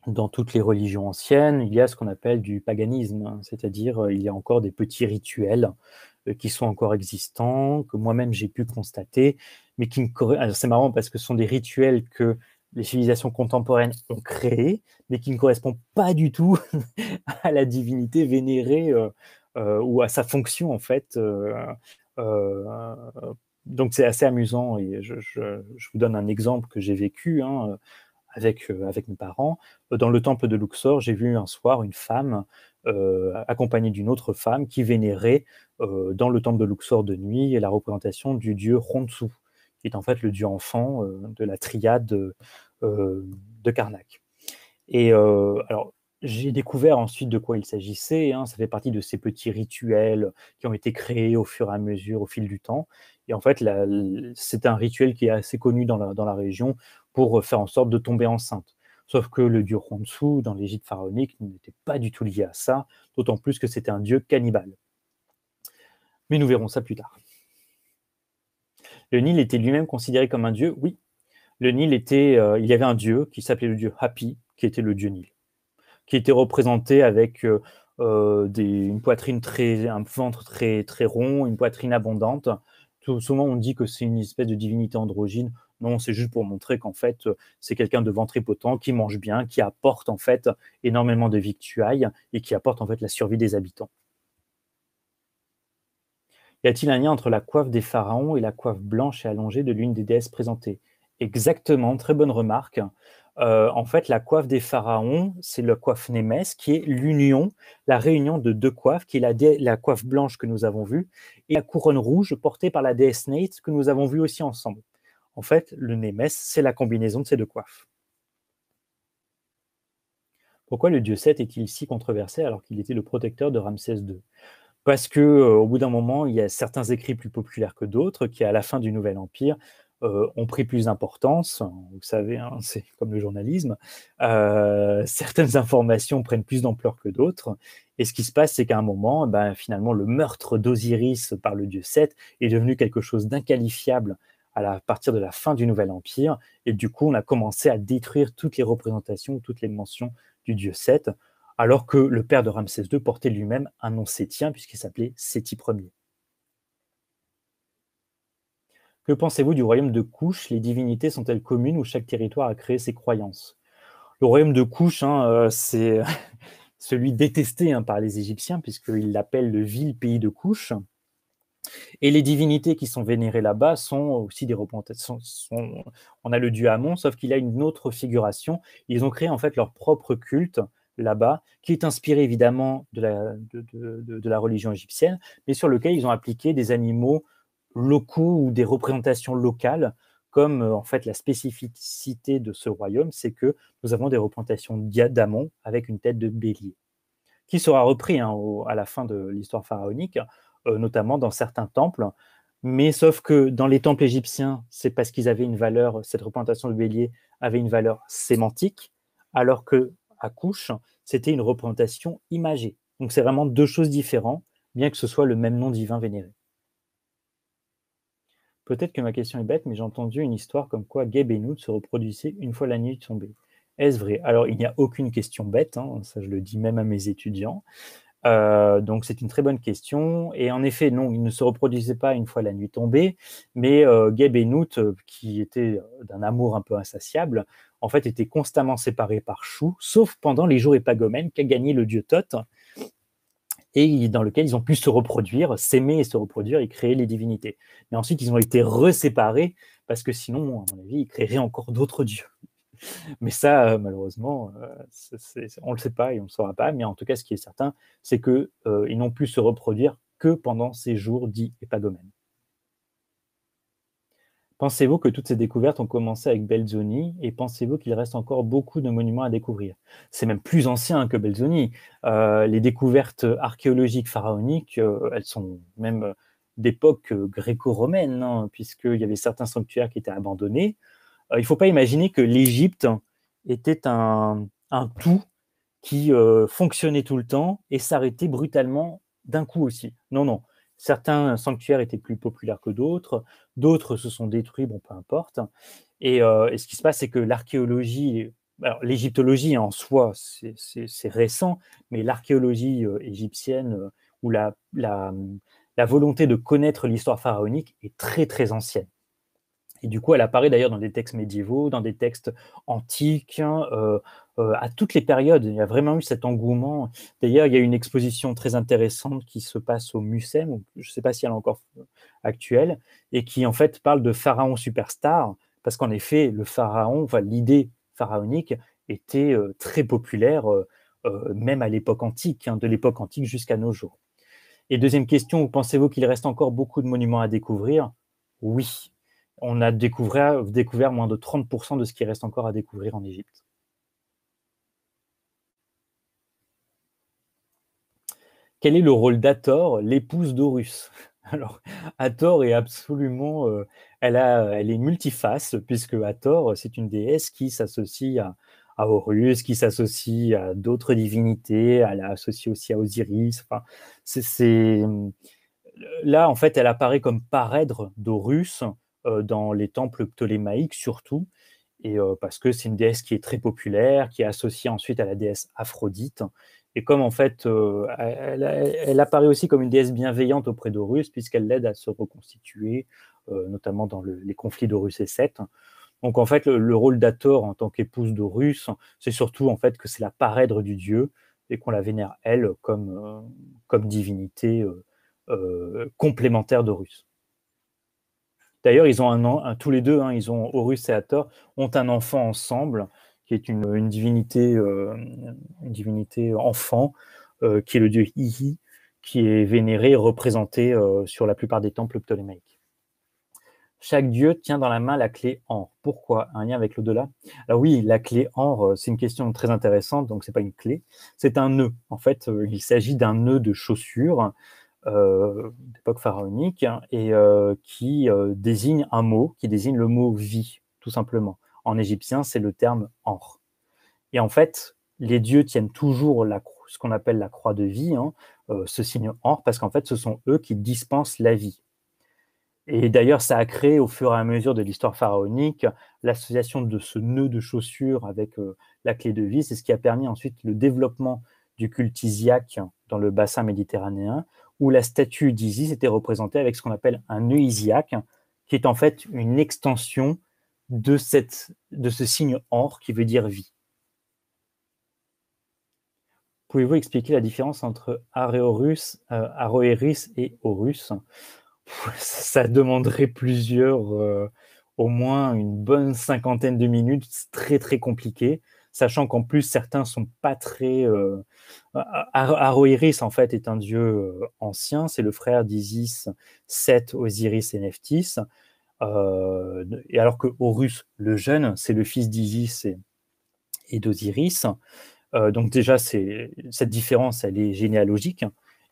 dans toutes les religions anciennes, il y a ce qu'on appelle du paganisme, hein. c'est-à-dire euh, il y a encore des petits rituels qui sont encore existants, que moi-même j'ai pu constater, mais qui C'est marrant parce que ce sont des rituels que les civilisations contemporaines ont créés, mais qui ne correspondent pas du tout à la divinité vénérée ou à sa fonction en fait euh, donc c'est assez amusant et je, je, vous donne un exemple que j'ai vécu hein, avec, euh, avec mes parents. Dans le temple de Luxor, j'ai vu un soir une femme euh, accompagnée d'une autre femme qui vénérait dans le temple de Luxor de nuit la représentation du dieu Honsu, qui est en fait le dieu enfant de la triade de Karnak. Et alors, j'ai découvert ensuite de quoi il s'agissait. Hein. Ça fait partie de ces petits rituels qui ont été créés au fur et à mesure, au fil du temps. Et en fait, c'est un rituel qui est assez connu dans la, dans la, région pour euh, faire en sorte de tomber enceinte. Sauf que le dieu Honsu, dans l'Égypte pharaonique, n'était pas du tout lié à ça, d'autant plus que c'était un dieu cannibale. Mais nous verrons ça plus tard. Le Nil était lui-même considéré comme un dieu Oui. Le Nil était, euh, il y avait un dieu qui s'appelait le dieu Hapi, qui était le dieu Nil qui était représenté avec euh, euh, une poitrine très, un ventre très, très rond, une poitrine abondante. Tout, souvent, on dit que c'est une espèce de divinité androgyne. Non, c'est juste pour montrer qu'en fait, euh, c'est quelqu'un de ventripotent qui mange bien, qui apporte en fait énormément de victuailles et qui apporte en fait la survie des habitants. Y a-t-il un lien entre la coiffe des pharaons et la coiffe blanche et allongée de l'une des déesses présentées Exactement, très bonne remarque. Euh, en fait, la coiffe des pharaons, c'est la coiffe Némès, qui est l'union, la réunion de deux coiffes, qui est la, coiffe blanche que nous avons vue, et la couronne rouge portée par la déesse Nate, que nous avons vue aussi ensemble. En fait, le Némès, c'est la combinaison de ces deux coiffes. Pourquoi le dieu Seth est-il si controversé alors qu'il était le protecteur de Ramsès II Parce qu'au euh, bout d'un moment, il y a certains écrits plus populaires que d'autres qui, à la fin du Nouvel Empire, euh, ont pris plus d'importance. Hein, vous savez, hein, c'est comme le journalisme. Euh, certaines informations prennent plus d'ampleur que d'autres. Et ce qui se passe, c'est qu'à un moment, eh ben, finalement, le meurtre d'Osiris par le dieu Seth est devenu quelque chose d'inqualifiable à, partir de la fin du Nouvel Empire. Et du coup, on a commencé à détruire toutes les représentations, toutes les mentions du dieu Seth, alors que le père de Ramsès II portait lui-même un nom sétien, puisqu'il s'appelait Séti Ier. Que pensez-vous du royaume de Couche Les divinités sont-elles communes ou chaque territoire a créé ses croyances Le royaume de Couche, hein, euh, c'est celui détesté hein, par les Égyptiens, puisqu'ils l'appellent le vil pays de Couche. Et les divinités qui sont vénérées là-bas sont aussi des représentations. on a le dieu Hamon, sauf qu'il a une autre figuration. Ils ont créé en fait leur propre culte là-bas, qui est inspiré évidemment de la religion égyptienne, mais sur lequel ils ont appliqué des animaux locaux ou des représentations locales, comme euh, en fait la spécificité de ce royaume, c'est que nous avons des représentations d'amon avec une tête de bélier, qui sera repris hein, à la fin de l'histoire pharaonique, euh, notamment dans certains temples. Mais sauf que dans les temples égyptiens, c'est parce qu'ils avaient une valeur, cette représentation de bélier avait une valeur sémantique, alors que à Couche, c'était une représentation imagée. Donc c'est vraiment deux choses différentes, bien que ce soit le même nom divin vénéré. Peut-être que ma question est bête, mais j'ai entendu une histoire comme quoi Gabe et se reproduisaient une fois la nuit tombée. Est-ce vrai Alors, il n'y a aucune question bête, hein, ça je le dis même à mes étudiants. Euh, donc c'est une très bonne question. Et en effet, non, ils ne se reproduisaient pas une fois la nuit tombée, mais euh, et euh, qui étaient euh, d'un amour un peu insatiable, en fait étaient constamment séparés par Chou, sauf pendant les jours épagomènes qu'a gagné le dieu Thoth, et dans lequel ils ont pu se reproduire, s'aimer et se reproduire et créer les divinités. Mais ensuite, ils ont été reséparés parce que sinon, à mon avis, ils créeraient encore d'autres dieux. Mais ça, euh, malheureusement, euh, on ne le sait pas et on ne le saura pas. Mais en tout cas, ce qui est certain, c'est qu'ils euh, ils n'ont pu se reproduire que pendant ces jours dits et Pensez-vous que toutes ces découvertes ont commencé avec Belzoni et pensez-vous qu'il reste encore beaucoup de monuments à découvrir C'est même plus ancien que Belzoni. Euh, les découvertes archéologiques pharaoniques, euh, elles sont même euh, d'époque gréco-romaine, puisqu'il y avait certains sanctuaires qui étaient abandonnés. il ne faut pas imaginer que l'Égypte était un, tout qui fonctionnait tout le temps et s'arrêtait brutalement d'un coup aussi. Non, non. Certains sanctuaires étaient plus populaires que d'autres, d'autres se sont détruits, bon, peu importe. Et, euh, ce qui se passe, c'est que l'archéologie, l'égyptologie en soi, c'est récent, mais l'archéologie euh, égyptienne euh, ou la, la, volonté de connaître l'histoire pharaonique est très très ancienne. Et du coup, elle apparaît d'ailleurs dans des textes médiévaux, dans des textes antiques, hein, euh, à toutes les périodes. Il y a vraiment eu cet engouement. D'ailleurs, il y a une exposition très intéressante qui se passe au Musée, je ne sais pas si elle est encore actuelle, et qui en fait parle de pharaon superstar, parce qu'en effet, le pharaon, l'idée pharaonique était euh, très populaire, euh, même à l'époque antique, hein, de l'époque antique jusqu'à nos jours. Et deuxième question, pensez-vous qu'il reste encore beaucoup de monuments à découvrir Oui, on a découvert moins de 30% de ce qui reste encore à découvrir en Égypte. quel est le rôle d'Athor, l'épouse d'Horus Alors, Ator est absolument. Euh, elle, est multiface, puisque Ator c'est une déesse qui s'associe à, Horus, qui s'associe à d'autres divinités, elle associée aussi à Osiris. c'est. Euh, là, en fait, elle apparaît comme parèdre d'Horus euh, dans les temples ptolémaïques surtout, et parce que c'est une déesse qui est très populaire, qui est associée ensuite à la déesse Aphrodite, et comme en fait, euh, elle, apparaît aussi comme une déesse bienveillante auprès d'Horus, puisqu'elle l'aide à se reconstituer, euh, notamment dans les conflits d'Horus et Seth. Donc en fait, le, rôle d'Ator en tant qu'épouse d'Horus, c'est surtout en fait que c'est la parèdre du dieu et qu'on la vénère elle comme, euh, comme divinité complémentaire d'Horus. D'ailleurs, ils ont un, tous les deux, hein, ils ont Horus et Hathor, ont un enfant ensemble qui est une, divinité, euh, une divinité enfant, euh, qui est le dieu Ihi, qui est vénéré et représenté euh, sur la plupart des temples ptolémaïques. Chaque dieu tient dans la main la clé or. Pourquoi Un lien avec l'au-delà Alors oui, la clé or, c'est une question très intéressante, donc ce n'est pas une clé, c'est un nœud. En fait, il s'agit d'un nœud de chaussure d'époque pharaonique et qui désigne un mot, qui désigne le mot vie, tout simplement en égyptien, c'est le terme or ». Et en fait, les dieux tiennent toujours ce qu'on appelle la croix de vie, hein, euh, ce signe or, parce qu'en fait, ce sont eux qui dispensent la vie. Et d'ailleurs, ça a créé au fur et à mesure de l'histoire pharaonique l'association de ce nœud de chaussure avec euh, la clé de vie. C'est ce qui a permis ensuite le développement du culte isiaque dans le bassin méditerranéen, où la statue d'Isis était représentée avec ce qu'on appelle un nœud isiaque, qui est en fait une extension de, de ce signe or qui veut dire vie. Pouvez-vous expliquer la différence entre Aréorus, euh, Aroeris et Horus Ça demanderait plusieurs, euh, au moins une bonne cinquantaine de minutes, très très compliqué, sachant qu'en plus certains sont pas très. Euh, Aroeris en fait est un dieu ancien, c'est le frère d'Isis, Seth, Osiris et Nephthys. Euh, et alors que Horus, le jeune, c'est le fils d'Isis et, d'Osiris. Euh, donc déjà, cette différence, elle est généalogique.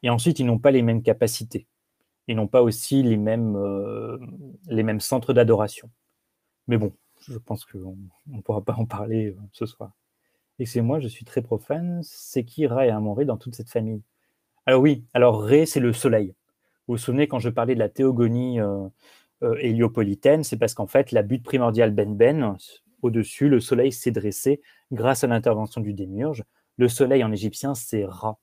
Et ensuite, ils n'ont pas les mêmes capacités. Ils n'ont pas aussi les mêmes, euh, les mêmes centres d'adoration. Mais bon, je pense qu'on ne pourra pas en parler ce soir. Et c'est moi, je suis très profane. C'est qui Ra et amon dans toute cette famille Alors oui, alors Ré, c'est le soleil. Vous vous souvenez quand je parlais de la théogonie euh, héliopolitaine, c'est parce qu'en fait, la butte primordiale Ben-Ben, au-dessus, le soleil s'est dressé grâce à l'intervention du démiurge. Le soleil en égyptien, c'est Ra,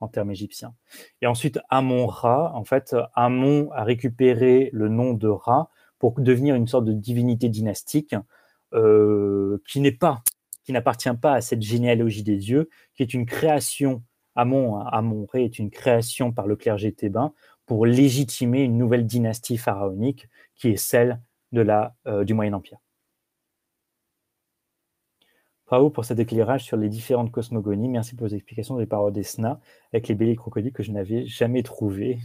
en termes égyptiens. Et ensuite, Amon-Ra, en fait, Amon a récupéré le nom de Ra pour devenir une sorte de divinité dynastique euh, qui n'est pas, qui n'appartient pas à cette généalogie des dieux, qui est une création. Amon, Amon-Ré est une création par le clergé thébain pour légitimer une nouvelle dynastie pharaonique qui est celle de la, euh, du Moyen Empire. Bravo pour cet éclairage sur les différentes cosmogonies. Merci pour vos explications des paroles des Sna avec les béliers crocodiles que je n'avais jamais trouvées.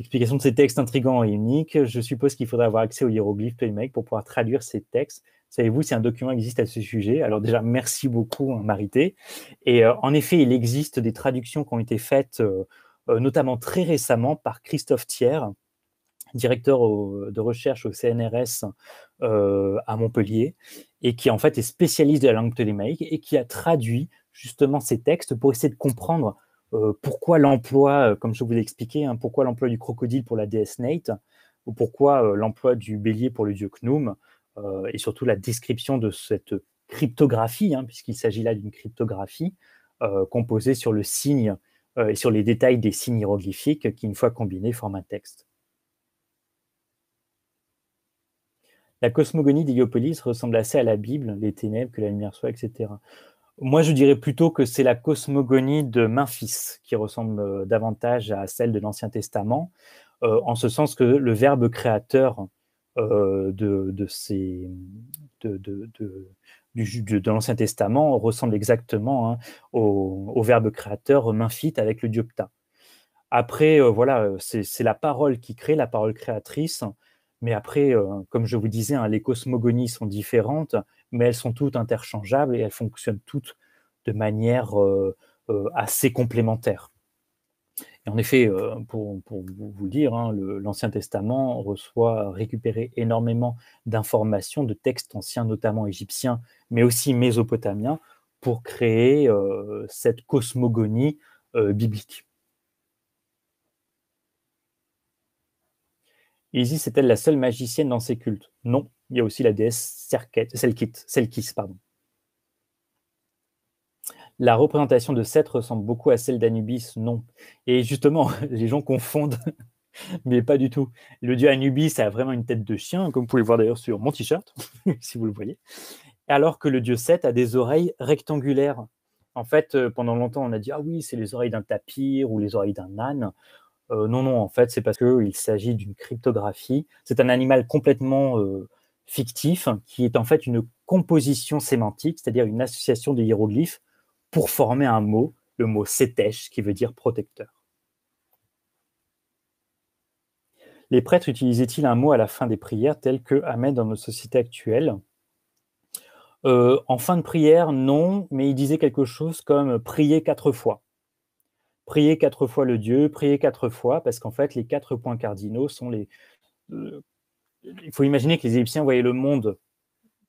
Explication de ces textes intrigants et uniques. Je suppose qu'il faudrait avoir accès aux hiéroglyphes Ptolémaïques pour pouvoir traduire ces textes. Savez-vous si un document existe à ce sujet Alors déjà, merci beaucoup, hein, Marité. Et euh, en effet, il existe des traductions qui ont été faites euh, euh, notamment très récemment par Christophe Thiers, directeur de recherche au CNRS euh, à Montpellier, et qui en fait est spécialiste de la langue ptolémaïque et qui a traduit justement ces textes pour essayer de comprendre euh, pourquoi l'emploi, comme je vous l'ai expliqué, hein, pourquoi l'emploi du crocodile pour la déesse Nate, ou pourquoi l'emploi du bélier pour le dieu Knoum, et surtout la description de cette cryptographie, hein, puisqu'il s'agit là d'une cryptographie composée sur le signe euh, et sur les détails des signes hiéroglyphiques qui, une fois combinés, forment un texte. La cosmogonie d'Héliopolis ressemble assez à la Bible, les ténèbres, que la lumière soit, etc. Moi, je dirais plutôt que c'est la cosmogonie de Memphis qui ressemble euh, davantage à celle de l'Ancien Testament, euh, en ce sens que le verbe créateur de, ces, de, l'Ancien Testament ressemble exactement hein, au, verbe créateur minfit avec le diopta. Après, euh, voilà, euh, c'est la parole qui crée, la parole créatrice. Mais après, euh, comme je vous disais, hein, les cosmogonies sont différentes, mais elles sont toutes interchangeables et elles fonctionnent toutes de manière assez complémentaire. Et en effet, euh, pour, vous dire, hein, l'Ancien Testament reçoit récupérer énormément d'informations, de textes anciens, notamment égyptiens, mais aussi mésopotamiens, pour créer euh, cette cosmogonie euh, biblique. Isis est-elle la seule magicienne dans ces cultes Non, il y a aussi la déesse Selkis. pardon la représentation de Seth ressemble beaucoup à celle d'Anubis, non. Et justement, les gens confondent, mais pas du tout. Le dieu Anubis a vraiment une tête de chien, comme vous pouvez le voir d'ailleurs sur mon t-shirt, si vous le voyez, alors que le dieu Seth a des oreilles rectangulaires. En fait, euh, pendant longtemps, on a dit Ah oui, c'est les oreilles d'un tapir ou les oreilles d'un âne. Euh, non, non, en fait, c'est parce qu'il s'agit d'une cryptographie. C'est un animal complètement euh, fictif qui est en fait une composition sémantique, c'est-à-dire une association de hiéroglyphes pour former un mot, le mot Setesh, qui veut dire protecteur. Les prêtres utilisaient-ils un mot à la fin des prières tel que Ahmed dans nos sociétés actuelles euh, En fin de prière, non, mais ils disaient quelque chose comme prier quatre fois. Prier quatre fois le Dieu, prier quatre fois, parce qu'en fait, les quatre points cardinaux sont les. Euh, il faut imaginer que les Égyptiens voyaient le monde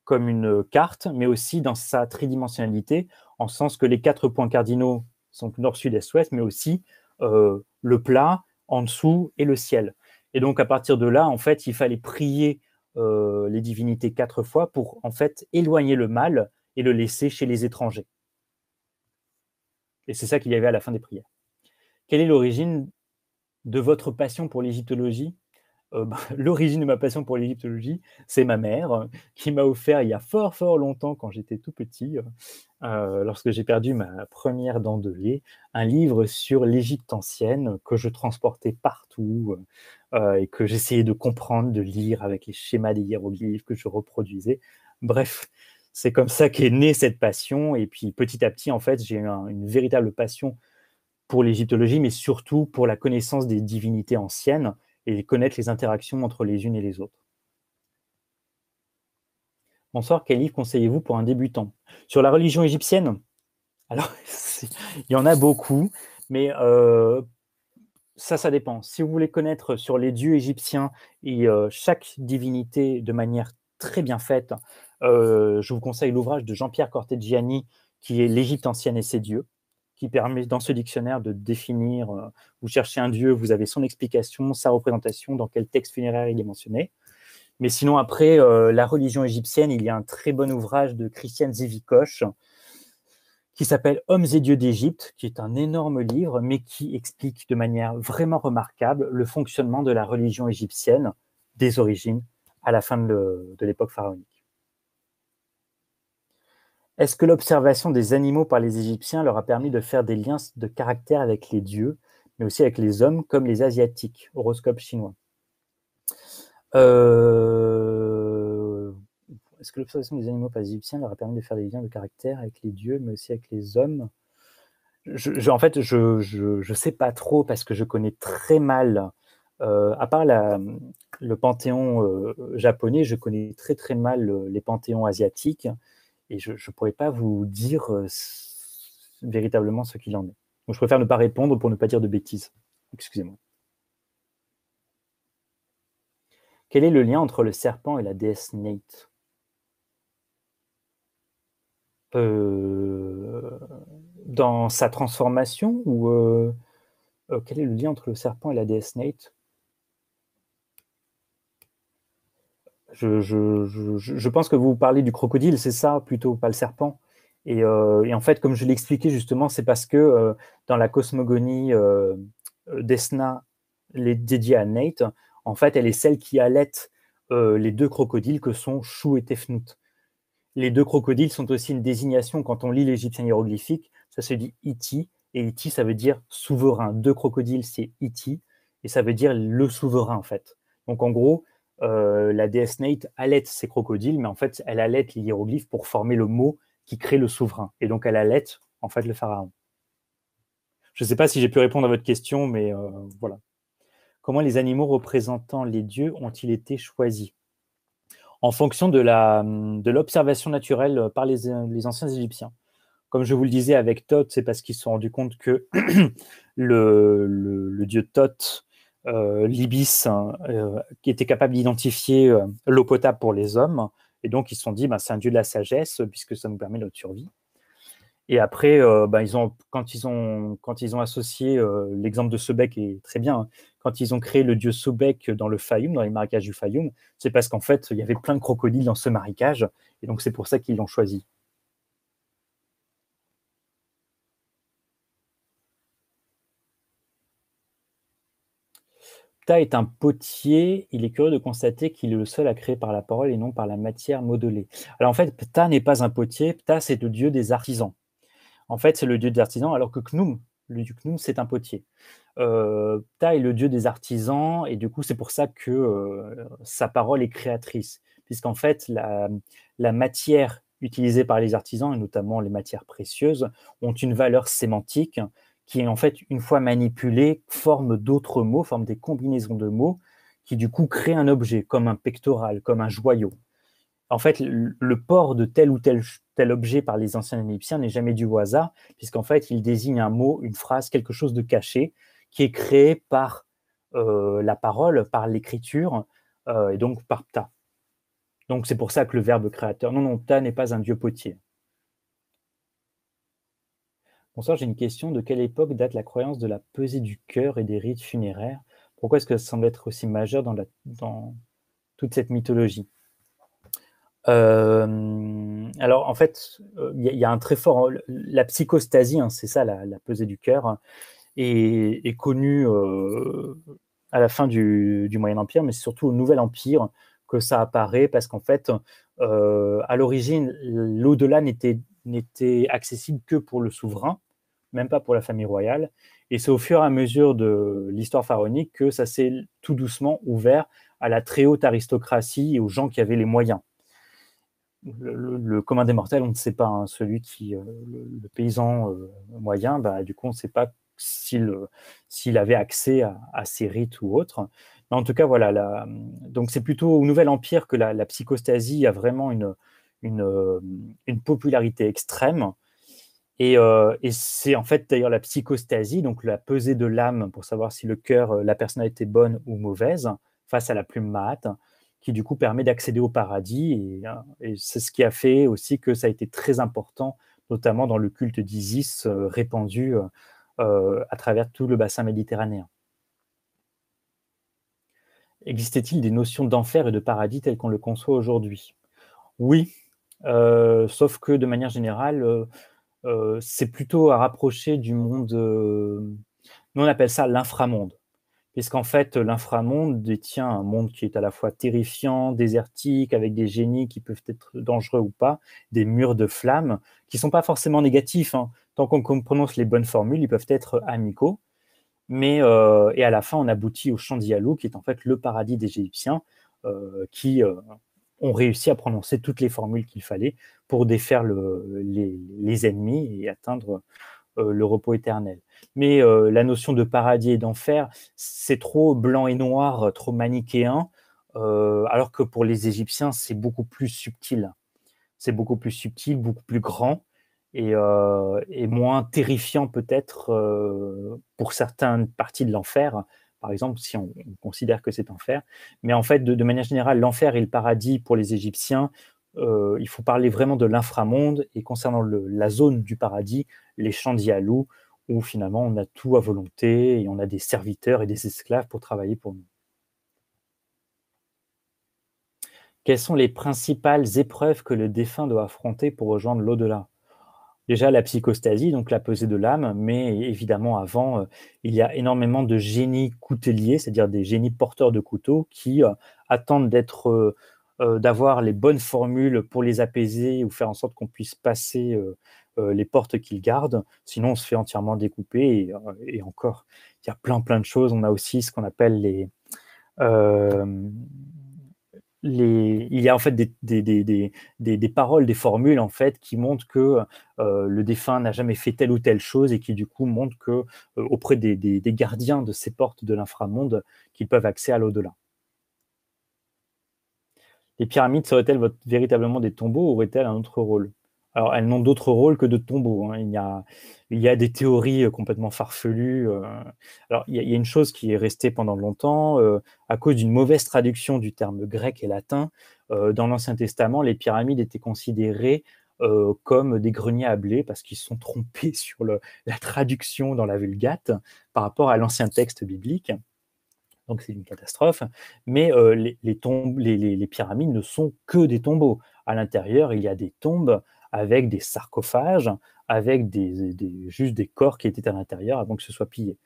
comme une carte, mais aussi dans sa tridimensionnalité, en sens que les quatre points cardinaux sont nord, sud, est, ouest, mais aussi euh, le plat, en dessous et le ciel. Et donc à partir de là, en fait, il fallait prier euh, les divinités quatre fois pour en fait éloigner le mal et le laisser chez les étrangers. Et c'est ça qu'il y avait à la fin des prières. Quelle est l'origine de votre passion pour l'égyptologie euh, bah, l'origine de ma passion pour l'égyptologie, c'est ma mère euh, qui m'a offert il y a fort fort longtemps, quand j'étais tout petit, euh, lorsque j'ai perdu ma première dent de lait, un livre sur l'Égypte ancienne que je transportais partout et que j'essayais de comprendre, de lire avec les schémas des hiéroglyphes que je reproduisais. Bref, c'est comme ça qu'est née cette passion. Et puis petit à petit, en fait, j'ai eu une véritable passion pour l'égyptologie, mais surtout pour la connaissance des divinités anciennes et connaître les interactions entre les unes et les autres. Bonsoir, quel livre conseillez-vous pour un débutant Sur la religion égyptienne Alors, il y en a beaucoup, mais euh, ça, ça dépend. Si vous voulez connaître sur les dieux égyptiens et euh, chaque divinité de manière très bien faite, euh, je vous conseille l'ouvrage de Jean-Pierre Cortegiani qui est L'Égypte ancienne et ses dieux qui permet dans ce dictionnaire de définir, euh, vous cherchez un dieu, vous avez son explication, sa représentation, dans quel texte funéraire il est mentionné. Mais sinon, après, euh, la religion égyptienne, il y a un très bon ouvrage de Christiane Zivikoche qui s'appelle Hommes et dieux d'Égypte, qui est un énorme livre, mais qui explique de manière vraiment remarquable le fonctionnement de la religion égyptienne des origines à la fin de l'époque pharaonique. Est-ce que l'observation des animaux par les Égyptiens leur a permis de faire des liens de caractère avec les dieux, mais aussi avec les hommes, comme les Asiatiques, horoscope chinois euh, Est-ce que l'observation des animaux par les Égyptiens leur a permis de faire des liens de caractère avec les dieux, mais aussi avec les hommes En fait, je ne sais pas trop parce que je connais très mal euh, à part le panthéon euh, japonais, je connais très très mal les panthéons asiatiques et je ne pourrais pas vous dire euh, véritablement ce qu'il en est. Donc, je préfère ne pas répondre pour ne pas dire de bêtises. Excusez-moi. Quel est le lien entre le serpent et la déesse Nate euh, Dans sa transformation ou euh, quel est le lien entre le serpent et la déesse Nate Je, pense que vous parlez du crocodile, c'est ça plutôt, pas le serpent. Et, euh, en fait, comme je l'expliquais justement, c'est parce que euh, dans la cosmogonie euh, d'Esna, dédiée à Nate, en fait, elle est celle qui allait les deux crocodiles que sont Chou et Tefnout. Les deux crocodiles sont aussi une désignation, quand on lit l'égyptien hiéroglyphique, ça se dit Iti, e et Iti, e ça veut dire souverain. Deux crocodiles, c'est Iti, e et ça veut dire le souverain, en fait. Donc en gros, euh, la déesse Nate allait ses crocodiles, mais en fait, elle allait les hiéroglyphes pour former le mot qui crée le souverain. Et donc, elle allait en fait le pharaon. Je ne sais pas si j'ai pu répondre à votre question, mais euh, voilà. Comment les animaux représentant les dieux ont-ils été choisis En fonction de l'observation de naturelle euh, par les, anciens Égyptiens comme je vous le disais avec Thoth, c'est parce qu'ils se sont rendus compte que le, le dieu Thoth euh, l'Ibis hein, euh, qui était capable d'identifier euh, l'eau potable pour les hommes. Et donc, ils se sont dit, ben, c'est un dieu de la sagesse, puisque ça nous permet notre survie. Et après, ben, ils ont, quand, ils ont, quand ils ont associé, l'exemple de Sobek est très bien, hein, quand ils ont créé le dieu Sobek dans le Fayoum, dans les marécages du Fayoum, c'est parce qu'en fait, il y avait plein de crocodiles dans ce marécage, et donc c'est pour ça qu'ils l'ont choisi. Ptah est un potier, il est curieux de constater qu'il est le seul à créer par la parole et non par la matière modelée. Alors en fait, Ptah n'est pas un potier, Ptah c'est le dieu des artisans. En fait, c'est le dieu des artisans, alors que Knoum, le dieu Knoum, c'est un potier. Euh, Ptah est le dieu des artisans, et du coup, c'est pour ça que euh, sa parole est créatrice, puisqu'en fait, la matière utilisée par les artisans, et notamment les matières précieuses, ont une valeur sémantique qui, en fait, une fois manipulé, forme d'autres mots, forme des combinaisons de mots qui, du coup, créent un objet, comme un pectoral, comme un joyau. En fait, le port de tel ou tel, tel objet par les anciens égyptiens n'est jamais du hasard, puisqu'en fait, il désigne un mot, une phrase, quelque chose de caché, qui est créé par euh, la parole, par l'écriture, euh, et donc par Ptah. Donc c'est pour ça que le verbe créateur, non, non, ta n'est pas un dieu potier. Bonsoir, j'ai une question. De quelle époque date la croyance de la pesée du cœur et des rites funéraires Pourquoi est-ce que ça semble être aussi majeur dans, toute cette mythologie euh, alors en fait, euh, il y, a un très fort la psychostasie, hein, c'est ça la, pesée du cœur, hein, est, connue euh, à la fin du, Moyen Empire, mais c'est surtout au Nouvel Empire que ça apparaît parce qu'en fait, à l'origine, l'au-delà n'était accessible que pour le souverain même pas pour la famille royale. Et c'est au fur et à mesure de l'histoire pharaonique que ça s'est tout doucement ouvert à la très haute aristocratie et aux gens qui avaient les moyens. Le, commun des mortels, on ne sait pas. Hein, celui qui, euh, le, paysan euh, moyen, bah, du coup, on ne sait pas s'il euh, avait accès à, ses ces rites ou autres. en tout cas, voilà. donc, c'est plutôt au Nouvel Empire que la, psychostasie a vraiment une popularité extrême. Euh, et, c'est en fait d'ailleurs la psychostasie, donc la pesée de l'âme pour savoir si le cœur, euh, la personnalité est bonne ou mauvaise face à la plume mate, qui du coup permet d'accéder au paradis. Euh, et, c'est ce qui a fait aussi que ça a été très important, notamment dans le culte d'Isis répandu à travers tout le bassin méditerranéen. Existait-il des notions d'enfer et de paradis telles qu'on le conçoit aujourd'hui Oui, sauf que de manière générale euh, c'est plutôt à rapprocher du monde, euh, nous on appelle ça l'inframonde, puisqu'en fait l'inframonde détient un monde qui est à la fois terrifiant, désertique, avec des génies qui peuvent être dangereux ou pas, des murs de flammes, qui ne sont pas forcément négatifs, hein. tant qu'on prononce les bonnes formules, ils peuvent être amicaux, mais euh, et à la fin on aboutit au champ d'Ialou qui est en fait le paradis des Égyptiens, qui ont réussi à prononcer toutes les formules qu'il fallait pour défaire les, ennemis et atteindre euh, le repos éternel. Mais euh, la notion de paradis et d'enfer, c'est trop blanc et noir, euh, trop manichéen, alors que pour les Égyptiens, c'est beaucoup plus subtil. C'est beaucoup plus subtil, beaucoup plus grand et moins terrifiant peut-être pour certaines parties de l'enfer par exemple, si on, considère que c'est enfer. Mais en fait, de, manière générale, l'enfer et le paradis pour les Égyptiens, euh, il faut parler vraiment de l'inframonde. Et concernant la zone du paradis, les champs d'Ialou, où finalement on a tout à volonté et on a des serviteurs et des esclaves pour travailler pour nous. Quelles sont les principales épreuves que le défunt doit affronter pour rejoindre l'au-delà déjà la psychostasie, donc la pesée de l'âme, mais évidemment avant, euh, il y a énormément de génies couteliers, c'est-à-dire des génies porteurs de couteaux qui euh, attendent d'être, euh, d'avoir les bonnes formules pour les apaiser ou faire en sorte qu'on puisse passer les portes qu'ils gardent. Sinon, on se fait entièrement découper et, et, encore, il y a plein plein de choses. On a aussi ce qu'on appelle les il y a en fait des, paroles, des formules en fait qui montrent que euh, le défunt n'a jamais fait telle ou telle chose et qui du coup montrent que euh, auprès des, gardiens de ces portes de l'inframonde qu'ils peuvent accéder à l'au-delà. Les pyramides seraient-elles véritablement des tombeaux ou auraient-elles un autre rôle elles n'ont d'autre rôle que de tombeaux. Hein. Il, y a, des théories euh, complètement farfelues. Euh. Alors, il y, a, une chose qui est restée pendant longtemps. Euh, à cause d'une mauvaise traduction du terme grec et latin, dans l'Ancien Testament, les pyramides étaient considérées comme des greniers à blé parce qu'ils se sont trompés sur la traduction dans la Vulgate par rapport à l'ancien texte biblique. Donc c'est une catastrophe. Mais les, pyramides ne sont que des tombeaux. À l'intérieur, il y a des tombes avec des sarcophages, avec des, juste des corps qui étaient à l'intérieur avant que ce soit pillé.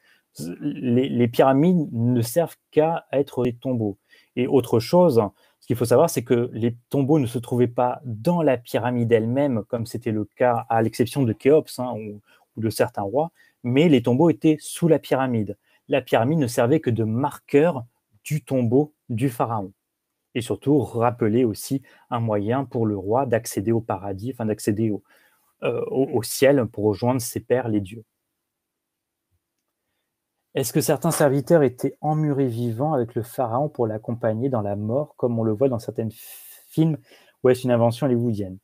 Les, pyramides ne servent qu'à être des tombeaux. Et autre chose, ce qu'il faut savoir, c'est que les tombeaux ne se trouvaient pas dans la pyramide elle-même, comme c'était le cas à l'exception de Khéops hein, ou de certains rois, mais les tombeaux étaient sous la pyramide. La pyramide ne servait que de marqueur du tombeau du pharaon et surtout rappeler aussi un moyen pour le roi d'accéder au paradis, enfin d'accéder euh, au, ciel pour rejoindre ses pères, les dieux. Est-ce que certains serviteurs étaient emmurés vivants avec le pharaon pour l'accompagner dans la mort, comme on le voit dans certains films ou est-ce une invention hollywoodienne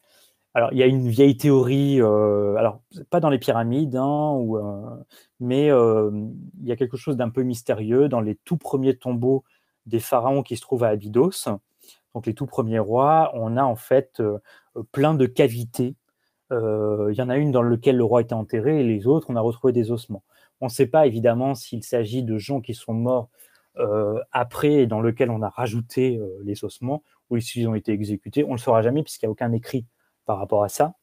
alors, il y a une vieille théorie, euh, alors pas dans les pyramides, hein, euh, mais il y a quelque chose d'un peu mystérieux dans les tout premiers tombeaux des pharaons qui se trouvent à Abydos, donc les tout premiers rois, on a en fait euh, plein de cavités. Euh, il y en a une dans laquelle le roi était enterré et les autres, on a retrouvé des ossements. On ne sait pas évidemment s'il s'agit de gens qui sont morts euh, après et dans lequel on a rajouté les ossements ou s'ils ont été exécutés. On ne le saura jamais puisqu'il n'y a aucun écrit par rapport à ça.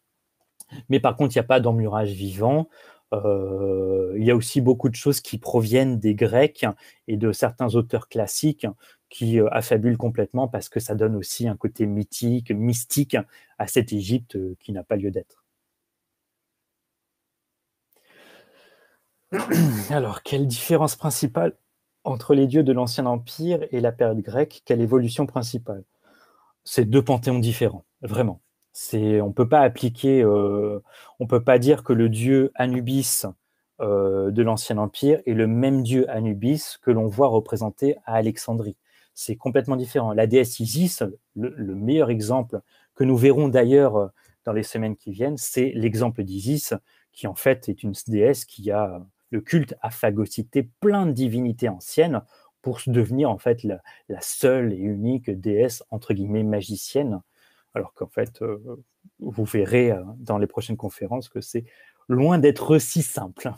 Mais par contre, il n'y a pas d'emmurage vivant. Euh, il y a aussi beaucoup de choses qui proviennent des Grecs et de certains auteurs classiques qui euh, affabulent complètement parce que ça donne aussi un côté mythique, mystique à cette Égypte euh, qui n'a pas lieu d'être. Alors, quelle différence principale entre les dieux de l'Ancien Empire et la période grecque Quelle évolution principale C'est deux panthéons différents, vraiment on peut pas appliquer, euh, on peut pas dire que le dieu Anubis euh, de l'ancien empire est le même dieu Anubis que l'on voit représenté à Alexandrie. C'est complètement différent. La déesse Isis, le, meilleur exemple que nous verrons d'ailleurs euh, dans les semaines qui viennent, c'est l'exemple d'Isis, qui en fait est une déesse qui a le culte à phagocyté plein de divinités anciennes pour devenir en fait la seule et unique déesse entre guillemets magicienne alors qu'en fait, euh, vous verrez hein, dans les prochaines conférences que c'est loin d'être si simple.